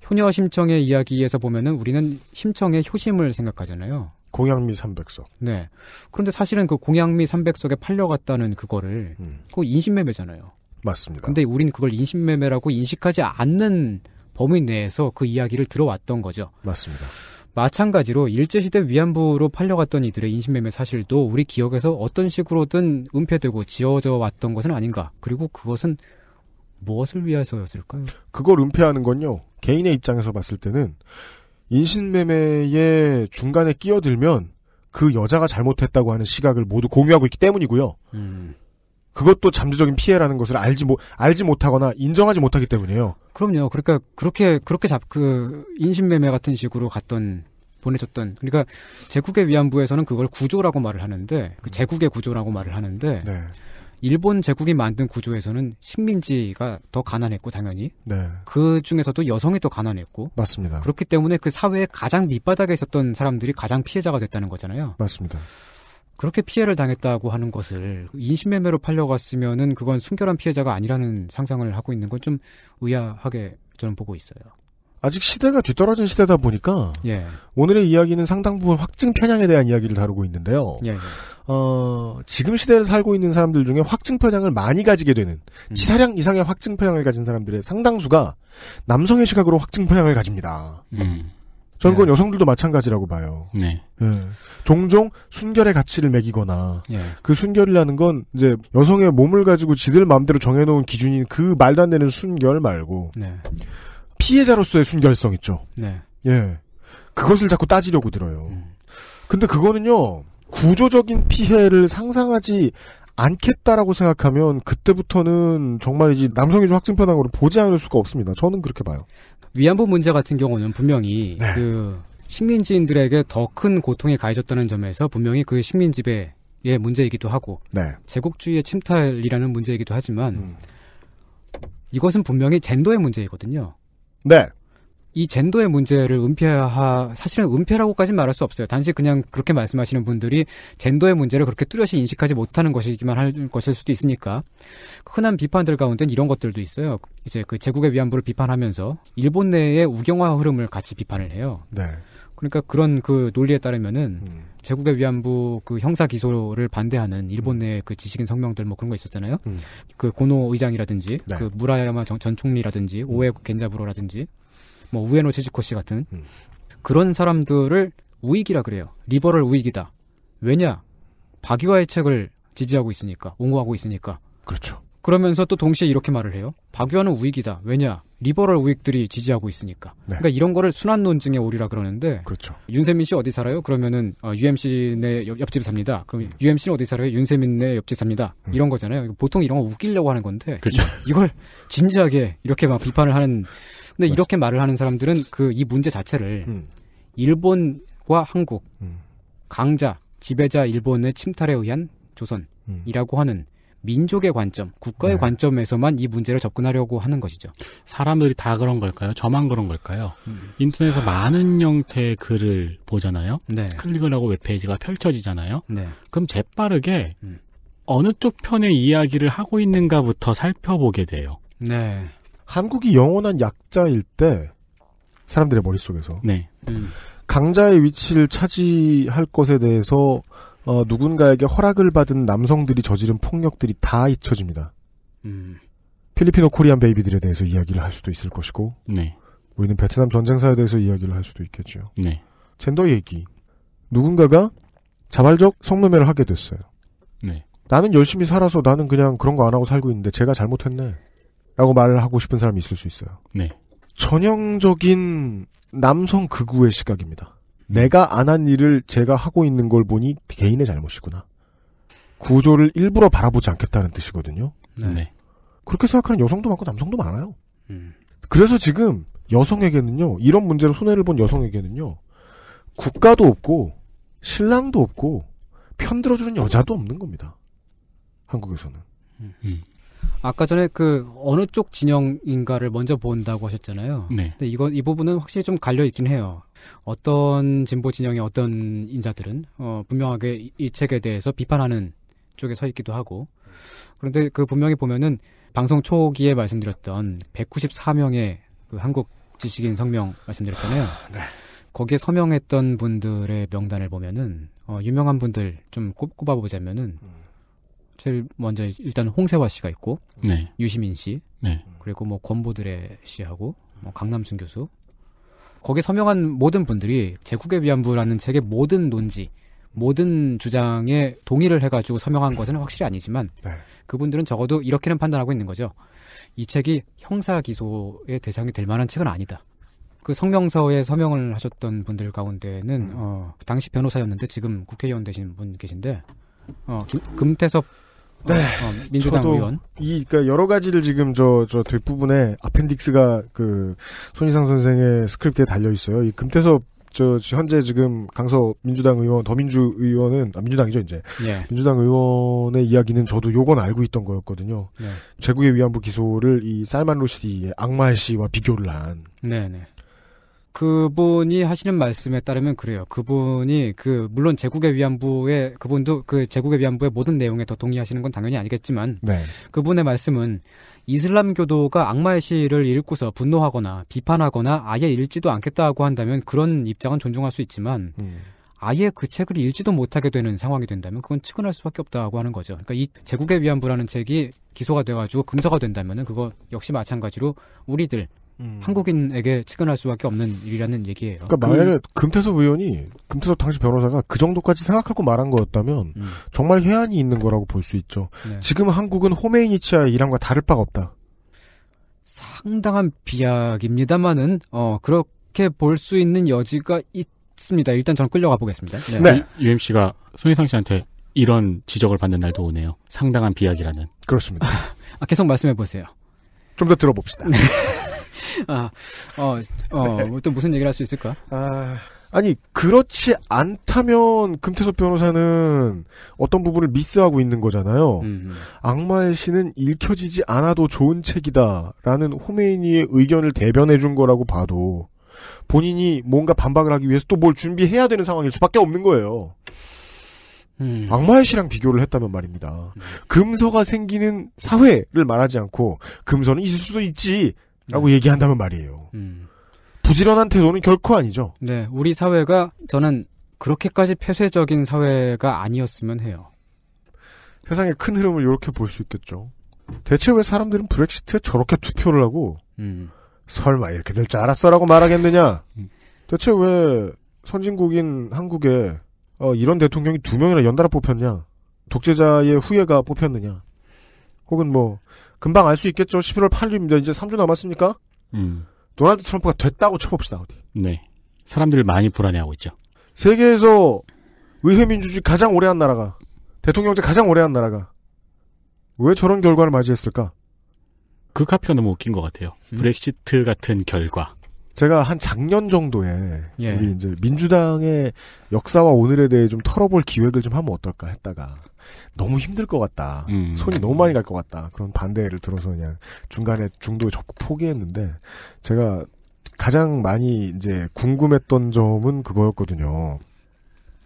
효녀 심청의 이야기에서 보면은 우리는 심청의 효심을 생각하잖아요. 공양미 300석. 네. 그런데 사실은 그 공양미 300석에 팔려갔다는 그거를 음. 그 인신매매잖아요. 맞습니다. 근데 우리는 그걸 인신매매라고 인식하지 않는 범위 내에서 그 이야기를 들어왔던 거죠. 맞습니다. 마찬가지로 일제시대 위안부로 팔려갔던 이들의 인신매매 사실도 우리 기억에서 어떤 식으로든 은폐되고 지어져 왔던 것은 아닌가. 그리고 그것은 무엇을 위해서였을까요? 그걸 은폐하는 건요. 개인의 입장에서 봤을 때는 인신매매의 중간에 끼어들면 그 여자가 잘못했다고 하는 시각을 모두 공유하고 있기 때문이고요. 음. 그것도 잠재적인 피해라는 것을 알지 못 알지 못하거나 인정하지 못하기 때문이에요. 그럼요. 그러니까 그렇게 그렇게 잡 그 인신매매 같은 식으로 갔던 보내줬던 그러니까 제국의 위안부에서는 그걸 구조라고 말을 하는데 그 음. 제국의 구조라고 말을 하는데 네. 일본 제국이 만든 구조에서는 식민지가 더 가난했고 당연히 네. 그 중에서도 여성이 더 가난했고 맞습니다. 그렇기 때문에 그 사회의 가장 밑바닥에 있었던 사람들이 가장 피해자가 됐다는 거잖아요. 맞습니다. 그렇게 피해를 당했다고 하는 것을 인신매매로 팔려갔으면은 그건 순결한 피해자가 아니라는 상상을 하고 있는 건 좀 의아하게 저는 보고 있어요. 아직 시대가 뒤떨어진 시대다 보니까 예. 오늘의 이야기는 상당 부분 확증 편향에 대한 이야기를 다루고 있는데요. 예, 예. 어, 지금 시대를 살고 있는 사람들 중에 확증 편향을 많이 가지게 되는 음. 지사량 이상의 확증 편향을 가진 사람들의 상당수가 남성의 시각으로 확증 편향을 가집니다. 음. 저는 그건 네. 여성들도 마찬가지라고 봐요. 네. 예. 종종 순결의 가치를 매기거나 네. 그 순결이라는 건 이제 여성의 몸을 가지고 지들 마음대로 정해놓은 기준인 그 말도 안 되는 순결 말고 네. 피해자로서의 순결성 있죠. 네. 예. 그것을 자꾸 따지려고 들어요. 음. 근데 그거는요, 구조적인 피해를 상상하지 않겠다라고 생각하면 그때부터는 정말이지 남성의좀 확증편향으로 보지 않을 수가 없습니다. 저는 그렇게 봐요. 위안부 문제 같은 경우는 분명히 네. 그 식민지인들에게 더 큰 고통이 가해졌다는 점에서 분명히 그 식민지배의 문제이기도 하고 네. 제국주의의 침탈이라는 문제이기도 하지만 음. 이것은 분명히 젠더의 문제이거든요. 네. 이 젠더의 문제를 은폐하 사실은 은폐라고까지 말할 수 없어요. 단지 그냥 그렇게 말씀하시는 분들이 젠더의 문제를 그렇게 뚜렷이 인식하지 못하는 것이기만 할 것일 수도 있으니까 그 흔한 비판들 가운데는 이런 것들도 있어요. 이제 그 제국의 위안부를 비판하면서 일본 내의 우경화 흐름을 같이 비판을 해요. 네. 그러니까 그런 그 논리에 따르면은 음. 제국의 위안부 그 형사 기소를 반대하는 일본 내그 음. 지식인 성명들 뭐 그런 거 있었잖아요. 음. 그 고노 의장이라든지 네. 그 무라야마 전, 전 총리라든지 음. 오에 겐자부로라든지 뭐 우에노 치지코 씨 같은 음. 그런 사람들을 우익이라 그래요. 리버럴 우익이다. 왜냐? 박유아의 책을 지지하고 있으니까 옹호하고 있으니까. 그렇죠. 그러면서 또 동시에 이렇게 말을 해요. 박유아는 우익이다. 왜냐? 리버럴 우익들이 지지하고 있으니까. 네. 그러니까 이런 거를 순환 논증의 오류라 그러는데. 그렇죠. 윤세민 씨 어디 살아요? 그러면은 어, UMC 내 옆, 집 삽니다. 그럼 음. UMC 는 어디 살아요? 윤세민 내 옆집 삽니다. 음. 이런 거잖아요. 보통 이런 거 웃기려고 하는 건데. 그렇죠. 이걸 진지하게 이렇게 막 비판을 하는. 근데 맞습니다. 이렇게 말을 하는 사람들은 그 이 문제 자체를 음. 일본과 한국 음. 강자 지배자 일본의 침탈에 의한 조선이라고 음. 하는 민족의 관점, 국가의 네. 관점에서만 이 문제를 접근하려고 하는 것이죠. 사람들이 다 그런 걸까요? 저만 그런 걸까요? 음. 인터넷에서 많은 형태의 글을 보잖아요. 네. 클릭을 하고 웹페이지가 펼쳐지잖아요. 네. 그럼 재빠르게 음. 어느 쪽 편의 이야기를 하고 있는가부터 살펴보게 돼요. 네. 한국이 영원한 약자일 때 사람들의 머릿속에서 네. 음. 강자의 위치를 차지할 것에 대해서 어, 누군가에게 허락을 받은 남성들이 저지른 폭력들이 다 잊혀집니다. 음. 필리핀어 코리안 베이비들에 대해서 이야기를 할 수도 있을 것이고, 네. 우리는 베트남 전쟁사에 대해서 이야기를 할 수도 있겠죠. 네. 젠더 얘기. 누군가가 자발적 성매매를 하게 됐어요. 네. 나는 열심히 살아서 나는 그냥 그런 거 안 하고 살고 있는데 제가 잘못했네. 라고 말하고 을 싶은 사람이 있을 수 있어요. 네. 전형적인 남성 극우의 시각입니다. 내가 안 한 일을 제가 하고 있는 걸 보니 개인의 잘못이구나. 구조를 일부러 바라보지 않겠다는 뜻이거든요. 네. 네. 그렇게 생각하는 여성도 많고 남성도 많아요. 음. 그래서 지금 여성에게는요, 이런 문제로 손해를 본 여성에게는요, 국가도 없고, 신랑도 없고, 편들어주는 여자도 없는 겁니다. 한국에서는. 음. 음. 아까 전에 그 어느 쪽 진영인가를 먼저 본다고 하셨잖아요. 네. 근데 이거이 부분은 확실히 좀 갈려 있긴 해요. 어떤 진보 진영의 어떤 인자들은 어, 분명하게 이, 이 책에 대해서 비판하는 쪽에 서 있기도 하고 그런데 그 분명히 보면은 방송 초기에 말씀드렸던 194명의 그 한국 지식인 성명 말씀드렸잖아요. 아, 네. 거기에 서명했던 분들의 명단을 보면은 어, 유명한 분들 좀 꼽, 꼽아보자면은 음. 제일 먼저 일단 홍세화 씨가 있고 네. 유시민 씨 네. 그리고 뭐 권보드레 씨하고 뭐 강남순 교수 거기에 서명한 모든 분들이 제국의 위안부라는 책의 모든 논지 모든 주장에 동의를 해가지고 서명한 것은 확실히 아니지만 네. 그분들은 적어도 이렇게는 판단하고 있는 거죠. 이 책이 형사 기소의 대상이 될 만한 책은 아니다. 그 성명서에 서명을 하셨던 분들 가운데는 음. 어, 당시 변호사였는데 지금 국회의원 되신 분 계신데 어, 김, 금태섭 네. 어, 어 민주당 의원. 이, 그니까 여러 가지를 지금 저, 저 뒷부분에 아펜딕스가 그 손희상 선생의 스크립트에 달려있어요. 이 금태섭 저 현재 지금 강서 민주당 의원 더민주 의원은 아, 민주당이죠 이제 예. 민주당 의원의 이야기는 저도 요건 알고 있던 거였거든요. 예. 제국의 위안부 기소를 이 살만 루시디의 악마의 시와 비교를 한. 네네. 네. 그분이 하시는 말씀에 따르면 그래요. 그분이 그 물론 제국의 위안부에 그분도 그 제국의 위안부의 모든 내용에 더 동의하시는 건 당연히 아니겠지만 네. 그분의 말씀은 이슬람교도가 악마의 시를 읽고서 분노하거나 비판하거나 아예 읽지도 않겠다고 한다면 그런 입장은 존중할 수 있지만 음. 아예 그 책을 읽지도 못하게 되는 상황이 된다면 그건 측은할 수밖에 없다고 하는 거죠. 그러니까 이 제국의 위안부라는 책이 기소가 돼가지고 금서가 된다면은 그거 역시 마찬가지로 우리들 음. 한국인에게 측근할 수밖에 없는 일이라는 얘기예요. 그러니까 그 만약에 그... 금태섭 의원이 금태섭 당시 변호사가 그 정도까지 생각하고 말한 거였다면 음. 정말 회한이 있는 거라고 볼 수 있죠. 네. 지금 한국은 호메이니치와의 이란과 다를 바가 없다. 상당한 비약입니다만은 어, 그렇게 볼 수 있는 여지가 있습니다. 일단 저는 끌려가 보겠습니다. 네. 네. UMC가 손희상 씨한테 이런 지적을 받는 날도 오네요. 상당한 비약이라는. 그렇습니다. 아, 계속 말씀해 보세요. 좀 더 들어봅시다. 네. 아, 어, 어, 또 네. 무슨 얘기를 할 수 있을까? 아, 아니 그렇지 않다면 금태섭 변호사는 어떤 부분을 미스하고 있는 거잖아요. 음. 악마의 신은 읽혀지지 않아도 좋은 책이다라는 호메이니의 의견을 대변해 준 거라고 봐도 본인이 뭔가 반박을 하기 위해서 또 뭘 준비해야 되는 상황일 수밖에 없는 거예요. 음. 악마의 시랑 비교를 했다면 말입니다. 음. 금서가 생기는 사회를 말하지 않고 금서는 있을 수도 있지 라고 네. 얘기한다면 말이에요. 음. 부지런한 태도는 결코 아니죠. 네, 우리 사회가 저는 그렇게까지 폐쇄적인 사회가 아니었으면 해요. 세상의 큰 흐름을 이렇게 볼 수 있겠죠. 대체 왜 사람들은 브렉시트에 저렇게 투표를 하고 음. 설마 이렇게 될 줄 알았어라고 말하겠느냐? 음. 대체 왜 선진국인 한국에 어, 이런 대통령이 두 명이나 연달아 뽑혔냐? 독재자의 후예가 뽑혔느냐? 혹은 뭐 금방 알 수 있겠죠. 11월 8일입니다. 이제 3주 남았습니까? 음. 도널드 트럼프가 됐다고 쳐봅시다 어디. 네. 사람들을 많이 불안해하고 있죠. 세계에서 의회 민주주의 가장 오래한 나라가 대통령제 가장 오래한 나라가 왜 저런 결과를 맞이했을까? 그 카피가 너무 웃긴 것 같아요. 음. 브렉시트 같은 결과. 제가 한 작년 정도에 예. 우리 이제 민주당의 역사와 오늘에 대해 좀 털어볼 기획을 좀 하면 어떨까 했다가 너무 힘들 것 같다. 음. 손이 너무 많이 갈 것 같다. 그런 반대를 들어서 그냥 중간에 중도에 적극 포기했는데 제가 가장 많이 이제 궁금했던 점은 그거였거든요.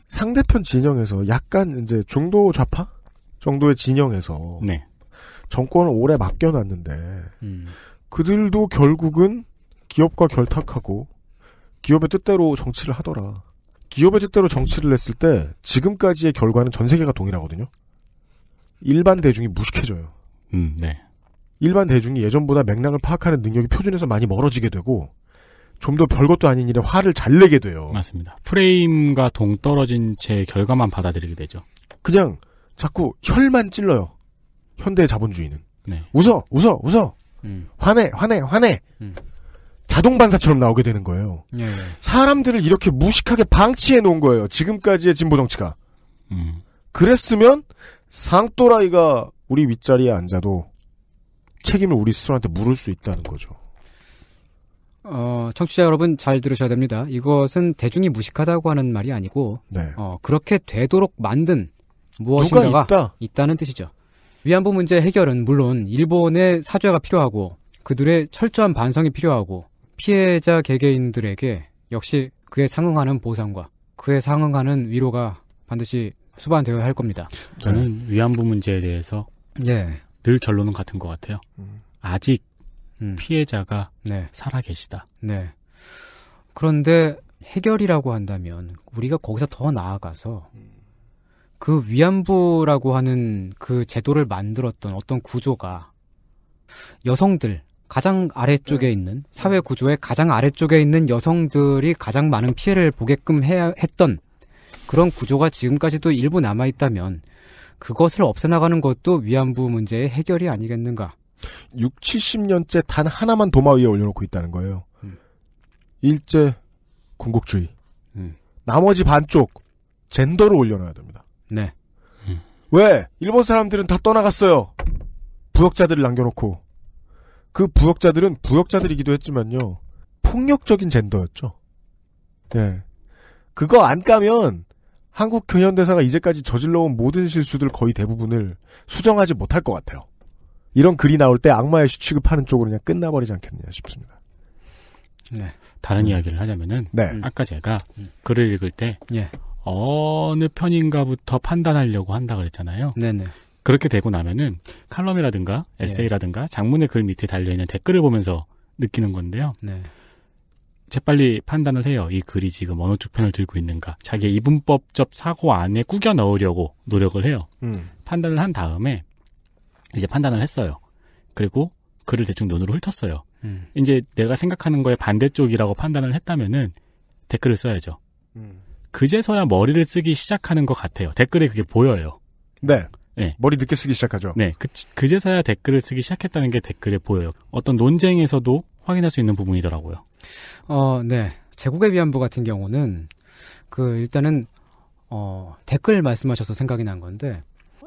상대편 진영에서 약간 이제 중도 좌파 정도의 진영에서 네. 정권을 오래 맡겨놨는데 음. 그들도 결국은 기업과 결탁하고 기업의 뜻대로 정치를 하더라. 기업의 뜻대로 정치를 했을 때 지금까지의 결과는 전 세계가 동일하거든요. 일반 대중이 무식해져요. 음, 네. 일반 대중이 예전보다 맥락을 파악하는 능력이 표준에서 많이 멀어지게 되고 좀 더 별것도 아닌 일에 화를 잘 내게 돼요. 맞습니다. 프레임과 동떨어진 제 결과만 받아들이게 되죠. 그냥 자꾸 혈만 찔러요. 현대 자본주의는. 네. 웃어, 웃어, 웃어. 음. 화내, 화내, 화내. 음. 자동 반사처럼 나오게 되는 거예요. 예, 예. 사람들을 이렇게 무식하게 방치해 놓은 거예요. 지금까지의 진보 정치가. 음. 그랬으면 상또라이가 우리 윗자리에 앉아도 책임을 우리 스스로한테 물을 수 있다는 거죠. 어, 청취자 여러분 잘 들으셔야 됩니다. 이것은 대중이 무식하다고 하는 말이 아니고 네. 어, 그렇게 되도록 만든 무엇인가가 있다. 있다는 뜻이죠. 위안부 문제 해결은 물론 일본의 사죄가 필요하고 그들의 철저한 반성이 필요하고 피해자 개개인들에게 역시 그에 상응하는 보상과 그에 상응하는 위로가 반드시 수반되어야 할 겁니다. 저는 네. 위안부 문제에 대해서 네. 늘 결론은 같은 것 같아요. 음. 아직 음. 피해자가 네. 살아 계시다. 네. 그런데 해결이라고 한다면 우리가 거기서 더 나아가서 그 위안부라고 하는 그 제도를 만들었던 어떤 구조가 여성들 가장 아래쪽에 네. 있는 사회 구조의 가장 아래쪽에 있는 여성들이 가장 많은 피해를 보게끔 해야 했던 그런 구조가 지금까지도 일부 남아 있다면 그것을 없애나가는 것도 위안부 문제의 해결이 아니겠는가. 6, 70년째 단 하나만 도마 위에 올려놓고 있다는 거예요. 음. 일제 군국주의. 음. 나머지 반쪽 젠더를 올려놔야 됩니다. 네. 음. 왜 일본 사람들은 다 떠나갔어요. 부역자들을 남겨놓고 그 부역자들은 부역자들이기도 했지만요. 폭력적인 젠더였죠. 예. 그거 안 까면 한국 현대사가 이제까지 저질러온 모든 실수들 거의 대부분을 수정하지 못할 것 같아요. 이런 글이 나올 때 악마의 시 취급하는 쪽으로 그냥 끝나버리지 않겠느냐 싶습니다. 네. 다른 음. 이야기를 하자면은 네. 아까 제가 글을 읽을 때 예. 어느 편인가부터 판단하려고 한다 그랬잖아요. 네네. 그렇게 되고 나면은 칼럼이라든가 예. 에세이라든가 예. 장문의 글 밑에 달려있는 댓글을 보면서 느끼는 건데요. 네. 재빨리 판단을 해요. 이 글이 지금 어느 쪽 편을 들고 있는가. 자기의 이분법적 사고 안에 꾸겨 넣으려고 노력을 해요. 음. 판단을 한 다음에 이제 판단을 했어요. 그리고 글을 대충 눈으로 훑었어요. 음. 이제 내가 생각하는 거에 반대쪽이라고 판단을 했다면은 댓글을 써야죠. 음. 그제서야 머리를 쓰기 시작하는 것 같아요. 댓글에 그게 보여요. 네. 네. 머리 늦게 쓰기 시작하죠. 네, 그, 그제서야 댓글을 쓰기 시작했다는 게 댓글에 보여요. 어떤 논쟁에서도 확인할 수 있는 부분이더라고요. 어, 네. 제국의 위안부 같은 경우는 그 일단은 어, 댓글 말씀하셔서 생각이 난 건데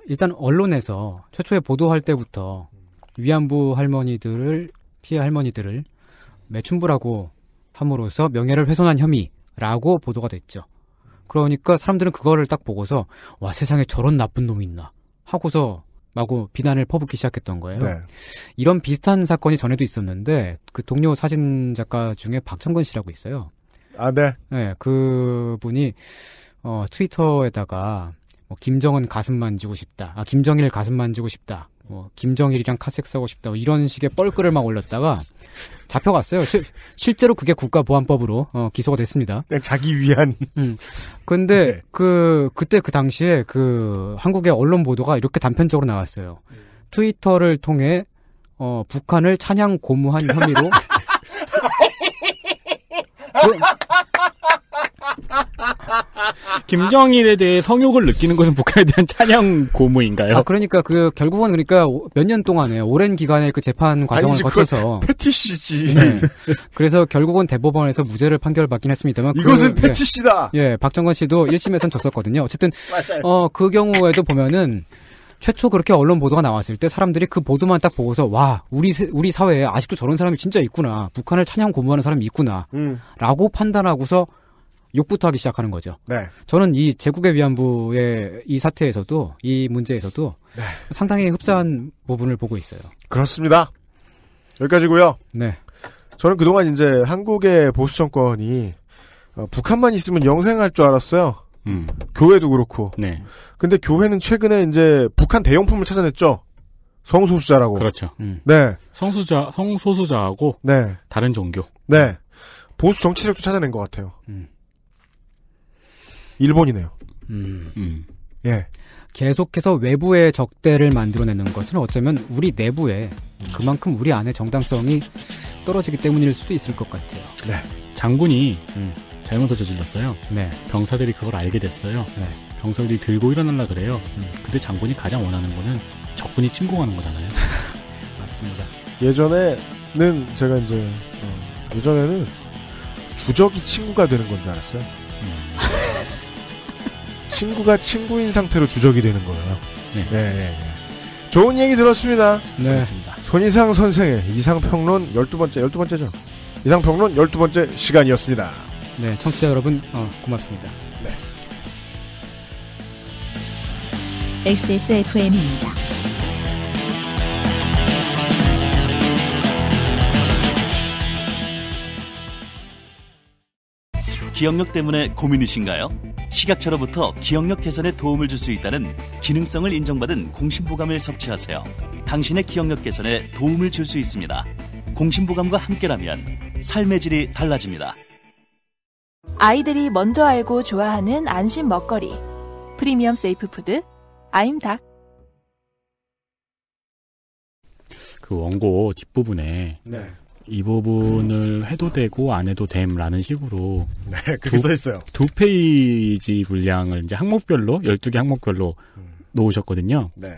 일단 언론에서 최초에 보도할 때부터 위안부 할머니들을 피해 할머니들을 매춘부라고 함으로써 명예를 훼손한 혐의라고 보도가 됐죠. 그러니까 사람들은 그거를 딱 보고서 와 세상에 저런 나쁜 놈이 있나 하고서 마구 비난을 퍼붓기 시작했던 거예요. 네. 이런 비슷한 사건이 전에도 있었는데 그 동료 사진 작가 중에 박청근 씨라고 있어요. 아, 네. 네, 그분이 어 트위터에다가 뭐 김정은 가슴 만지고 싶다. 아, 김정일 가슴 만지고 싶다. 뭐 김정일이랑 카섹 싸고 싶다 뭐 이런 식의 뻘글을 막 올렸다가 잡혀갔어요. 시, 실제로 그게 국가보안법으로 어, 기소가 됐습니다. 네, 자기 위한. 음. 근데 네. 그 그때 그 당시에 그 한국의 언론 보도가 이렇게 단편적으로 나왔어요. 트위터를 통해 어, 북한을 찬양 고무한 혐의로. 그, 김정일에 대해 성욕을 느끼는 것은 북한에 대한 찬양 고무인가요? 아, 그러니까 그 결국은 그러니까 몇 년 동안에 오랜 기간의 그 재판 과정을 아니지, 거쳐서 패티시지. 네. 그래서 결국은 대법원에서 무죄를 판결받긴 했습니다만 그 이것은 그, 패티시다. 예, 예, 박정건 씨도 1심에선 졌었거든요. 어쨌든 어그 경우에도 보면은 최초 그렇게 언론 보도가 나왔을 때 사람들이 그 보도만 딱 보고서 와 우리 우리 사회에 아직도 저런 사람이 진짜 있구나 북한을 찬양 고무하는 사람이 있구나라고 음. 판단하고서 욕부터 하기 시작하는 거죠. 네. 저는 이 제국의 위안부의 이 사태에서도 이 문제에서도 네. 상당히 흡사한 부분을 보고 있어요. 그렇습니다. 여기까지고요. 네. 저는 그동안 이제 한국의 보수 정권이 어, 북한만 있으면 영생할 줄 알았어요. 음. 교회도 그렇고. 네. 근데 교회는 최근에 이제 북한 대용품을 찾아냈죠. 성소수자라고. 그렇죠. 음. 네. 성수자, 성소수자하고 네. 다른 종교. 네. 보수 정치력도 찾아낸 것 같아요. 음. 일본이네요. 음. 음. 예. 계속해서 외부의 적대를 만들어내는 것은 어쩌면 우리 내부에 음. 그만큼 우리 안에 정당성이 떨어지기 때문일 수도 있을 것 같아요. 네. 장군이 음. 잘못을 저질렀어요. 네. 병사들이 그걸 알게 됐어요. 네. 병사들이 들고 일어날라 그래요. 음. 근데 장군이 가장 원하는 거는 적군이 침공하는 거잖아요. 맞습니다. 예전에는 제가 이제 어, 예전에는 주적이 친구가 되는 건 줄 알았어요. 음. 친구가 친구인 상태로 주적이 되는 거예요. 네. 네, 네, 네. 좋은 얘기 들었습니다. 네. 그렇습니다. 손이상 선생의 이상평론 12번째, 12번째죠. 이상평론 12번째 시간이었습니다. 네, 청취자 여러분, 어, 고맙습니다. 네. XSFM입니다. 기억력 때문에 고민이신가요? 식약처로부터 기억력 개선에 도움을 줄 수 있다는 기능성을 인정받은 공심보감을 섭취하세요. 당신의 기억력 개선에 도움을 줄 수 있습니다. 공심보감과 함께라면 삶의 질이 달라집니다. 아이들이 먼저 알고 좋아하는 안심 먹거리. 프리미엄 세이프 푸드 아임닭. 그 원고 뒷부분에 네. 이 부분을 해도 되고 안 해도 됨라는 식으로 네, 그렇게 두, 써 있어요. 두 페이지 분량을 이제 항목별로 12개 항목별로 음. 놓으셨거든요. 네.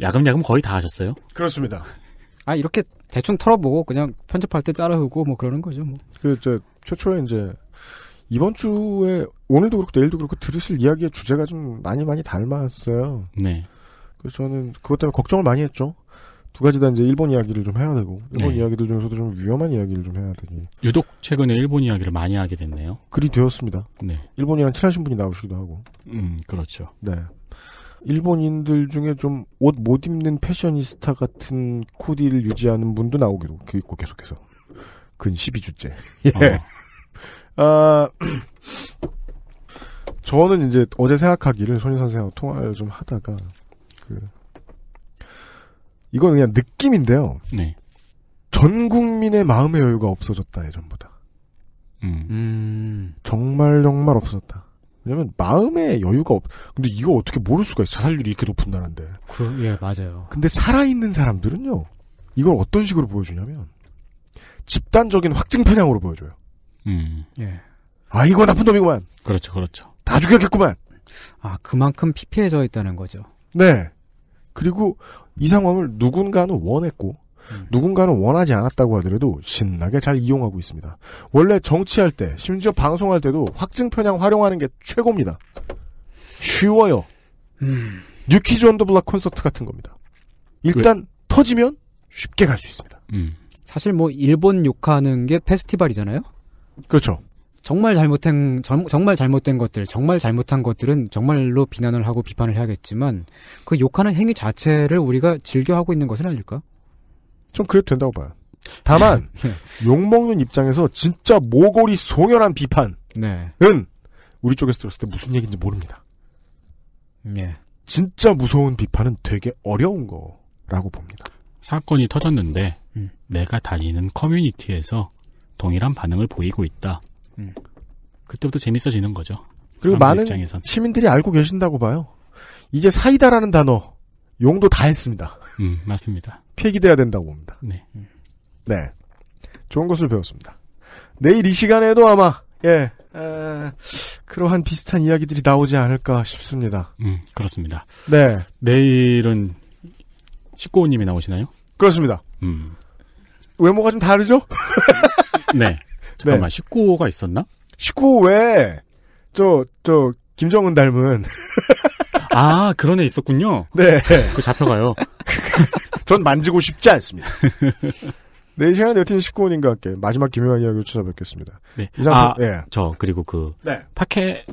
야금야금 거의 다 하셨어요? 그렇습니다. 아, 이렇게 대충 털어보고 그냥 편집할 때 자르고 뭐 그러는 거죠, 뭐. 그 저 최초에 이제 이번 주에 오늘도 그렇고 내일도 그렇고 들으실 이야기의 주제가 좀 많이 많이 닮았어요. 네. 그래서 저는 그것 때문에 걱정을 많이 했죠. 두 가지 다 이제 일본 이야기를 좀 해야 되고 일본 네. 이야기들 중에서도 좀 위험한 이야기를 좀 해야 되니 유독 최근에 일본 이야기를 많이 하게 됐네요. 그리 되었습니다. 네. 일본이랑 친하신 분이 나오시기도 하고. 음, 그렇죠. 네. 일본인들 중에 좀 옷 못 입는 패셔니스타 같은 코디를 유지하는 분도 나오기도 그 있고 계속해서 근 12주째. 예. 어. 아 저는 이제 어제 생각하기를 손희 선생하고 통화를 좀 하다가 그 이건 그냥 느낌인데요. 네. 전 국민의 마음의 여유가 없어졌다 예전보다. 음. 음. 정말 정말 없어졌다. 왜냐면 마음의 여유가 없. 근데 이거 어떻게 모를 수가 있어? 자살률이 이렇게 높은 나라인데. 그, 예 맞아요. 근데 살아 있는 사람들은요. 이걸 어떤 식으로 보여주냐면 집단적인 확증 편향으로 보여줘요. 음. 예. 아 이거 나쁜 놈이구만. 그렇죠, 그렇죠. 다죽여겠구만아 그만큼 피폐해져 있다는 거죠. 네. 그리고 이 상황을 누군가는 원했고 음. 누군가는 원하지 않았다고 하더라도 신나게 잘 이용하고 있습니다. 원래 정치할 때 심지어 방송할 때도 확증 편향 활용하는 게 최고입니다. 쉬워요. 음. 뉴키즈 온더 블락 콘서트 같은 겁니다. 일단 왜? 터지면 쉽게 갈 수 있습니다. 음. 사실 뭐 일본 욕하는 게 페스티벌이잖아요. 그렇죠. 정말 잘못한 정말 잘못된 것들, 정말 잘못한 것들은 정말로 비난을 하고 비판을 해야겠지만 그 욕하는 행위 자체를 우리가 즐겨 하고 있는 것은 아닐까? 좀 그래도 된다고 봐요. 다만 네. 욕 먹는 입장에서 진짜 모골이 송열한 비판은 네. 우리 쪽에서 들었을 때 무슨 얘기인지 모릅니다. 네. 진짜 무서운 비판은 되게 어려운 거라고 봅니다. 사건이 터졌는데 음. 내가 다니는 커뮤니티에서 동일한 반응을 보이고 있다. 음. 그때부터 재밌어지는 거죠. 그리고 많은 입장에선. 시민들이 알고 계신다고 봐요. 이제 사이다라는 단어 용도 다 했습니다. 음, 맞습니다. 폐기돼야 된다고 봅니다. 네. 네. 좋은 것을 배웠습니다. 내일 이 시간에도 아마 예 에, 그러한 비슷한 이야기들이 나오지 않을까 싶습니다. 음, 그렇습니다. 네. 내일은 19호님이 나오시나요? 그렇습니다. 음. 외모가 좀 다르죠? 네. 잠깐만, 네. 19호가 있었나? 19호 외 저, 저, 김정은 닮은. 아, 그런 애 있었군요. 네. 그 잡혀가요. 전 만지고 싶지 않습니다. 네, 이 시간에 네티즌 19호님과 함께 마지막 김영환 이야기를 찾아뵙겠습니다. 네. 이상, 아, 예. 저, 그리고 그, 네. 팟캐스트?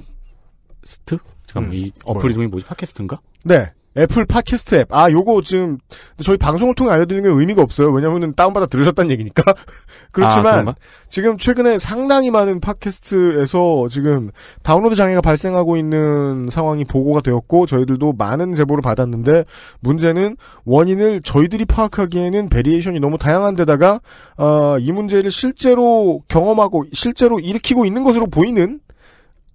잠깐만, 음, 이 어플 이름이 뭐지? 팟캐스트인가? 네. 애플 팟캐스트 앱. 아, 요거 지금 저희 방송을 통해 알려드리는 게 의미가 없어요. 왜냐면은 다운받아 들으셨다는 얘기니까. 그렇지만 아, 지금 최근에 상당히 많은 팟캐스트에서 지금 다운로드 장애가 발생하고 있는 상황이 보고가 되었고 저희들도 많은 제보를 받았는데 문제는 원인을 저희들이 파악하기에는 베리에이션이 너무 다양한데다가 어, 이 문제를 실제로 경험하고 실제로 일으키고 있는 것으로 보이는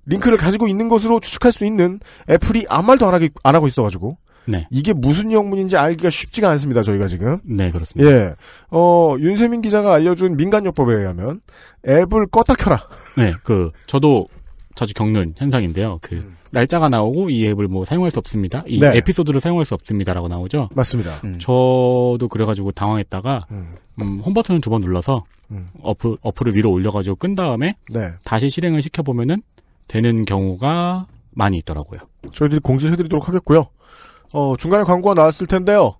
링크를 가지고 있는 것으로 추측할 수 있는 애플이 아무 말도 안, 하안 하고 있어가지고 네. 이게 무슨 영문인지 알기가 쉽지가 않습니다. 저희가 지금. 네, 그렇습니다. 예. 어, 윤세민 기자가 알려준 민간요법에 의하면 앱을 껐다 켜라. 네, 그 저도 자주 겪는 현상인데요. 그 음. 날짜가 나오고 이 앱을 뭐 사용할 수 없습니다. 이 네. 에피소드를 사용할 수 없습니다라고 나오죠. 맞습니다. 음. 저도 그래가지고 당황했다가 음. 음 홈 버튼을 두 번 눌러서 음. 어플 어플을 위로 올려가지고 끈 다음에 네. 다시 실행을 시켜 보면은 되는 경우가 많이 있더라고요. 저희들이 공지해드리도록 하겠고요. 어, 중간에 광고가 나왔을 텐데요.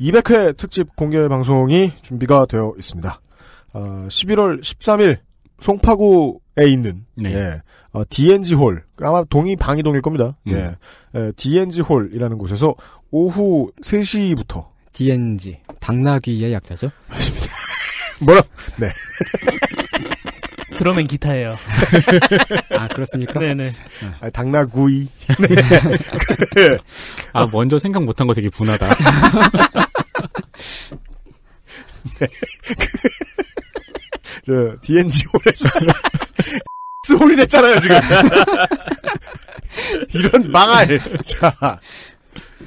200회 특집 공개 방송이 준비가 되어 있습니다. 어, 11월 13일 송파구에 있는 네. 예, 어, DNG 홀 아마 동이 방이동일 겁니다. 음. 예, 예, DNG 홀이라는 곳에서 오후 3시부터 DNG 당나귀의 약자죠. 맞습니다. 뭐라? 네. 드럼앤 기타예요. 아 그렇습니까? 네네. 네. 아, 당나구이. 네. 네. 아 먼저 생각 못한 거 되게 분하다. 네. 저 DNG 홀에서 스 홀이 됐잖아요 지금. 이런 망할. 자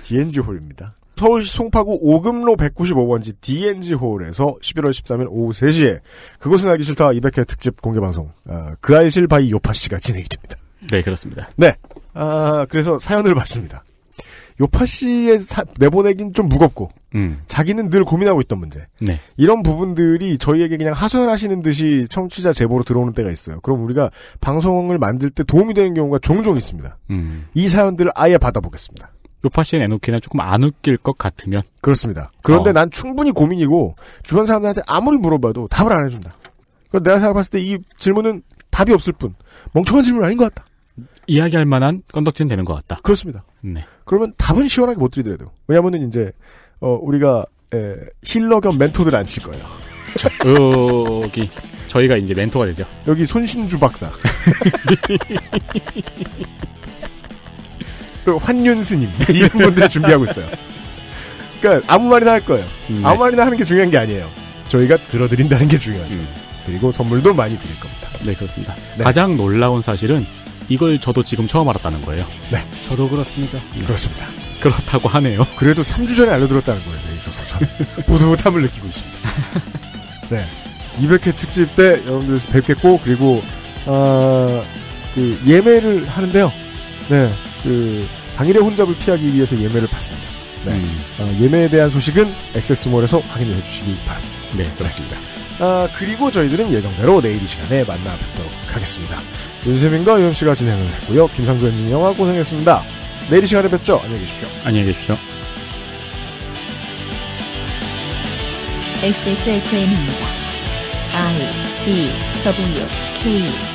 DNG 홀입니다. 서울시 송파구 오금로 195번지 DNG홀에서 11월 13일 오후 3시에 그것은 알기 싫다 200회 특집 공개방송 어, 그 알실 바이 요파씨가 진행이 됩니다. 네 그렇습니다. 네. 아, 그래서 사연을 봤습니다. 요파씨의 내보내긴 좀 무겁고 음. 자기는 늘 고민하고 있던 문제 네. 이런 부분들이 저희에게 그냥 하소연하시는 듯이 청취자 제보로 들어오는 때가 있어요. 그럼 우리가 방송을 만들 때 도움이 되는 경우가 종종 있습니다. 음. 이 사연들을 아예 받아보겠습니다. 요파 씨의 에노키나 조금 안 웃길 것 같으면. 그렇습니다. 그런데 어. 난 충분히 고민이고 주변 사람들한테 아무리 물어봐도 답을 안 해준다. 그러니까 내가 생각봤을 때 이 질문은 답이 없을 뿐 멍청한 질문 아닌 것 같다. 이야기할 만한 건덕진 되는 것 같다. 그렇습니다. 네. 그러면 답은 시원하게 못 드리더라도 왜냐면은 이제 어, 우리가 에, 예, 힐러 겸 멘토들 안 칠 거예요. 저, 여기 저희가 이제 멘토가 되죠. 여기 손신주 박사. 그 환윤스님 이런 분들 준비하고 있어요. 그러니까 아무 말이나 할 거예요. 음, 네. 아무 말이나 하는 게 중요한 게 아니에요. 저희가 들어드린다는 게 중요하죠. 음. 그리고 선물도 많이 드릴 겁니다. 네 그렇습니다. 네. 가장 놀라운 사실은 이걸 저도 지금 처음 알았다는 거예요. 네, 저도 그렇습니다. 네. 그렇습니다. 그렇다고 하네요. 그래도 3주 전에 알려드렸다는 거에 있어서 저는 뿌듯함을 느끼고 있습니다. 네, 200회 특집 때 여러분들 뵙겠고 그리고 어, 그 예매를 하는데요. 네, 그당일에 혼잡을 피하기 위해서 예매를 받습니다. 네. 음. 어, 예매에 대한 소식은 액세스몰에서 확인해 주시기 바랍니다. 네, 네, 그렇습니다. 아, 그리고 저희들은 예정대로 내일 이 시간에 만나 뵙도록 하겠습니다. 윤세민과 유현 씨가 진행을 했고요. 김상조 엔지니어 고생했습니다. 내일 이 시간에 뵙죠. 안녕히 계십시오. 안녕히 계십시오. XSFM입니다. I D e W K